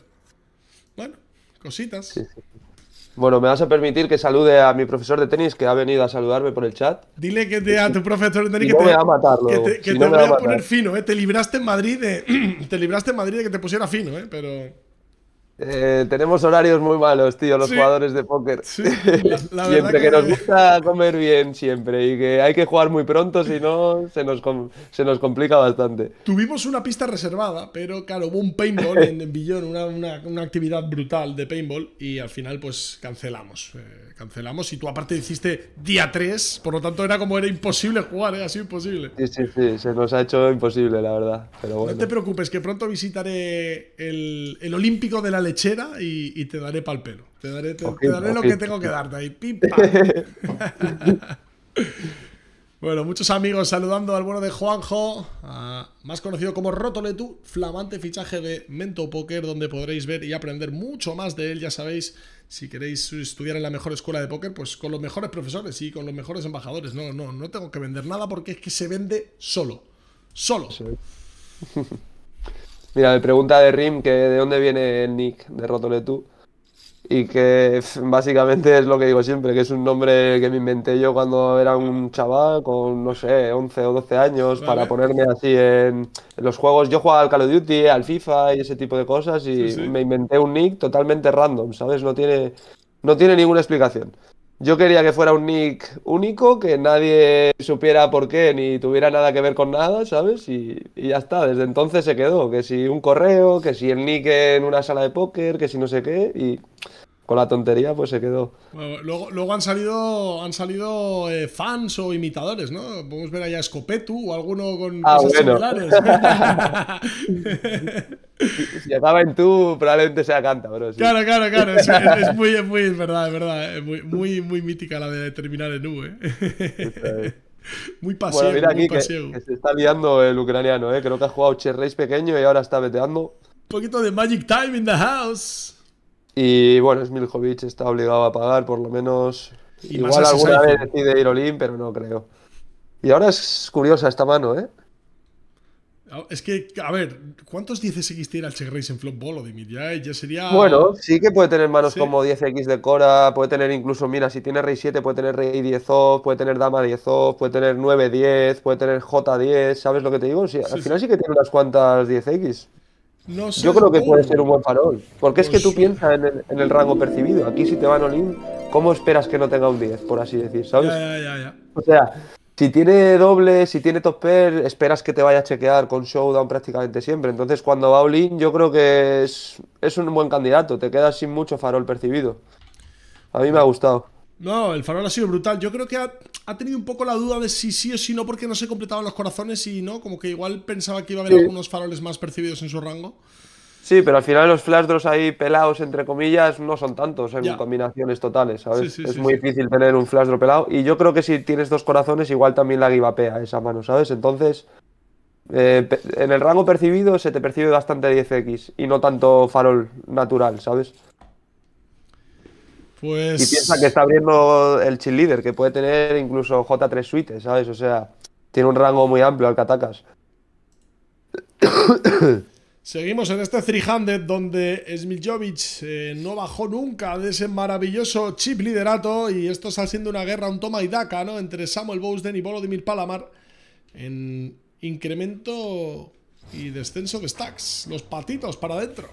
Bueno, cositas. Bueno, me vas a permitir que salude a mi profesor de tenis que ha venido a saludarme por el chat. Dile que te, a tu profesor de tenis que, no te, a matarlo, que, voy a, a poner fino, ¿eh? Te libraste en Madrid de, <clears throat> te libraste en Madrid de que te pusiera fino, ¿eh? Pero... Eh, tenemos horarios muy malos, tío, los jugadores de póker. Sí, <laughs> la, siempre que, nos gusta comer bien, siempre. Y que hay que jugar muy pronto, si no, se nos, se nos complica bastante. Tuvimos una pista reservada, pero claro, hubo un paintball en, Billón, una, actividad brutal de paintball, y al final, pues cancelamos. Eh, cancelamos, y tú aparte hiciste día 3, por lo tanto era como era imposible jugar, ¿eh? así imposible. Sí, sí, sí, se nos ha hecho imposible, la verdad. No te preocupes, que pronto visitaré el, el Olímpico de la lechera y, te daré pal pelo. Te daré, lo que tengo que darte ahí. Pim, <laughs> bueno, muchos amigos saludando al bueno de Juanjo, más conocido como Rotoletu, flamante fichaje de Mento Poker, donde podréis ver y aprender mucho más de él. Ya sabéis, si queréis estudiar en la mejor escuela de póker, pues con los mejores profesores y con los mejores embajadores. No, no, no tengo que vender nada porque es que se vende solo. Solo. <laughs> Mira, me pregunta de Rim que de dónde viene el nick de tú Y que básicamente es lo que digo siempre, que es un nombre que me inventé yo cuando era un chaval con, no sé, 11 o 12 años para ponerme así en, los juegos. Yo jugaba al Call of Duty, al FIFA y ese tipo de cosas y me inventé un nick totalmente random, ¿sabes? No tiene, no tiene ninguna explicación. Yo quería que fuera un nick único, que nadie supiera por qué ni tuviera nada que ver con nada, ¿sabes? Y, ya está, desde entonces se quedó. Que si un correo, que si el nick en una sala de póker, que si no sé qué. Y con la tontería, pues se quedó. luego, han salido, han salido eh, fans o imitadores, ¿no? Podemos ver allá a Escopetu o alguno con ah, cosas bueno. <laughs> si, si acaba en tú, probablemente sea canta, bro. Claro, claro, claro. Es, muy, es muy, verdad, es verdad. Es muy, muy, mítica la de terminar en «u». ¿eh? Muy paseo, mira aquí muy que, se está liando el ucraniano, ¿eh? Creo que ha jugado Race» pequeño y ahora está veteando. Un poquito de Magic Time in the house. Y bueno, Smiljovic está obligado a pagar, por lo menos. igual alguna vez decide ir Olin, pero no creo. Y ahora es curiosa esta mano, ¿eh? Ah, es que, a ver, ¿cuántos 10X tiene el Race en Flop Ball, Ya, sería. Bueno, sí que puede tener manos como 10X de Cora, puede tener incluso, mira, si tiene Rey 7, puede tener Rey 10 off, puede tener Dama 10 off, puede tener 9-10, puede tener J10, ¿sabes lo que te digo? al final sí. que tiene unas cuantas 10X. Yo creo que puede ser un buen farol. Porque es que tú pues piensas en el, rango percibido. Aquí si te van Olin, ¿cómo esperas que no tenga un 10, por así decir? o sea, si tiene doble, si tiene top pair, esperas que te vaya a chequear con showdown prácticamente siempre. Entonces, cuando va Olin, yo creo que es, es un buen candidato. Te quedas sin mucho farol percibido. A mí me ha gustado. No, el farol ha sido brutal. Yo creo que ha, ha tenido un poco la duda de si sí o si no, porque no se completaban los corazones y no, como que igual pensaba que iba a haber algunos faroles más percibidos en su rango. Sí, pero al final los flashdros ahí pelados, entre comillas, no son tantos en combinaciones totales, ¿sabes? es muy difícil tener un flashro pelado. Y yo creo que si tienes dos corazones, igual también la pea esa mano, ¿sabes? Entonces, eh, en el rango percibido se te percibe bastante 10x y no tanto farol natural, ¿sabes? Pues y piensa que está abriendo el chip líder que puede tener incluso J3 Suite, ¿sabes? O sea, tiene un rango muy amplio al que atacas. <coughs> Seguimos en este 300 donde Smiljovic eh, no bajó nunca de ese maravilloso chip liderato y esto está siendo una guerra, un toma y daca, ¿no? Entre Samuel Bousden y Volodymyr Palamar en incremento y descenso de stacks. Los patitos para adentro.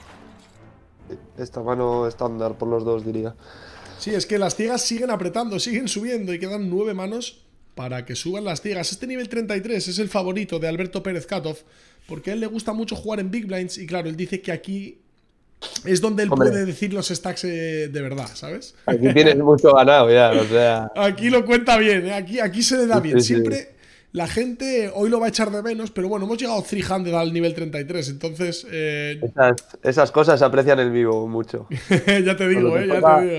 Esta mano estándar por los dos, diría. Sí, es que las ciegas siguen apretando, siguen subiendo y quedan nueve manos para que suban las ciegas. Este nivel 33 es el favorito de Alberto Pérez Katov porque a él le gusta mucho jugar en Big Blinds y claro, él dice que aquí es donde él puede decir los stacks eh, de verdad, ¿sabes? Aquí tienes mucho ganado ya, o sea... <laughs> Aquí lo cuenta bien, eh, aquí, aquí se le da bien. Siempre la gente hoy lo va a echar de menos, pero bueno, hemos llegado 300 al nivel 33, entonces... Eh, <laughs> esas, cosas se aprecian en vivo mucho. <laughs> ya te digo, eh,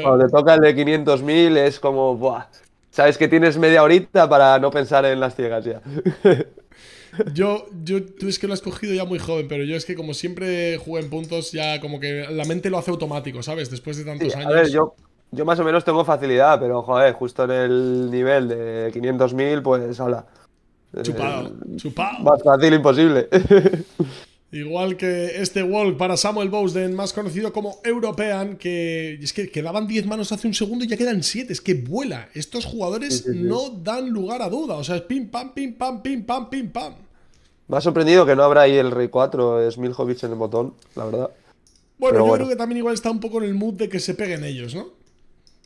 Cuando le toca el de 500.000 es como, buah, sabes que tienes media horita para no pensar en las ciegas ya. <laughs> Yo, yo, tú es que lo has cogido ya muy joven, pero yo es que como siempre juego en puntos, ya como que la mente lo hace automático, ¿sabes? Después de tantos años. yo, yo más o menos tengo facilidad, pero joder, justo en el nivel de 500.000, pues hola. Eh, chupado, Más fácil imposible. <laughs> Igual que este walk para Samuel Bowden, más conocido como European, que es que quedaban 10 manos hace un segundo y ya quedan 7, es que vuela. Estos jugadores no dan lugar a duda, o sea, es pim pam, pim pam, pim pam, pim pam. Me ha sorprendido que no habrá ahí el rey 4, es Miljovic en el botón, la verdad. Bueno, yo creo que también igual está un poco en el mood de que se peguen ellos, ¿no?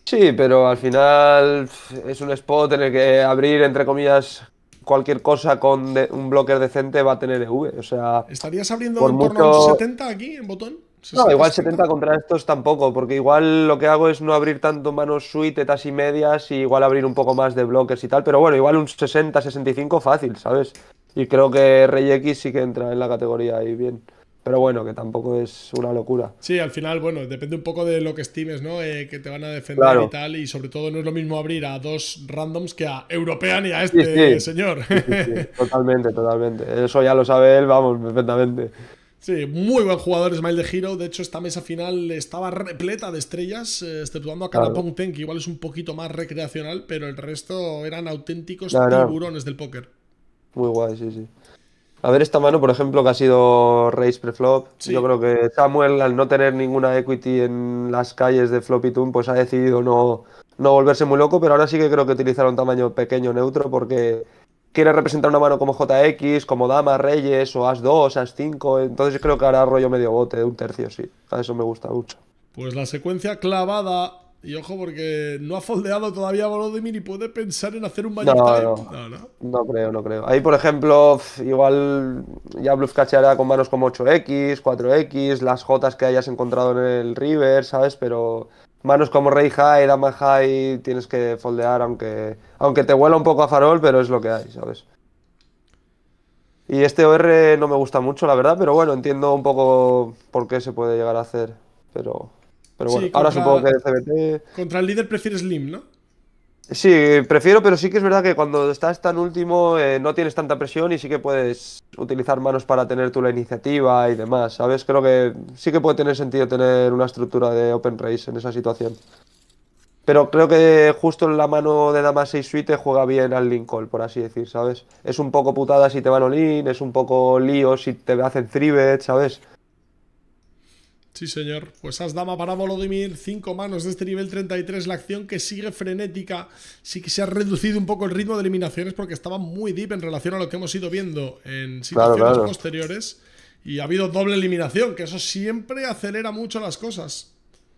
Sí, pero al final es un spot en el que abrir, entre comillas, cualquier cosa con un blocker decente va a tener EV. O sea, ¿Estarías abriendo por, 70 aquí en botón? no, igual 70 contra estos tampoco, porque igual lo que hago es no abrir tanto manos suite, y medias, y igual abrir un poco más de blockers y tal, pero bueno, igual un 60, 65 fácil, ¿sabes? Y creo que Rey X sí que entra en la categoría ahí bien pero bueno, que tampoco es una locura. Sí, al final, bueno, depende un poco de lo que estimes, ¿no? Eh, que te van a defender y tal, y sobre todo no es lo mismo abrir a dos randoms que a European y a este sí. señor. Sí, <laughs> totalmente, totalmente. Eso ya lo sabe él, vamos, perfectamente. Sí, muy buen jugador Smile de Hero. De hecho, esta mesa final estaba repleta de estrellas, eh, exceptuando a Punk Ten, que igual es un poquito más recreacional, pero el resto eran auténticos tiburones del póker. Muy guay, sí, sí. A ver, esta mano, por ejemplo, que ha sido race preflop. Yo creo que Samuel, al no tener ninguna equity en las calles de flop y Toon, pues ha decidido no, volverse muy loco, pero ahora sí que creo que utilizará un tamaño pequeño neutro porque quiere representar una mano como JX, como Dama, Reyes o As2, As5. Entonces creo que hará rollo medio bote, de un tercio, sí. A eso me gusta mucho. Pues la secuencia clavada y ojo, porque no ha foldeado todavía Volodymyr y puede pensar en hacer un baño no, no. no, creo, no creo. Ahí, por ejemplo, igual ya Bluff cacheará con manos como 8X, 4X, las Jotas que hayas encontrado en el River, ¿sabes? Pero manos como Rey High, Dama High, tienes que foldear, aunque, aunque te huela un poco a farol, pero es lo que hay, ¿sabes? Y este OR no me gusta mucho, la verdad, pero bueno, entiendo un poco por qué se puede llegar a hacer, pero pero bueno, ahora supongo que CBT. Contra el líder prefieres Slim, ¿no? Sí, prefiero, pero sí que es verdad que cuando estás tan último eh, no tienes tanta presión y sí que puedes utilizar manos para tener tú la iniciativa y demás, ¿sabes? Creo que sí que puede tener sentido tener una estructura de Open Race en esa situación. Pero creo que justo en la mano de Dama 6 Suite juega bien al Lincoln, por así decir, ¿sabes? Es un poco putada si te van Olin, es un poco lío si te hacen thrivet, bet, ¿sabes? Sí, señor. Pues has dama para Volodymyr, cinco manos de este nivel 33, la acción que sigue frenética. Sí que se ha reducido un poco el ritmo de eliminaciones porque estaba muy deep en relación a lo que hemos ido viendo en situaciones posteriores. Y ha habido doble eliminación, que eso siempre acelera mucho las cosas.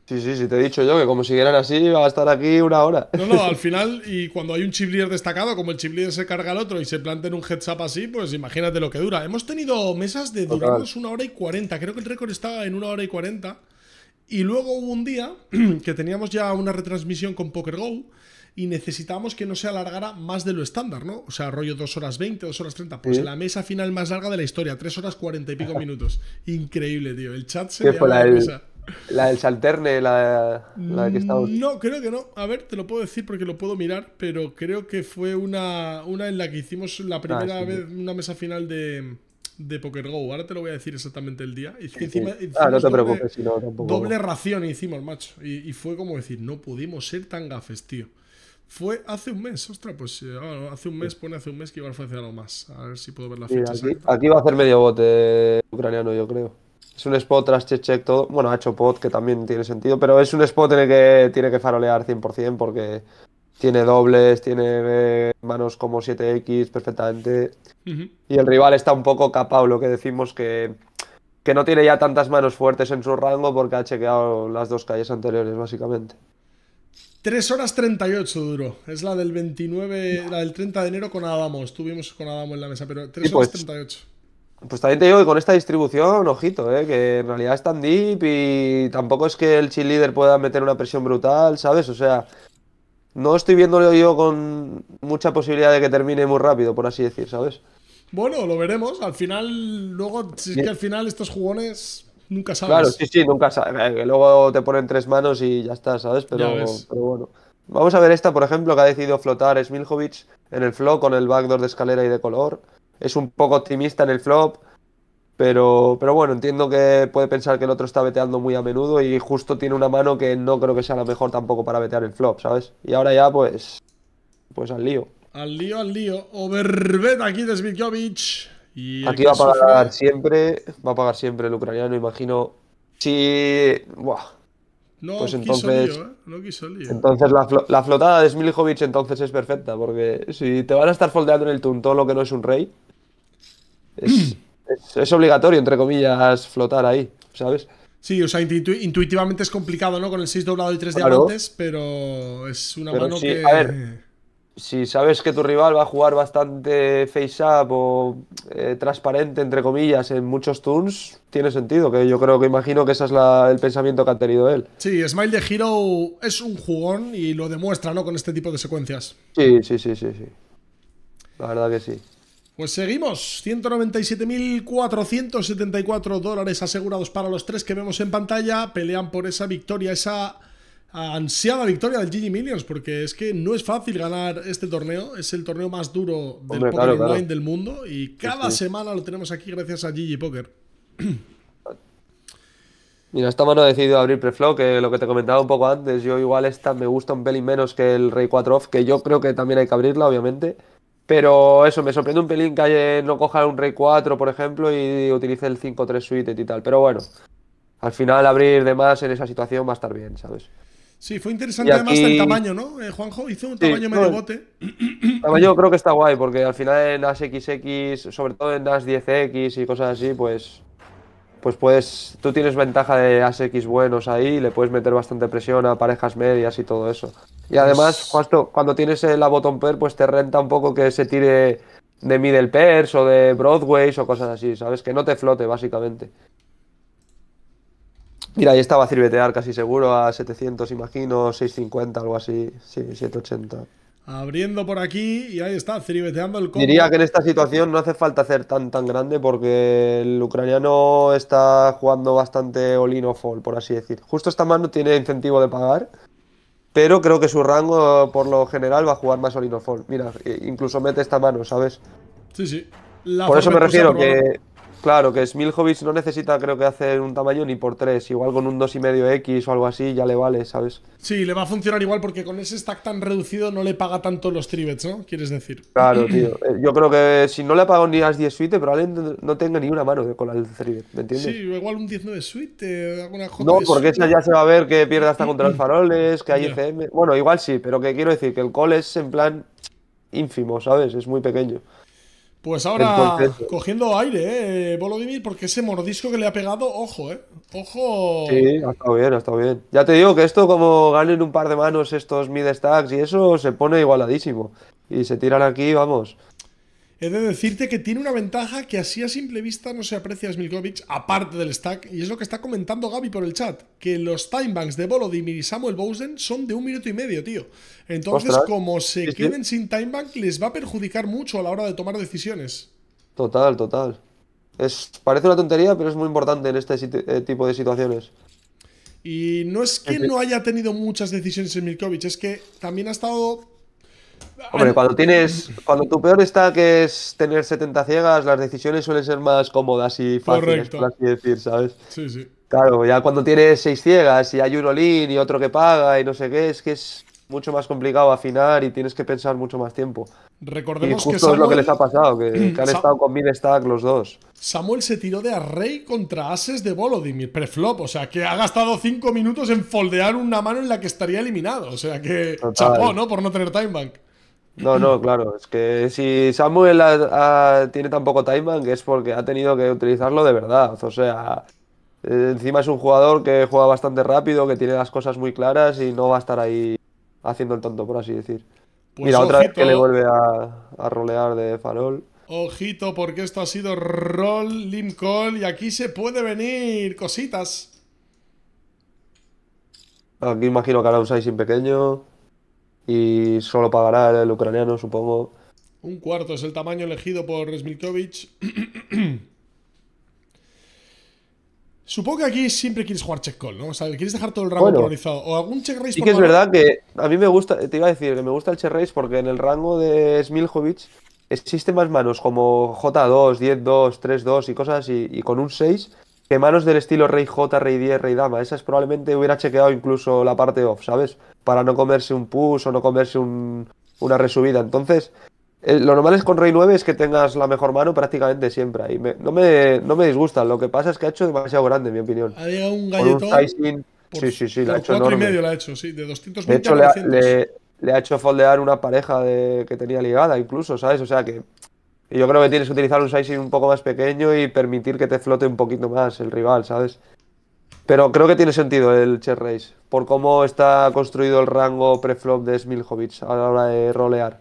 Sí, sí, sí, te he dicho yo que como siguieran así iba a estar aquí una hora. No, no, al <laughs> final, y cuando hay un chip destacado, como el chip se carga al otro y se plantea en un heads up así, pues imagínate lo que dura. Hemos tenido mesas de duramos una hora y cuarenta, creo que el récord estaba en una hora y cuarenta. Y luego hubo un día <clears throat> que teníamos ya una retransmisión con poker go y necesitábamos que no se alargara más de lo estándar, ¿no? O sea, rollo dos horas 20, dos horas 30. Pues la mesa final más larga de la historia, tres horas cuarenta y pico <laughs> minutos. Increíble, tío. El chat se... fue la, la del Salterne, la, la que estamos mm, No, creo que no. A ver, te lo puedo decir porque lo puedo mirar, pero creo que fue una, en la que hicimos la ah, primera vez una mesa final de, Poker Go. Ahora te lo voy a decir exactamente el día. Ah, no te preocupes, si tampoco. Doble ración hicimos, macho. Y, fue como decir, no pudimos ser tan gafes, tío. Fue hace un mes, ostras, pues eh, ah, hace un mes, pone hace un mes que iba a hacer algo más. A ver si puedo ver la fecha. Aquí, aquí, va a hacer medio bote ucraniano, yo creo. Es un spot tras check, todo. Bueno, ha hecho pot, que también tiene sentido, pero es un spot en el que tiene que farolear 100% porque tiene dobles, tiene eh, manos como 7X perfectamente. Y el rival está un poco capado, lo que decimos que, que no tiene ya tantas manos fuertes en su rango porque ha chequeado las dos calles anteriores, básicamente. 3 horas 38 duro. Es la del 29, la del 30 de enero con Adamo. Estuvimos con Adamo en la mesa, pero 3 pues, horas 38. Pues también te digo que con esta distribución, ojito, ¿eh? que en realidad es tan deep y tampoco es que el leader pueda meter una presión brutal, ¿sabes? O sea, no estoy viéndolo yo con mucha posibilidad de que termine muy rápido, por así decir, ¿sabes? Bueno, lo veremos. Al final, luego, si es que al final estos jugones nunca sabes. Claro, sí, sí, nunca sabes. Eh, luego te ponen tres manos y ya está, ¿sabes? Pero, pero bueno. Vamos a ver esta, por ejemplo, que ha decidido flotar Smiljovic en el flow con el backdoor de escalera y de color es un poco optimista en el flop. Pero, pero bueno, entiendo que puede pensar que el otro está veteando muy a menudo y justo tiene una mano que no creo que sea la mejor tampoco para vetear el flop, ¿sabes? Y ahora ya, pues. Pues al lío. Al lío, al lío. Overbet aquí de Y aquí va a pagar siempre. Va a pagar siempre el ucraniano, imagino. Si. Buah. No, pues entonces, quiso lío, ¿eh? no quiso lío. Entonces la, flotada de Smiljovic entonces es perfecta, porque si te van a estar foldeando en el turn lo que no es un rey, es, es, obligatorio, entre comillas, flotar ahí, ¿sabes? Sí, o sea, intuitivamente es complicado, ¿no? Con el 6 doblado y 3 diamantes, pero es una mano que. si sabes que tu rival va a jugar bastante face up o eh, transparente, entre comillas, en muchos turns, tiene sentido. Que yo creo que imagino que ese es el pensamiento que ha tenido él. Sí, Smile de Hero es un jugón y lo demuestra, ¿no? Con este tipo de secuencias. Sí, sí, sí, sí, sí. La verdad que sí. Pues seguimos, 197.474 dólares asegurados para los tres que vemos en pantalla, pelean por esa victoria, esa ansiada victoria del GG Millions, porque es que no es fácil ganar este torneo, es el torneo más duro del Poker online del mundo y cada semana lo tenemos aquí gracias a GG Poker. Mira, esta mano he decidido abrir preflow, que lo que te comentaba un poco antes, yo igual esta me gusta un pelín menos que el Rey 4 off, que yo creo que también hay que abrirla, obviamente. Pero eso, me sorprende un pelín que no coja un Rey 4, por ejemplo, y utilice el 5-3 suite y tal. Pero bueno, al final abrir de más en esa situación va a estar bien, ¿sabes? Sí, fue interesante además el tamaño, ¿no? Eh, Juanjo hizo un tamaño medio bote. Tamaño creo que está guay, porque al final en As XX, sobre todo en As 10X y cosas así, pues. Pues puedes. Tú tienes ventaja de As X buenos ahí, le puedes meter bastante presión a parejas medias y todo eso. Y además, cuando, tienes la botón pair, pues te renta un poco que se tire de middle pairs o de broadways o cosas así, ¿sabes? Que no te flote, básicamente. Mira, ahí estaba Cirbetear casi seguro, a 700, imagino, 650, algo así, sí, 780. Abriendo por aquí y ahí está, cirbeteando el combo. Diría que en esta situación no hace falta hacer tan tan grande porque el ucraniano está jugando bastante all in por así decir. Justo esta mano tiene incentivo de pagar, pero creo que su rango, por lo general, va a jugar más Olinofol. Mira, incluso mete esta mano, ¿sabes? Sí, sí. por eso me refiero que Claro, que Smiljovic no necesita, creo que, hacer un tamaño ni por tres. Igual con un 2,5x o algo así ya le vale, ¿sabes? Sí, le va a funcionar igual porque con ese stack tan reducido no le paga tanto los tribets, ¿no? Quieres decir. Claro, <clears throat> tío. Eh, yo creo que si no le ha pagado ni las 10 suite, probablemente no tenga ni una mano con el tribet, ¿me entiendes? Sí, igual un 19 suite, eh, alguna jota No, porque esa ya se va a ver que pierde hasta contra los <clears throat> faroles, que hay e Bueno, igual sí, pero que quiero decir que el call es en plan ínfimo, ¿sabes? Es muy pequeño. Pues ahora, eh, cogiendo aire, eh, Volodymyr, porque ese mordisco que le ha pegado, ojo, eh. Ojo. Sí, ha estado bien, ha estado bien. Ya te digo que esto, como ganen un par de manos estos mid stacks y eso, se pone igualadísimo. Y se tiran aquí, vamos. He de decirte que tiene una ventaja que así a simple vista no se aprecia a aparte del stack, y es lo que está comentando Gaby por el chat, que los timebanks de Volodymyr y Samuel Bowden son de un minuto y medio, tío. Entonces, como se queden sin timebank, les va a perjudicar mucho a la hora de tomar decisiones. Total, total. Es, parece una tontería, pero es muy importante en este eh, tipo de situaciones. Y no es que no haya tenido muchas decisiones en es que también ha estado Hombre, cuando tienes, cuando tu peor está que es tener 70 ciegas, las decisiones suelen ser más cómodas y fáciles, por decir, ¿sabes? Sí, sí. Claro, ya cuando tienes 6 ciegas y hay un Olin y otro que paga y no sé qué, es que es mucho más complicado afinar y tienes que pensar mucho más tiempo. Recordemos que es lo que les ha pasado, que, <clears throat> han estado con 1000 stack los dos. Samuel se tiró de array contra ases de Volodymyr, preflop, o sea que ha gastado 5 minutos en foldear una mano en la que estaría eliminado, o sea que chapó, ¿no? Por no tener bank. No, no, claro. Es que si Samuel tiene tan poco timing es porque ha tenido que utilizarlo de verdad. O sea, eh, encima es un jugador que juega bastante rápido, que tiene las cosas muy claras y no va a estar ahí haciendo el tonto, por así decir. Pues Mira, otra que le vuelve a, rolear de farol. Ojito, porque esto ha sido roll, call y aquí se puede venir cositas. Aquí imagino que hará un sizing pequeño y solo pagará el ucraniano, supongo. Un cuarto es el tamaño elegido por Smilkovich. <clears throat> Supongo que aquí siempre quieres jugar check call, ¿no? O sea, quieres dejar todo el rango O algún check race. que es verdad que a mí me gusta, te iba a decir que me gusta el check raise porque en el rango de Smiljovic existen más manos como J2, 10-2, 3-2 y cosas así, y con un 6 que manos del estilo Rey J, Rey 10, Rey Dama. es probablemente hubiera chequeado incluso la parte off, ¿sabes? para no comerse un push o no comerse una resubida. Entonces, eh, lo normal es con Rey 9 es que tengas la mejor mano prácticamente siempre. Y no, me, no me disgusta. Lo que pasa es que ha hecho demasiado grande, en mi opinión. Ha llegado un galletón. sí, sí, sí, la ha hecho y medio la ha hecho, sí, de 220 De a Le, ha hecho foldear una pareja que tenía ligada, incluso, ¿sabes? O sea que. Yo creo que tienes que utilizar un sizing un poco más pequeño y permitir que te flote un poquito más el rival, ¿sabes? Pero creo que tiene sentido el check race, por cómo está construido el rango preflop de Smiljovic a la hora de rolear.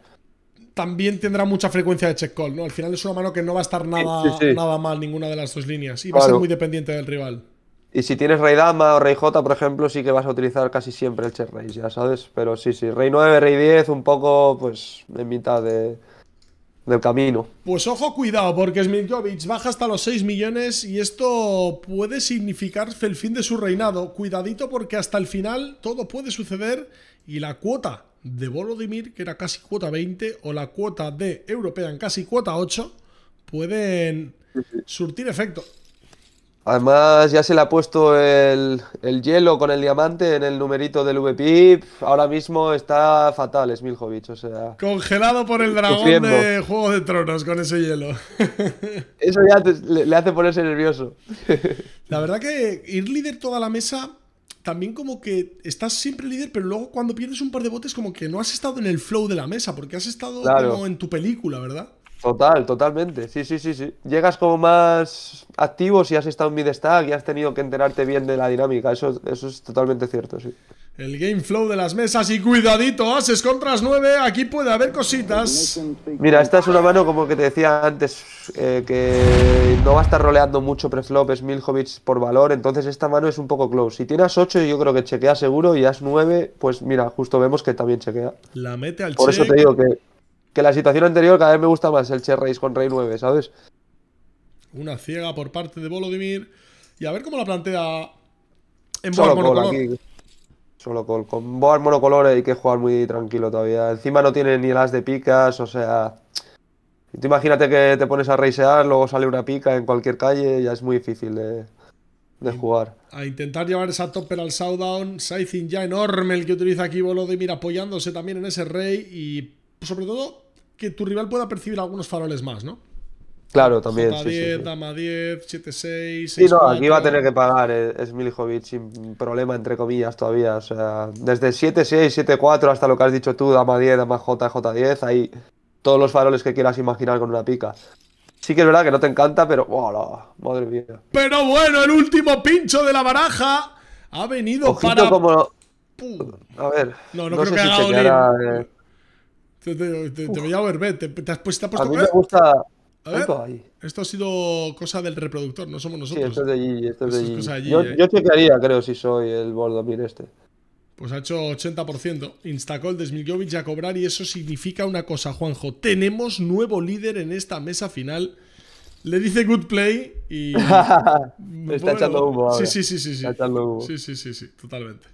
También tendrá mucha frecuencia de check call, ¿no? Al final es una mano que no va a estar nada, nada mal ninguna de las dos líneas y va a ser muy dependiente del rival. Y si tienes rey dama o rey J, por ejemplo, sí que vas a utilizar casi siempre el check race, ya sabes. Pero sí, sí, rey 9, rey 10, un poco pues en mitad de, camino. Pues ojo, cuidado, porque Smiljovic baja hasta los 6 millones y esto puede significar el fin de su reinado. Cuidadito porque hasta el final todo puede suceder y la cuota de Volodymyr, que era casi cuota 20, o la cuota de Europea en casi cuota 8, pueden surtir efecto. Además, ya se le ha puesto el, hielo con el diamante en el numerito del VP, Ahora mismo está fatal, Smiljovic. O sea, Congelado por el dragón de Juego de Tronos con ese hielo. <laughs> Eso ya le, hace ponerse nervioso. La verdad que ir líder toda la mesa, también como que estás siempre líder, pero luego cuando pierdes un par de botes, como que no has estado en el flow de la mesa, porque has estado como en tu película, ¿verdad? Total, totalmente. Sí, sí, sí, sí. Llegas como más activo si has estado en mid-stack y has tenido que enterarte bien de la dinámica. Eso, eso es totalmente cierto, sí. El game flow de las mesas y cuidadito, Haces contras 9, aquí puede haber cositas. Mira, esta es una mano como que te decía antes, eh, que no va a estar roleando mucho preflop, es Miljovic por valor, entonces esta mano es un poco close. Si tienes 8 yo creo que chequea seguro y as 9, pues mira, justo vemos que también chequea. La mete al Por eso te digo que que la situación anterior cada vez me gusta más el Chess Race con Rey 9, ¿sabes? Una ciega por parte de Volodymyr. Y a ver cómo la plantea en Solo monocolor. Solo Con board monocolor hay que jugar muy tranquilo todavía. Encima no tiene ni las de picas, o sea. Tú imagínate que te pones a reisear, luego sale una pica en cualquier calle, ya es muy difícil de, jugar. A intentar llevar esa topper al showdown. Scything ya enorme el que utiliza aquí Volodymyr apoyándose también en ese rey y sobre todo que tu rival pueda percibir algunos faroles más, ¿no? Claro, también. J10, Dama 10, 7, 6. Sí, 6, no, 4. aquí va a tener que pagar eh, es sin problema, entre comillas, todavía. O sea, desde 7, 6, 7, 4 hasta lo que has dicho tú, Dama 10, Dama J, J10, hay todos los faroles que quieras imaginar con una pica. Sí que es verdad que no te encanta, pero. la! Madre mía. Pero bueno, el último pincho de la baraja ha venido Ojito para. Como... A ver. No, no, creo que que si haga te, voy pues, te, has puesto. A mí me gusta. A ver, esto ha sido cosa del reproductor, no somos nosotros. esto es de allí, esto de yo, eh. yo chequearía, creo, si soy el Bordomir este. Pues ha hecho 80%. Instacol de Smiljovic a cobrar y eso significa una cosa, Juanjo. Tenemos nuevo líder en esta mesa final. Le dice good play y... <laughs> está echando humo. Sí, sí, sí, sí. sí. Está echando humo. Sí, sí, sí, sí, totalmente.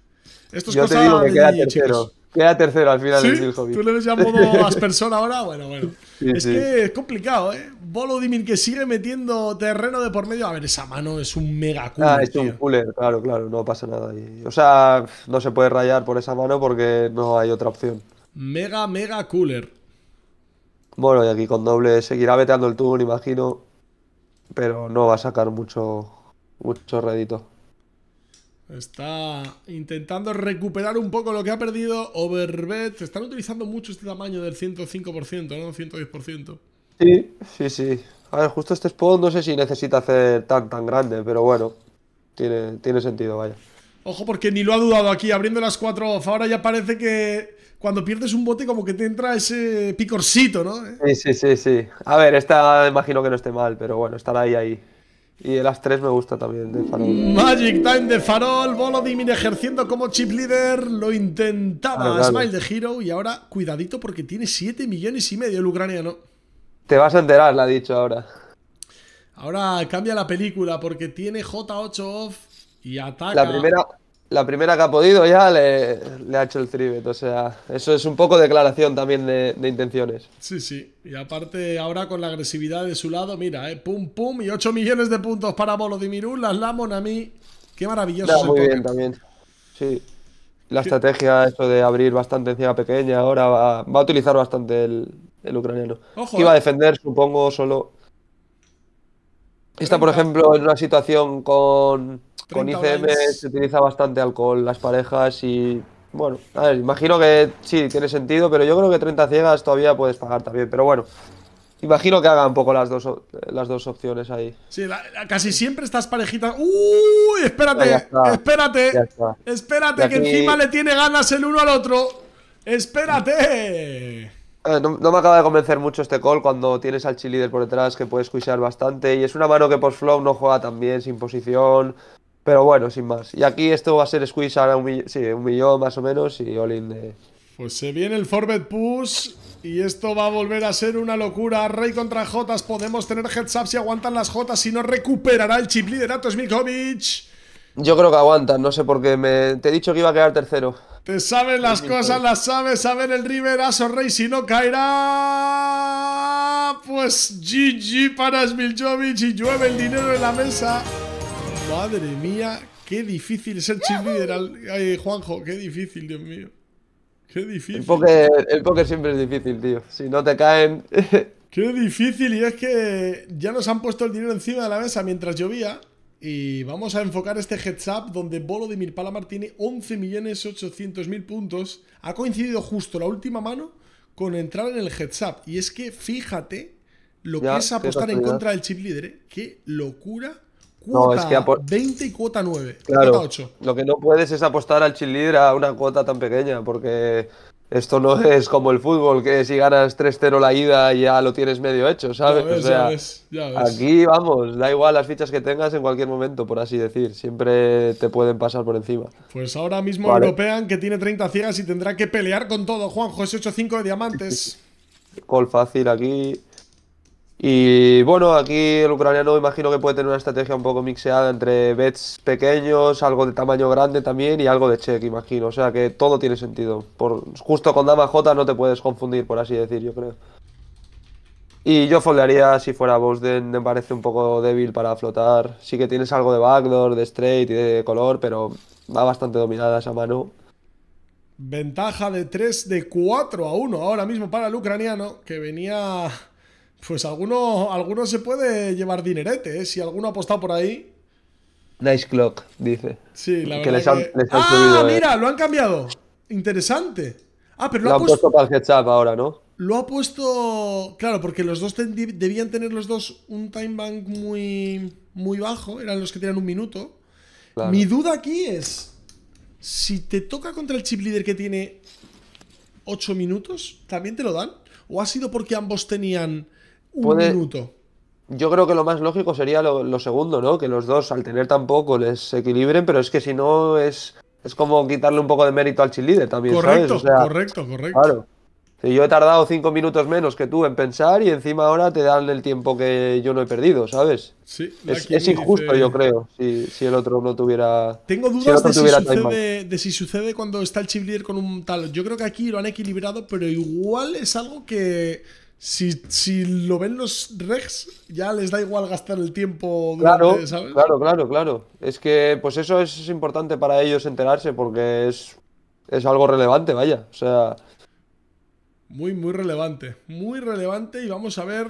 Esto es yo cosa que queda tercero. Queda tercero al final del ¿Tú le ves ya modo <laughs> personas ahora? Bueno, bueno. es que es complicado, ¿eh? Volodymyr que sigue metiendo terreno de por medio. A ver, esa mano es un mega cooler. Ah, es un cooler, claro, claro, no pasa nada ahí. O sea, no se puede rayar por esa mano porque no hay otra opción. Mega, mega cooler. Bueno, y aquí con doble seguirá veteando el túnel, imagino. Pero no va a sacar mucho, mucho redito. Está intentando recuperar un poco lo que ha perdido Overbet. Están utilizando mucho este tamaño del 105%, ¿no? 110%. Sí, sí, sí. A ver, justo este spot no sé si necesita hacer tan tan grande, pero bueno, tiene, tiene sentido, vaya. Ojo, porque ni lo ha dudado aquí, abriendo las cuatro… off. Ahora ya parece que cuando pierdes un bote, como que te entra ese picorcito, ¿no? Sí, sí, sí, sí. A ver, esta imagino que no esté mal, pero bueno, estará ahí, ahí. Y de las tres me gusta también, de Farol. Magic Time de Farol, Volodymyr ejerciendo como chip leader, lo intentaba Smile de Hero y ahora cuidadito porque tiene 7 millones y medio el ucraniano. Te vas a enterar, la ha dicho ahora. Ahora cambia la película porque tiene J8 off y ataca. La primera, la primera que ha podido ya le, ha hecho el tribet. O sea, eso es un poco declaración también de, intenciones. Sí, sí. Y aparte, ahora con la agresividad de su lado, mira, eh, pum, pum, y 8 millones de puntos para Volodimirul, las Lamon a mí. Qué maravilloso. muy bien también. Sí. La estrategia, eso de abrir bastante encima pequeña, ahora va, a utilizar bastante el, ucraniano. Ojo, Iba a eh. defender, supongo, solo. Está, por ejemplo, en una situación con con ICM se utiliza bastante alcohol las parejas y. Bueno, a ver, imagino que sí, tiene sentido, pero yo creo que 30 ciegas todavía puedes pagar también. Pero bueno, imagino que haga un poco las dos, las dos opciones ahí. Sí, casi siempre estas parejitas. ¡Uy! Espérate, espérate, espérate, que encima le tiene ganas el uno al otro. ¡Espérate! No, me acaba de convencer mucho este call cuando tienes al chili por detrás que puedes escuchar bastante. Y es una mano que post-flow no juega tan bien, sin posición. Pero bueno, sin más. Y aquí esto va a ser squeeze ahora un, millón más o menos y all Pues se viene el forward push y esto va a volver a ser una locura. Rey contra Jotas, podemos tener heads up si aguantan las Jotas, si no recuperará el chip liderato Smiljovic. Yo creo que aguantan, no sé por qué. Te he dicho que iba a quedar tercero. Te saben las cosas, las sabes, saben el riverazo, Rey, si no caerá... Pues GG para Smiljovic y llueve el dinero en la mesa. Madre mía, qué difícil ser chip Ay, Juanjo, qué difícil, Dios mío. Qué difícil. El poker siempre es difícil, tío. Si no te caen. <laughs> qué difícil, y es que ya nos han puesto el dinero encima de la mesa mientras llovía. Y vamos a enfocar este heads up donde Bolo de Palamar tiene 11.800.000 puntos. Ha coincidido justo la última mano con entrar en el heads up. Y es que fíjate lo que es apostar en contra del chip líder. ¿eh? Qué locura no, es que 20 y cuota 9. Lo que no puedes es apostar al cheerleader a una cuota tan pequeña, porque esto no <laughs> es como el fútbol, que si ganas 3-0 la ida ya lo tienes medio hecho, ¿sabes? Aquí vamos, da igual las fichas que tengas en cualquier momento, por así decir, siempre te pueden pasar por encima. Pues ahora mismo European que tiene 30 ciegas y tendrá que pelear con todo, Juan José 8-5 de diamantes. Col <laughs> fácil aquí. Y bueno, aquí el ucraniano imagino que puede tener una estrategia un poco mixeada entre bets pequeños, algo de tamaño grande también y algo de check, imagino. O sea que todo tiene sentido. Por, justo con dama J no te puedes confundir, por así decir, yo creo. Y yo foldearía si fuera Bosden, me parece un poco débil para flotar. Sí que tienes algo de backdoor, de straight y de color, pero va bastante dominada esa mano. Ventaja de 3 de 4 a 1 ahora mismo para el ucraniano, que venía pues alguno, alguno se puede llevar dinerete, ¿eh? Si alguno ha apostado por ahí. Nice clock, dice. Sí, la verdad. ah, ¿eh? mira, lo han cambiado. Interesante. Ah, pero lo, lo puesto... para el ahora, ¿no? Lo ha puesto. Claro, porque los dos debían tener los dos un time bank muy, muy bajo. Eran los que tenían un minuto. Mi duda aquí es. Si te toca contra el chip leader que tiene 8 minutos, ¿también te lo dan? ¿O ha sido porque ambos tenían minuto. Yo creo que lo más lógico sería lo, segundo, ¿no? Que los dos, al tener tan poco, les equilibren, pero es que si no es, es como quitarle un poco de mérito al de también, correcto, correcto, correcto. Claro. yo he tardado cinco minutos menos que tú en pensar y encima ahora te dan el tiempo que yo no he perdido, ¿sabes? Sí, es, injusto, yo creo, si, el otro no tuviera. Tengo dudas de, si sucede, cuando está el leader con un tal. Yo creo que aquí lo han equilibrado, pero igual es algo que si, lo ven los regs, ya les da igual gastar el tiempo durante, claro, ¿sabes? Claro, claro, claro. Es que pues eso es importante para ellos enterarse porque es, es algo relevante, vaya. O sea. Muy, muy relevante. Muy relevante. Y vamos a ver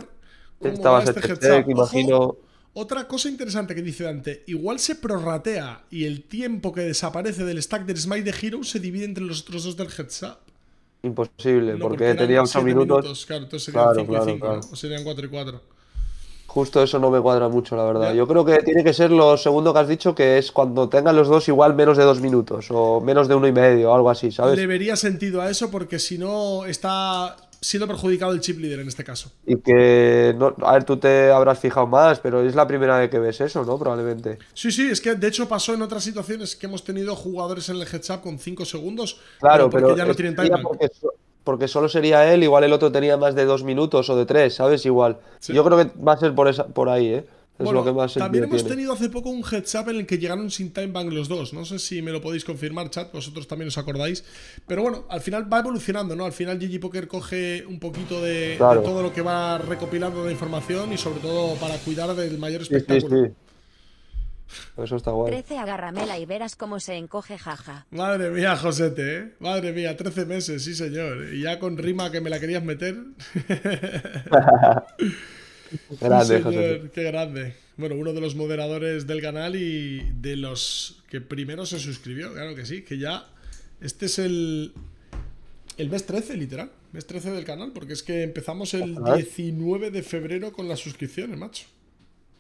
cómo va este imagino. otra cosa interesante que dice Dante, igual se prorratea y el tiempo que desaparece del stack del Smite de Hero se divide entre los otros dos del headshot imposible, porque, porque tenía 8 minutos. minutos. Claro, entonces serían 5 y 5, o serían 4 y 4. Justo eso no me cuadra mucho, la verdad. Yo creo que tiene que ser lo segundo que has dicho, que es cuando tengan los dos igual menos de dos minutos o menos de uno y medio, o algo así, ¿sabes? Debería sentido a eso porque si no está siendo perjudicado el chip líder en este caso. Y que, a ver, tú te habrás fijado más, pero es la primera vez que ves eso, ¿no? Probablemente. Sí, sí, es que de hecho pasó en otras situaciones que hemos tenido jugadores en el heads con 5 segundos, claro, pero porque ya no tienen Porque, solo sería él, igual el otro tenía más de 2 minutos o de 3, ¿sabes? Igual. Yo creo que va a ser por, esa, por ahí, ¿eh? bueno, también hemos tenido hace poco un heads up en el que llegaron sin time bank los dos. No sé si me lo podéis confirmar, chat, vosotros también os acordáis. Pero bueno, al final va evolucionando, ¿no? Al final Gigi Poker coge un poquito de, todo lo que va recopilando de información y sobre todo para cuidar del mayor espectáculo. Sí, Eso está guay. 13 agárramela y verás cómo se encoge jaja. Madre mía, Josete, ¿eh? Madre mía, 13 meses, sí señor. Y ya con rima que me la querías meter. <laughs> <laughs> grande, Qué grande. Bueno, uno de los moderadores del canal y de los que primero se suscribió, claro que sí, que ya. Este es el. El mes 13, literal. Mes 13 del canal, porque es que empezamos el 19 de febrero con las suscripciones, macho.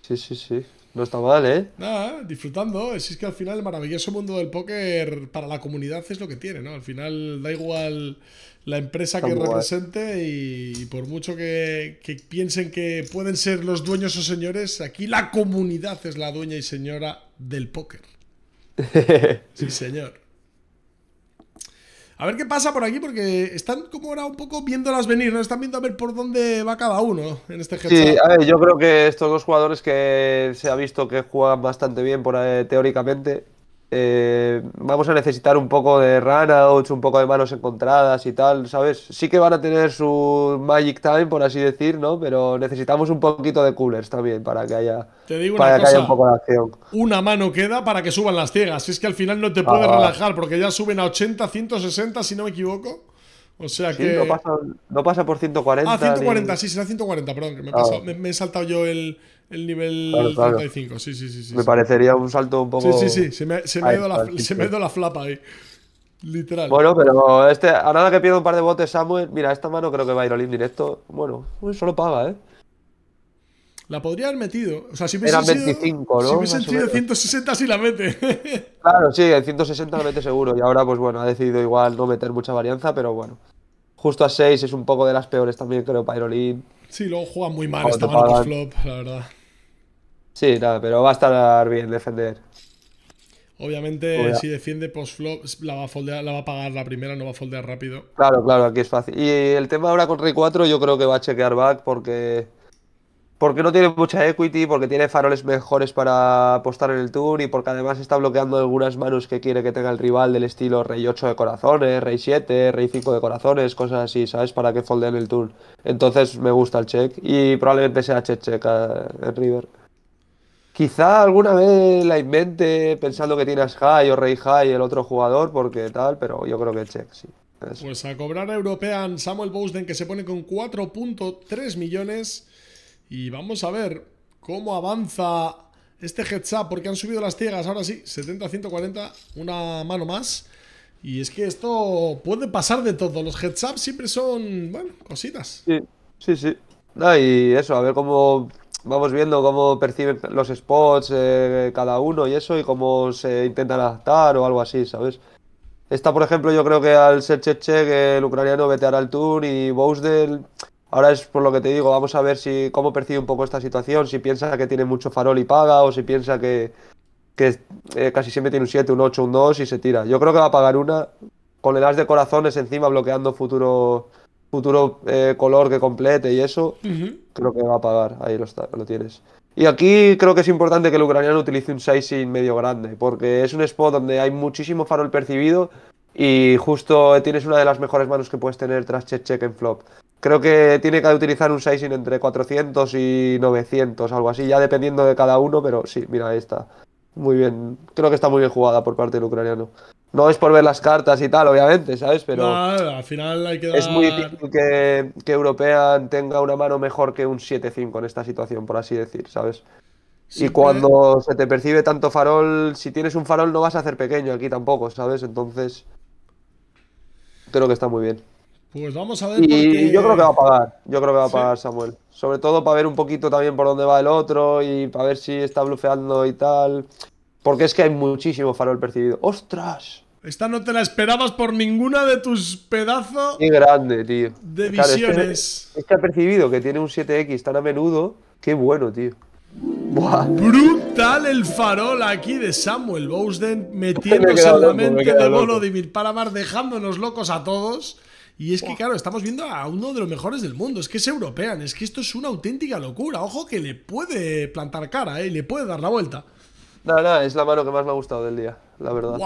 Sí, sí, sí. No está mal, ¿eh? Nada, disfrutando. Es que al final el maravilloso mundo del póker para la comunidad es lo que tiene, ¿no? Al final da igual la empresa que represente y, por mucho que, que, piensen que pueden ser los dueños o señores, aquí la comunidad es la dueña y señora del póker. <laughs> sí, señor. A ver qué pasa por aquí, porque están como ahora un poco viéndolas venir, ¿no? Están viendo a ver por dónde va cada uno en este gesto. Sí, a ver, yo creo que estos dos jugadores que se ha visto que juegan bastante bien por, teóricamente, eh, vamos a necesitar un poco de runouts, un poco de manos encontradas y tal, ¿sabes? Sí que van a tener su magic time, por así decir, ¿no? Pero necesitamos un poquito de coolers también para que haya, para que haya un poco de acción. Una mano queda para que suban las ciegas. Si es que al final no te puedes ah. relajar, porque ya suben a 80, 160, si no me equivoco. O sea que. No pasa, por 140. Ah, 140, sí, será 140, perdón, que me, he ah. me he saltado yo el, el nivel 35. Sí, sí, sí, Me parecería un salto un poco. Sí, sí, sí. Se me, ha, ido la, flapa ahí. Literal. Bueno, pero este, a nada que pierdo un par de botes, Samuel. Mira, esta mano creo que va a ir Bueno, pues solo paga, ¿eh? La podría haber metido. O sea, si hubiese Eran 25, ¿no? Si hubiese sido 160, sí la mete. <laughs> claro, sí, el 160 la mete seguro. Y ahora, pues bueno, ha decidido igual no meter mucha varianza, pero bueno. Justo a 6 es un poco de las peores también, creo, para Sí, luego juega muy mal, está mal el flop, la verdad. Sí, nada, pero va a estar bien defender. Obviamente, pues si defiende post-flop, la, va a la va a pagar la primera, no va a foldear rápido. Claro, claro, aquí es fácil. Y el tema ahora con Rey 4, yo creo que va a chequear back porque porque no tiene mucha equity, porque tiene faroles mejores para apostar en el tour y porque además está bloqueando algunas manos que quiere que tenga el rival del estilo rey 8 de corazones, rey 7, rey 5 de corazones, cosas así, ¿sabes? Para que folden el tour. Entonces me gusta el check y probablemente sea check check en River. Quizá alguna vez la invente pensando que tienes high o rey high el otro jugador, porque tal, pero yo creo que el check, sí. Pues a cobrar a European Samuel Bowden que se pone con 4.3 millones. Y vamos a ver cómo avanza este heads up, porque han subido las ciegas, ahora sí, 70-140, una mano más. Y es que esto puede pasar de todo, los heads up siempre son, bueno, cositas. Sí, sí, sí. y eso, a ver cómo vamos viendo cómo perciben los spots eh, cada uno y eso, y cómo se intentan adaptar o algo así, ¿sabes? Esta, por ejemplo, yo creo que al ser Cheche, el ucraniano veteará el tour y Bousdel Ahora es por lo que te digo, vamos a ver si cómo percibe un poco esta situación, si piensa que tiene mucho farol y paga, o si piensa que, eh, casi siempre tiene un 7, un 8, un 2 y se tira. Yo creo que va a pagar una con el as de corazones encima bloqueando futuro futuro eh, color que complete y eso, creo que va a pagar. Ahí lo, lo tienes. Y aquí creo que es importante que el ucraniano utilice un sizing medio grande, porque es un spot donde hay muchísimo farol percibido y justo tienes una de las mejores manos que puedes tener tras check, check en flop. Creo que tiene que utilizar un sizing entre 400 y 900, algo así, ya dependiendo de cada uno, pero sí, mira, ahí está. Muy bien, creo que está muy bien jugada por parte del ucraniano. No es por ver las cartas y tal, obviamente, ¿sabes? Pero no, al final hay que dar... es muy difícil que, que European tenga una mano mejor que un 7-5 en esta situación, por así decir, ¿sabes? y cuando eh. se te percibe tanto farol, si tienes un farol no vas a hacer pequeño aquí tampoco, ¿sabes? Entonces, creo que está muy bien. Pues vamos a ver. Y yo creo que va a pagar, yo creo que va a pagar Samuel. Sobre todo para ver un poquito también por dónde va el otro y para ver si está blufeando y tal. Porque es que hay muchísimo farol percibido. ¡Ostras! Esta no te la esperabas por ninguna de tus pedazos. Qué grande, tío. De visiones. Este, ha percibido que tiene un 7X tan a menudo. Qué bueno, tío. Buah. Brutal el farol aquí de Samuel Bowden metiéndose en la mente de me de Volodymyr dejándonos locos a todos. Y es que, claro, estamos viendo a uno de los mejores del mundo. Es que es european. Es que esto es una auténtica locura. Ojo que le puede plantar cara, ¿eh? Le puede dar la vuelta. No, no, es la mano que más me ha gustado del día, la verdad.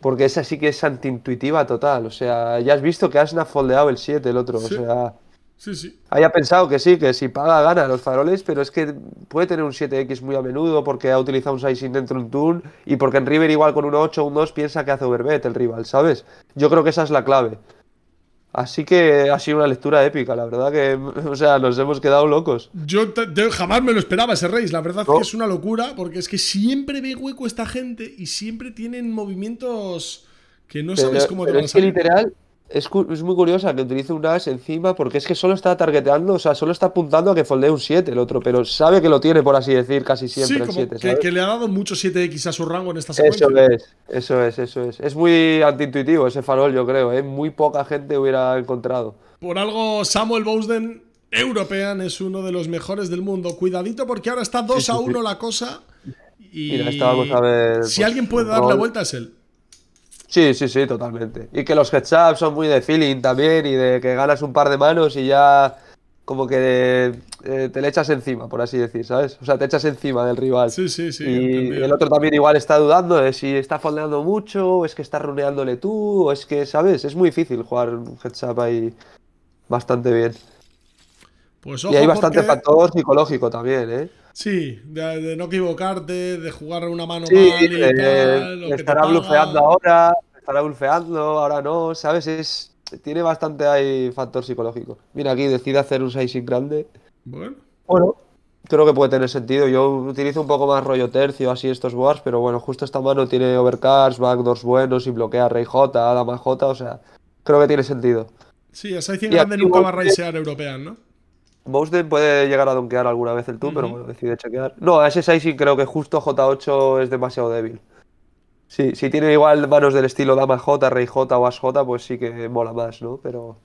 Porque esa sí que es antiintuitiva total. O sea, ya has visto que Asna foldeado el 7, el otro. O sea. Sí, sí. Haya pensado que sí, que si paga gana los faroles, pero es que puede tener un 7X muy a menudo porque ha utilizado un sizing dentro de un turn y porque en River igual con un 8 un 2 piensa que hace overbet el rival, ¿sabes? Yo creo que esa es la clave. Así que ha sido una lectura épica, la verdad que, <laughs> o sea, nos hemos quedado locos. Yo jamás me lo esperaba ese rey, la verdad que es una locura, porque es que siempre ve hueco esta gente y siempre tienen movimientos que no sabes cómo te van es que literal, es, muy curiosa que utilice un as encima porque es que solo está targeteando, o sea, solo está apuntando a que foldee un 7 el otro, pero sabe que lo tiene, por así decir, casi siempre. el 7, que, le ha dado mucho 7X a su rango en esta secuencia. Eso es, eso es, eso es. Es muy antiintuitivo ese farol, yo creo, ¿eh? muy poca gente hubiera encontrado. Por algo, Samuel Bowden, European, es uno de los mejores del mundo. Cuidadito porque ahora está 2 a 1 la cosa. Y a ver, si alguien puede pues, dar la vuelta es él. Sí, sí, sí, totalmente. Y que los heads son muy de feeling también y de que ganas un par de manos y ya como que eh, te le echas encima, por así decir, ¿sabes? O sea, te echas encima del rival. Sí, sí, sí. Y el otro también igual está dudando de si está fondeando mucho, o es que está runeándole tú, o es que, ¿sabes? Es muy difícil jugar un heads-up ahí bastante bien. Pues y hay bastante factor psicológico también, ¿eh? Sí, de, no equivocarte, de jugar una mano mal y eh, estará ahora, estará bluffeando, ahora no, ¿sabes? Es, tiene bastante ahí factor psicológico. Mira, aquí decide hacer un sizing grande. Bueno. creo que puede tener sentido. Yo utilizo un poco más rollo tercio, así estos boards, pero bueno, justo esta mano tiene overcards, backdoors buenos y bloquea rey J, dama J, o sea, creo que tiene sentido. Sí, el sizing grande nunca va a raisear european, ¿no? Bowsden puede llegar a donkear alguna vez el tú, pero bueno, decide chequear. No, a ese Sizing creo que justo J8 es demasiado débil. Sí, si tiene igual manos del estilo Dama J, Rey J o As J, pues sí que mola más, ¿no? Pero,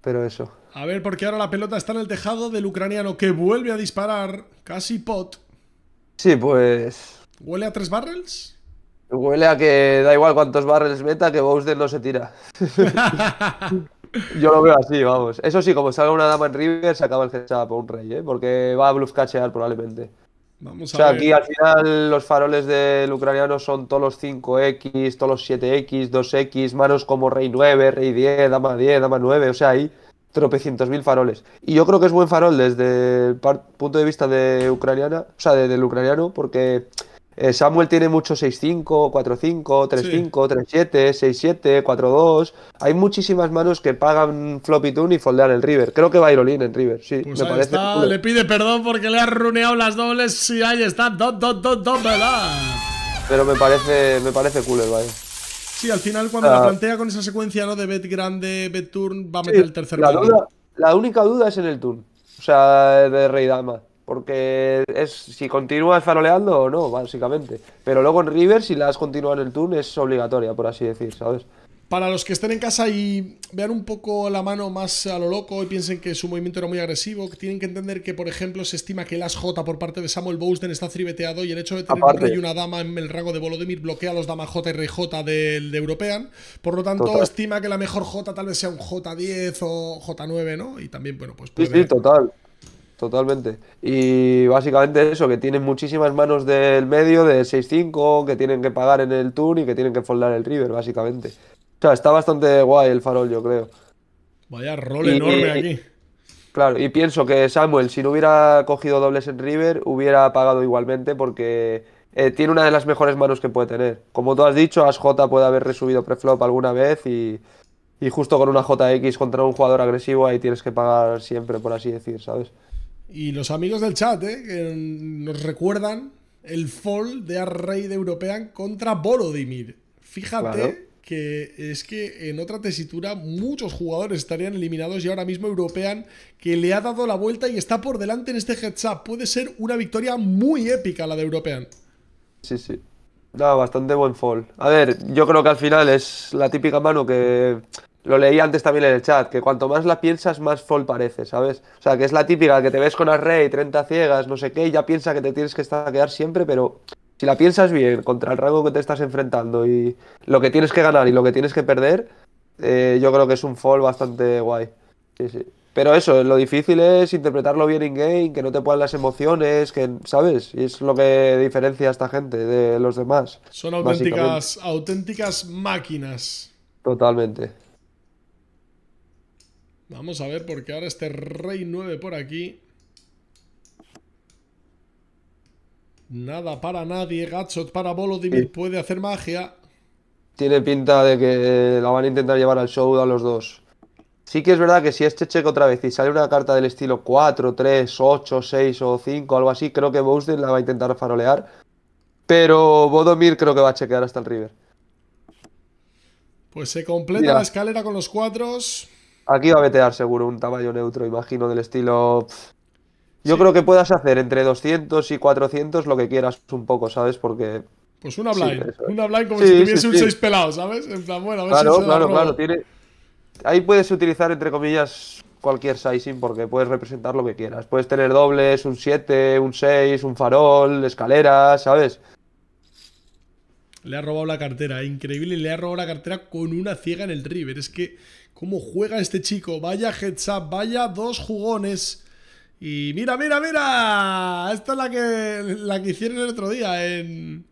pero eso. A ver, porque ahora la pelota está en el tejado del ucraniano que vuelve a disparar casi pot. Sí, pues. ¿Huele a tres barrels? Huele a que da igual cuántos barrels meta, que Bowsden no se tira. <laughs> Yo lo veo así, vamos. Eso sí, como salga una dama en River, se acaba el headshot por un rey, ¿eh? Porque va a cachear probablemente. Vamos a o sea, aquí al final los faroles del ucraniano son todos los 5X, todos los 7X, 2X, manos como rey 9, rey 10, dama 10, dama 9, o sea, hay tropecientos mil faroles. Y yo creo que es buen farol desde el punto de vista de ucraniana, o sea, del ucraniano, porque eh, Samuel tiene mucho 6-5, 4-5, 3-5, 3-7, 6-7, 4-2. Hay muchísimas manos que pagan floppy tune y foldean el River. Creo que va Irolín en River, sí. Pues me parece. Le pide perdón porque le ha runeado las dobles. y ahí está. Dot, dot, dot, dot, ¿verdad? Pero me parece, me parece cool el baile. Sí, al final cuando la ah. plantea con esa secuencia ¿no? de bet grande, bet turn, va a meter el tercer la, la única duda es en el turn. O sea, de rey dama. Porque es si continúas faroleando o no, básicamente. Pero luego en River, si las continúa en el turn, es obligatoria, por así decir, ¿sabes? Para los que estén en casa y vean un poco la mano más a lo loco y piensen que su movimiento era muy agresivo, tienen que entender que, por ejemplo, se estima que el as J por parte de Samuel Bowden está cribeteado y el hecho de tener un rey y una dama en el rango de Volodymyr bloquea a los damas J y rey J del European. Por lo tanto, estima que la mejor J tal vez sea un J10 o J9, ¿no? Y también, bueno, pues puede... Sí, total. Totalmente. Y básicamente eso, que tienen muchísimas manos del medio, de 6-5, que tienen que pagar en el turn y que tienen que foldar el river, básicamente. O sea, está bastante guay el farol, yo creo. Vaya rol enorme aquí. Claro, y pienso que Samuel, si no hubiera cogido dobles en river, hubiera pagado igualmente porque eh, tiene una de las mejores manos que puede tener. Como tú has dicho, ASJ puede haber resubido preflop alguna vez y, y justo con una JX contra un jugador agresivo ahí tienes que pagar siempre, por así decir, ¿sabes? Y los amigos del chat, ¿eh? que nos recuerdan el fall de Array de European contra Borodimir. Fíjate que es que en otra tesitura muchos jugadores estarían eliminados y ahora mismo European que le ha dado la vuelta y está por delante en este heads up. Puede ser una victoria muy épica la de European. Sí, sí. Da, bastante buen fall. A ver, yo creo que al final es la típica mano que lo leí antes también en el chat, que cuanto más la piensas, más fall parece, ¿sabes? O sea, que es la típica que te ves con Array, 30 ciegas, no sé qué, y ya piensa que te tienes que quedar siempre, pero si la piensas bien, contra el rango que te estás enfrentando y lo que tienes que ganar y lo que tienes que perder, eh, yo creo que es un fall bastante guay. Sí, sí. Pero eso, lo difícil es interpretarlo bien in-game, que no te puedan las emociones, que, ¿sabes? Y es lo que diferencia a esta gente de los demás. Son auténticas, auténticas máquinas. Totalmente. Vamos a ver, porque ahora este rey 9 por aquí. Nada para nadie. Gatshot para Volodymyr. Puede hacer magia. Tiene pinta de que la van a intentar llevar al show a los dos. Sí que es verdad que si este cheque otra vez y sale una carta del estilo 4, 3, 8, 6 o 5, algo así, creo que Bowsden la va a intentar farolear. Pero Bodomir creo que va a chequear hasta el River. Pues se completa la escalera con los cuatro. Aquí va a vetear seguro un tamaño neutro, imagino, del estilo. Yo creo que puedas hacer entre 200 y 400 lo que quieras un poco, ¿sabes? Porque. Pues una blind. una blind como si tuviese un 6 pelado, ¿sabes? bueno, a ver claro, claro, claro. Ahí puedes utilizar, entre comillas, cualquier sizing porque puedes representar lo que quieras. Puedes tener dobles, un 7, un 6, un farol, escaleras, ¿sabes? Le ha robado la cartera, increíble. Le ha robado la cartera con una ciega en el river. Es que ¿Cómo juega este chico? Vaya heads up, vaya dos jugones. Y mira, mira, mira. Esta es la que, hicieron el otro día en,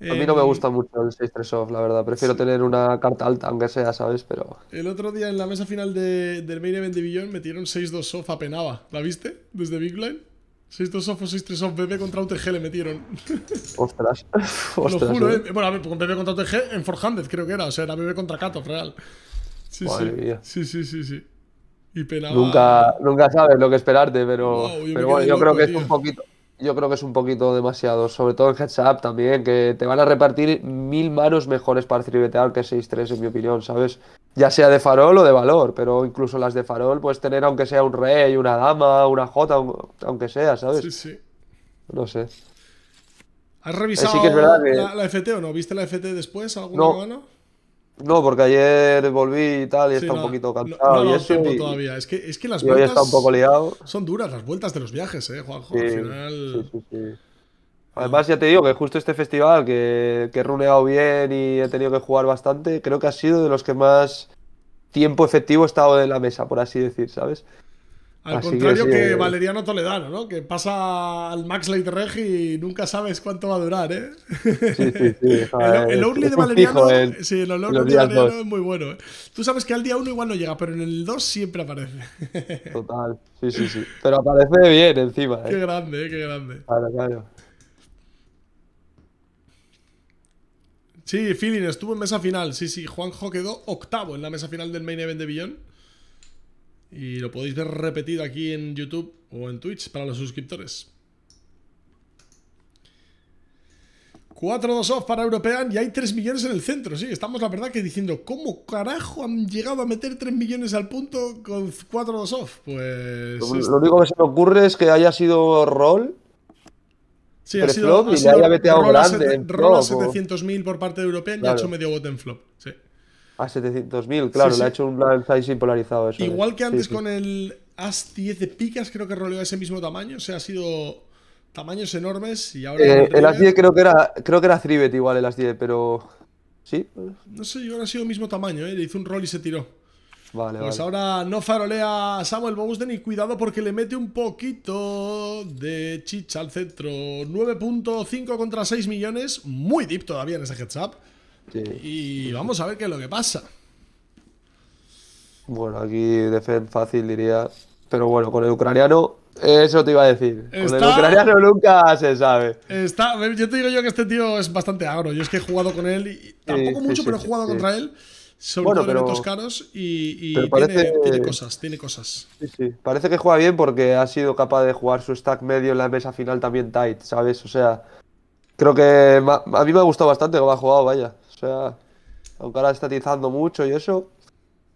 A mí no me gusta mucho el 6-3 off, la verdad. Prefiero tener una carta alta, aunque sea, ¿sabes? Pero. El otro día en la mesa final de, del Main Event de metieron 6-2 off a Penaba. ¿La viste? Desde Big Line. 6-2 off o 6-3 off, BB contra UTG le metieron. <laughs> Ostras. <laughs> Ostras Lo juro, ¿eh? ¿eh? Bueno, a ver, BB contra UTG en 400 creo que era. O sea, era BB contra Cato, real. Sí, sí. sí, sí, Nunca, nunca sabes lo que esperarte, pero, bueno, yo creo que es un poquito. Yo creo que es un poquito demasiado, sobre todo en heads up también, que te van a repartir mil manos mejores para tribetear que 6-3, en mi opinión, ¿sabes? Ya sea de farol o de valor, pero incluso las de farol, puedes tener aunque sea un rey, una dama, una jota, aunque sea, ¿sabes? Sí, sí. No sé. ¿Has revisado eh, la, FT o no? ¿Viste la FT después alguna no. No, porque ayer volví y tal, y está un poquito cansado. y eso, todavía. Es que, es las vueltas. un poco Son duras las vueltas de los viajes, ¿eh, Juanjo? Al final. Además, ya te digo que justo este festival que, que he runeado bien y he tenido que jugar bastante, creo que ha sido de los que más tiempo efectivo he estado en la mesa, por así decir, ¿sabes? Al contrario que, eh. Valeriano Toledano, ¿no? Que pasa al Max Reg y nunca sabes cuánto va a durar, ¿eh? Sí, sí, sí. <laughs> el, de <laughs> Valeriano, es muy bueno. ¿eh? Tú sabes que al día uno igual no llega, pero en el 2 siempre aparece. <laughs> Total, sí, sí, sí. Pero aparece bien encima, ¿eh? Qué grande, ¿eh? qué grande. Claro, claro. Sí, Feeling estuvo en mesa final. Sí, sí, Juanjo quedó octavo en la mesa final del Main Event de Billón. Y lo podéis ver repetido aquí en YouTube o en Twitch para los suscriptores. 4-2 off para European y hay 3 millones en el centro. Sí, estamos la verdad que diciendo, ¿cómo carajo han llegado a meter 3 millones al punto con 4-2 off? Pues. Lo, único que se me ocurre es que haya sido roll. Sí, ha sido. y le haya Roll a 700.000 por parte de European y ha hecho medio button flop. Sí. A 700.000, claro, le ha hecho un size polarizado eso. Igual ¿eh? que antes con el As 10 de picas, creo que roleó ese mismo tamaño, o sea, ha sido tamaños enormes y ahora... Eh, el As 10 creo que era creo que era Thribet igual el As 10, pero... Sí. No sé, yo ahora ha sido el mismo tamaño, ¿eh? le hizo un roll y se tiró. Vale, pues ahora no farolea a Samuel de y cuidado porque le mete un poquito de chicha al centro. 9.5 contra 6 millones, muy deep todavía en ese heads up. Y vamos a ver qué es lo que pasa. Bueno, aquí Defend fácil diría. Pero bueno, con el ucraniano, eso te iba a decir. el ucraniano nunca se sabe. Está, yo te digo yo que este tío es bastante agro. Yo es que he jugado con él, y, tampoco mucho, pero he jugado contra él sobre todo en otros caros y, tiene, cosas, tiene cosas. Parece que juega bien porque ha sido capaz de jugar su stack medio en la mesa final también tight, ¿sabes? O sea, creo que a mí me ha gustado bastante cómo ha jugado, vaya. O sea, aunque ahora está mucho y eso.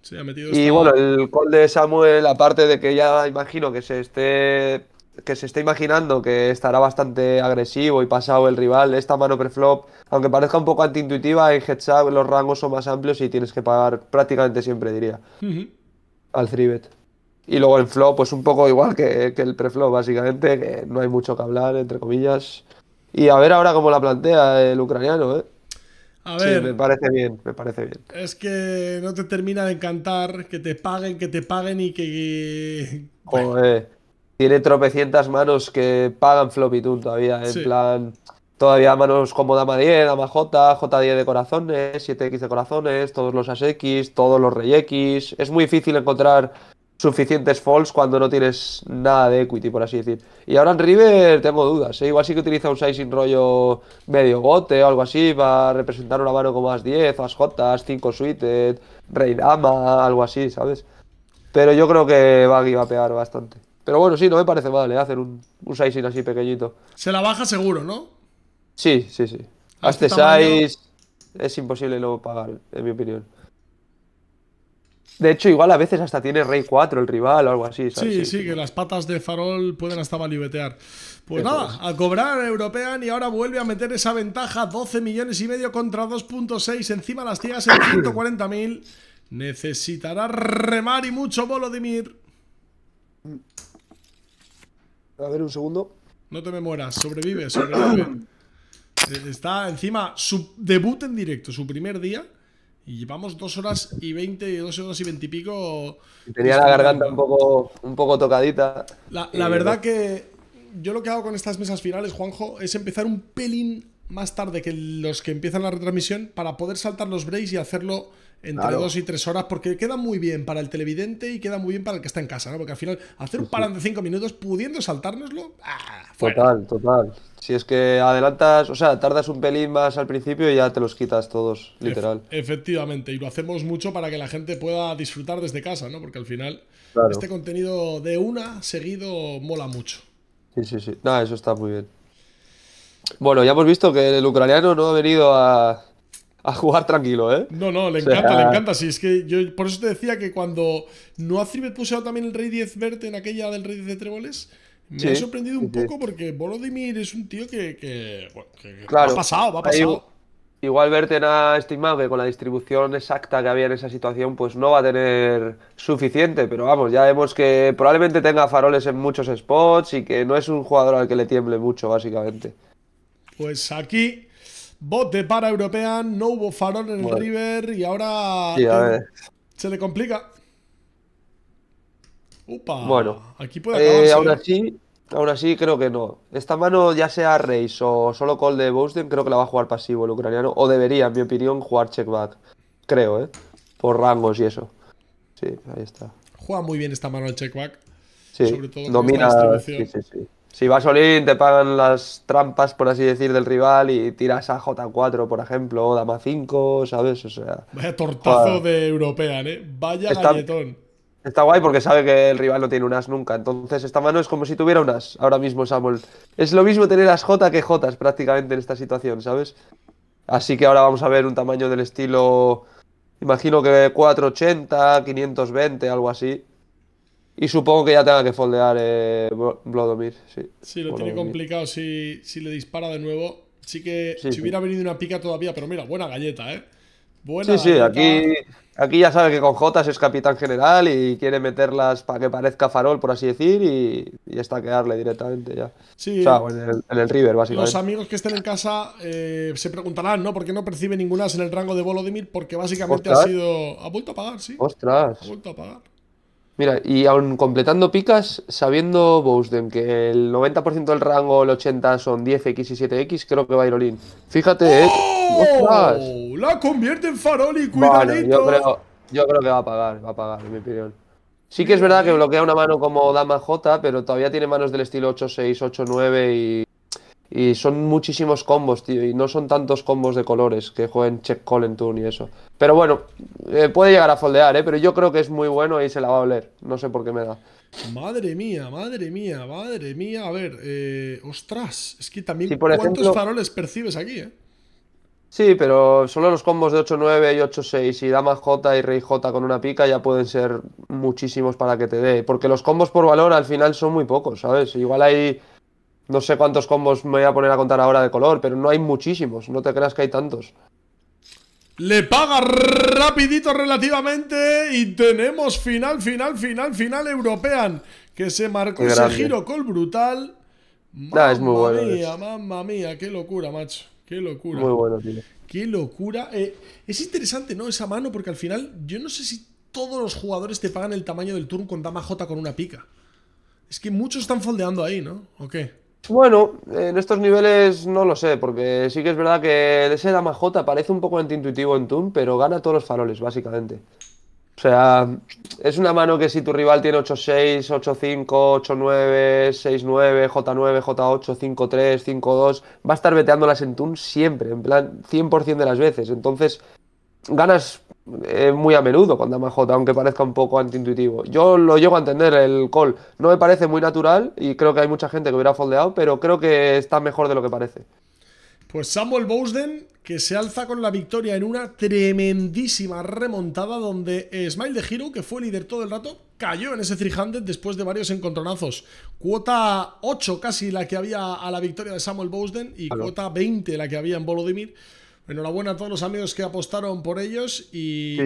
Sí, ha metido y bueno, el call de Samuel, aparte de que ya imagino que se esté que se esté imaginando que estará bastante agresivo y pasado el rival, esta mano preflop, aunque parezca un poco antiintuitiva, en heads los rangos son más amplios y tienes que pagar prácticamente siempre, diría, al 3 Y luego en flop, pues un poco igual que, que el preflop, básicamente, que no hay mucho que hablar, entre comillas. Y a ver ahora cómo la plantea el ucraniano, ¿eh? sí, me parece bien, me parece bien. Es que no te termina de encantar que te paguen, que te paguen y que. <laughs> Joder, tiene tropecientas manos que pagan Floppy todavía. En plan, todavía manos como Dama 10, Dama J, J10 de corazones, 7X de corazones, todos los As X, todos los Rey X. Es muy difícil encontrar suficientes falls cuando no tienes nada de equity, por así decir. Y ahora en River tengo dudas, ¿eh? igual sí que utiliza un sizing rollo medio gote o algo así para representar una mano como as 10, as J, 5 suited, rey dama, algo así, ¿sabes? Pero yo creo que Baggy va a pegar bastante. Pero bueno, sí, no me parece mal, ¿eh? hacer un, sizing así pequeñito. Se la baja seguro, ¿no? Sí, sí, sí. A, este, size es imposible luego pagar, en mi opinión. De hecho, igual a veces hasta tiene rey 4 el rival o algo así. Sí, sí, que las patas de farol pueden hasta valibetear. Pues nada, a cobrar European y ahora vuelve a meter esa ventaja 12 millones y medio contra 2.6 encima las tías en 140.000. Necesitará remar y mucho Volodymyr. A ver, un segundo. No te me mueras, sobrevive, sobrevive. <clears throat> Eh, está encima su debut en directo, su primer día. Y llevamos dos horas y veinte, dos horas y veintipico. Y Tenía la garganta un poco, un poco tocadita. La, verdad eh, que yo lo que hago con estas mesas finales, Juanjo, es empezar un pelín más tarde que los que empiezan la retransmisión para poder saltar los breaks y hacerlo entre dos y tres horas, porque queda muy bien para el televidente y queda muy bien para el que está en casa, ¿no? Porque al final, hacer un par de cinco minutos pudiendo saltárnoslo, ¡ah! Total, total. Si es que adelantas, o sea, tardas un pelín más al principio y ya te los quitas todos, literal. efectivamente, y lo hacemos mucho para que la gente pueda disfrutar desde casa, ¿no? Porque al final, este contenido de una seguido mola mucho. Sí, sí, sí. Nada, eso está muy bien. Bueno, ya hemos visto que el ucraniano no ha venido a, a jugar tranquilo, ¿eh? No, no, le encanta, le ah. encanta. Sí, es que yo por eso te decía que cuando no me puso también el Rey 10 Verte en aquella del Rey 10 de Tréboles, me ha sorprendido un poco porque Volodymyr es un tío que, que, claro, pasado, va pasado. igual Verten ha estimado que con la distribución exacta que había en esa situación, pues no va a tener suficiente, pero vamos, ya vemos que probablemente tenga faroles en muchos spots y que no es un jugador al que le tiemble mucho, básicamente. Pues aquí Bot de para European, no hubo farol en el River y ahora se le complica. Upa. Bueno, aquí puede acabar. Eh, aún así, creo que no. Esta mano, ya sea Reis o solo Call de Boston, creo que la va a jugar pasivo el ucraniano. O debería, en mi opinión, jugar checkback. Creo, ¿eh? Por rangos y eso. Sí, ahí está. Juega muy bien esta mano el checkback. Sí, sobre todo domina. Sí, sí, sí. Si vas Olin, te pagan las trampas, por así decir, del rival y tiras a J4, por ejemplo, o Dama 5, ¿sabes? O sea. Vaya tortazo de europea, ¿eh? Vaya está, galletón. Está guay porque sabe que el rival no tiene un as nunca. Entonces, esta mano es como si tuviera un as ahora mismo, Samuel. Es lo mismo tener as J que J prácticamente en esta situación, ¿sabes? Así que ahora vamos a ver un tamaño del estilo. Imagino que 480, 520, algo así. Y supongo que ya tenga que foldear eh, sí. Sí, lo tiene complicado si, le dispara de nuevo. Sí que si hubiera venido una pica todavía, pero mira, buena galleta, ¿eh? Buena sí, sí, aquí, aquí ya sabe que con Jotas es capitán general y quiere meterlas para que parezca farol, por así decir, y, y quedarle directamente ya. Sí. en el, River, básicamente. Los amigos que estén en casa eh, se preguntarán, ¿no? porque no percibe ninguna en el rango de Volodymyr? Porque básicamente ha sido. Ha vuelto a pagar, sí. Ostras. Ha vuelto a pagar. Mira, y aún completando picas, sabiendo Bousden que el 90% del rango, el 80% son 10X y 7X, creo que va a ir Olin. Fíjate, ¿eh? ¡Oh! ¡La convierte en farol y cuidadito! yo, creo, yo creo que va a pagar, va a pagar, en mi opinión. Sí que es verdad que bloquea una mano como Dama J, pero todavía tiene manos del estilo 8-6, 8-9 y y son muchísimos combos, tío. Y no son tantos combos de colores que jueguen check call en turn y eso. Pero bueno, eh, puede llegar a foldear, ¿eh? Pero yo creo que es muy bueno y se la va a oler. No sé por qué me da. Madre mía, madre mía, madre mía. A ver, eh, ostras. Es que también cuántos faroles percibes aquí, ¿eh? Sí, pero solo los combos de 8-9 y 8-6 y Dama J y Rey J con una pica ya pueden ser muchísimos para que te dé. Porque los combos por valor al final son muy pocos, ¿sabes? Igual hay no sé cuántos combos me voy a poner a contar ahora de color, pero no hay muchísimos. No te creas que hay tantos. Le paga rapidito relativamente y tenemos final, final, final, final European. Que se marcó ese giro col brutal. es Mía, mamma mía, qué locura, macho. Qué locura. Muy bueno, tío. Qué locura. Eh, es interesante, ¿no? Esa mano, porque al final yo no sé si todos los jugadores te pagan el tamaño del turno con dama J con una pica. Es que muchos están foldeando ahí, ¿no? ¿O qué? Bueno, eh, en estos niveles no lo sé, porque sí que es verdad que ese Dama J parece un poco antiintuitivo en Toon, pero gana todos los faroles, básicamente. O sea, es una mano que si tu rival tiene 8-6, 8-5, 8-9, 6-9, J9, J8, 5-3, 5-2, va a estar veteándolas en Toon siempre, en plan 100% de las veces. Entonces, ganas es eh, muy a menudo cuando Dama J, aunque parezca un poco antiintuitivo. Yo lo llego a entender, el call no me parece muy natural y creo que hay mucha gente que hubiera foldeado, pero creo que está mejor de lo que parece. Pues Samuel Bowden, que se alza con la victoria en una tremendísima remontada donde Smile de Hero, que fue líder todo el rato, cayó en ese 300 después de varios encontronazos. Cuota 8 casi la que había a la victoria de Samuel Bowden y cuota 20 la que había en Volodymyr. Enhorabuena a todos los amigos que apostaron por ellos y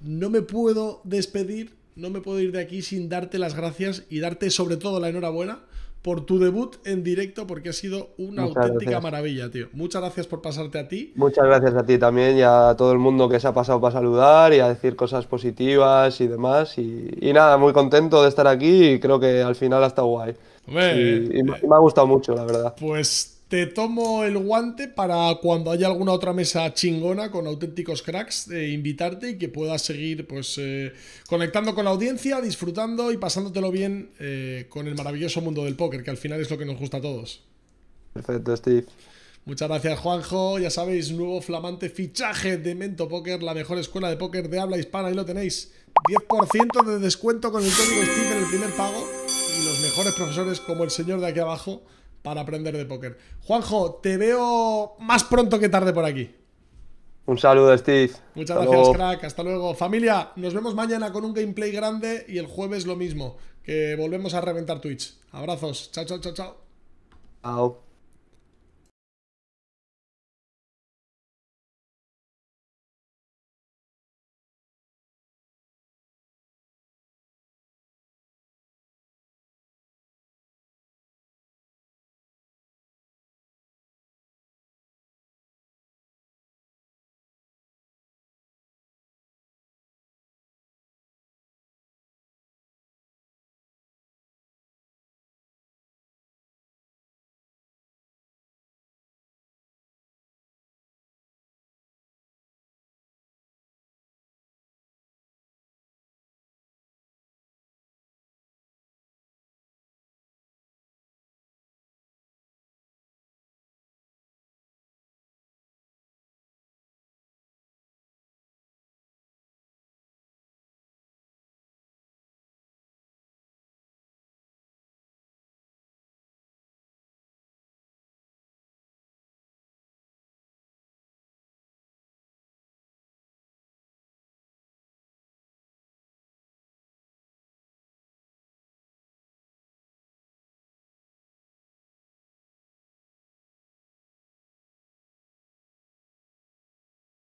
no me puedo despedir, no me puedo ir de aquí sin darte las gracias y darte sobre todo la enhorabuena por tu debut en directo porque ha sido una auténtica maravilla, tío. Muchas gracias por pasarte a ti. Muchas gracias a ti también y a todo el mundo que se ha pasado para saludar y a decir cosas positivas y demás. Y, nada, muy contento de estar aquí y creo que al final ha estado guay. y, me, me eh, ha gustado mucho, la verdad. Pues te tomo el guante para cuando haya alguna otra mesa chingona con auténticos cracks, eh, invitarte y que puedas seguir pues eh, conectando con la audiencia, disfrutando y pasándotelo bien eh, con el maravilloso mundo del póker, que al final es lo que nos gusta a todos. Perfecto, Steve. Muchas gracias, Juanjo. Ya sabéis, nuevo flamante fichaje de Mento Póker, la mejor escuela de póker de habla hispana. Ahí lo tenéis. 10% de descuento con el código Steve en el primer pago y los mejores profesores como el señor de aquí abajo para aprender de póker. Juanjo, te veo más pronto que tarde por aquí. Un saludo, Steve. Muchas gracias, crack. Hasta luego. Familia, nos vemos mañana con un gameplay grande y el jueves lo mismo, que volvemos a reventar Twitch. Abrazos. Chao, chao, chao, chao. Chao.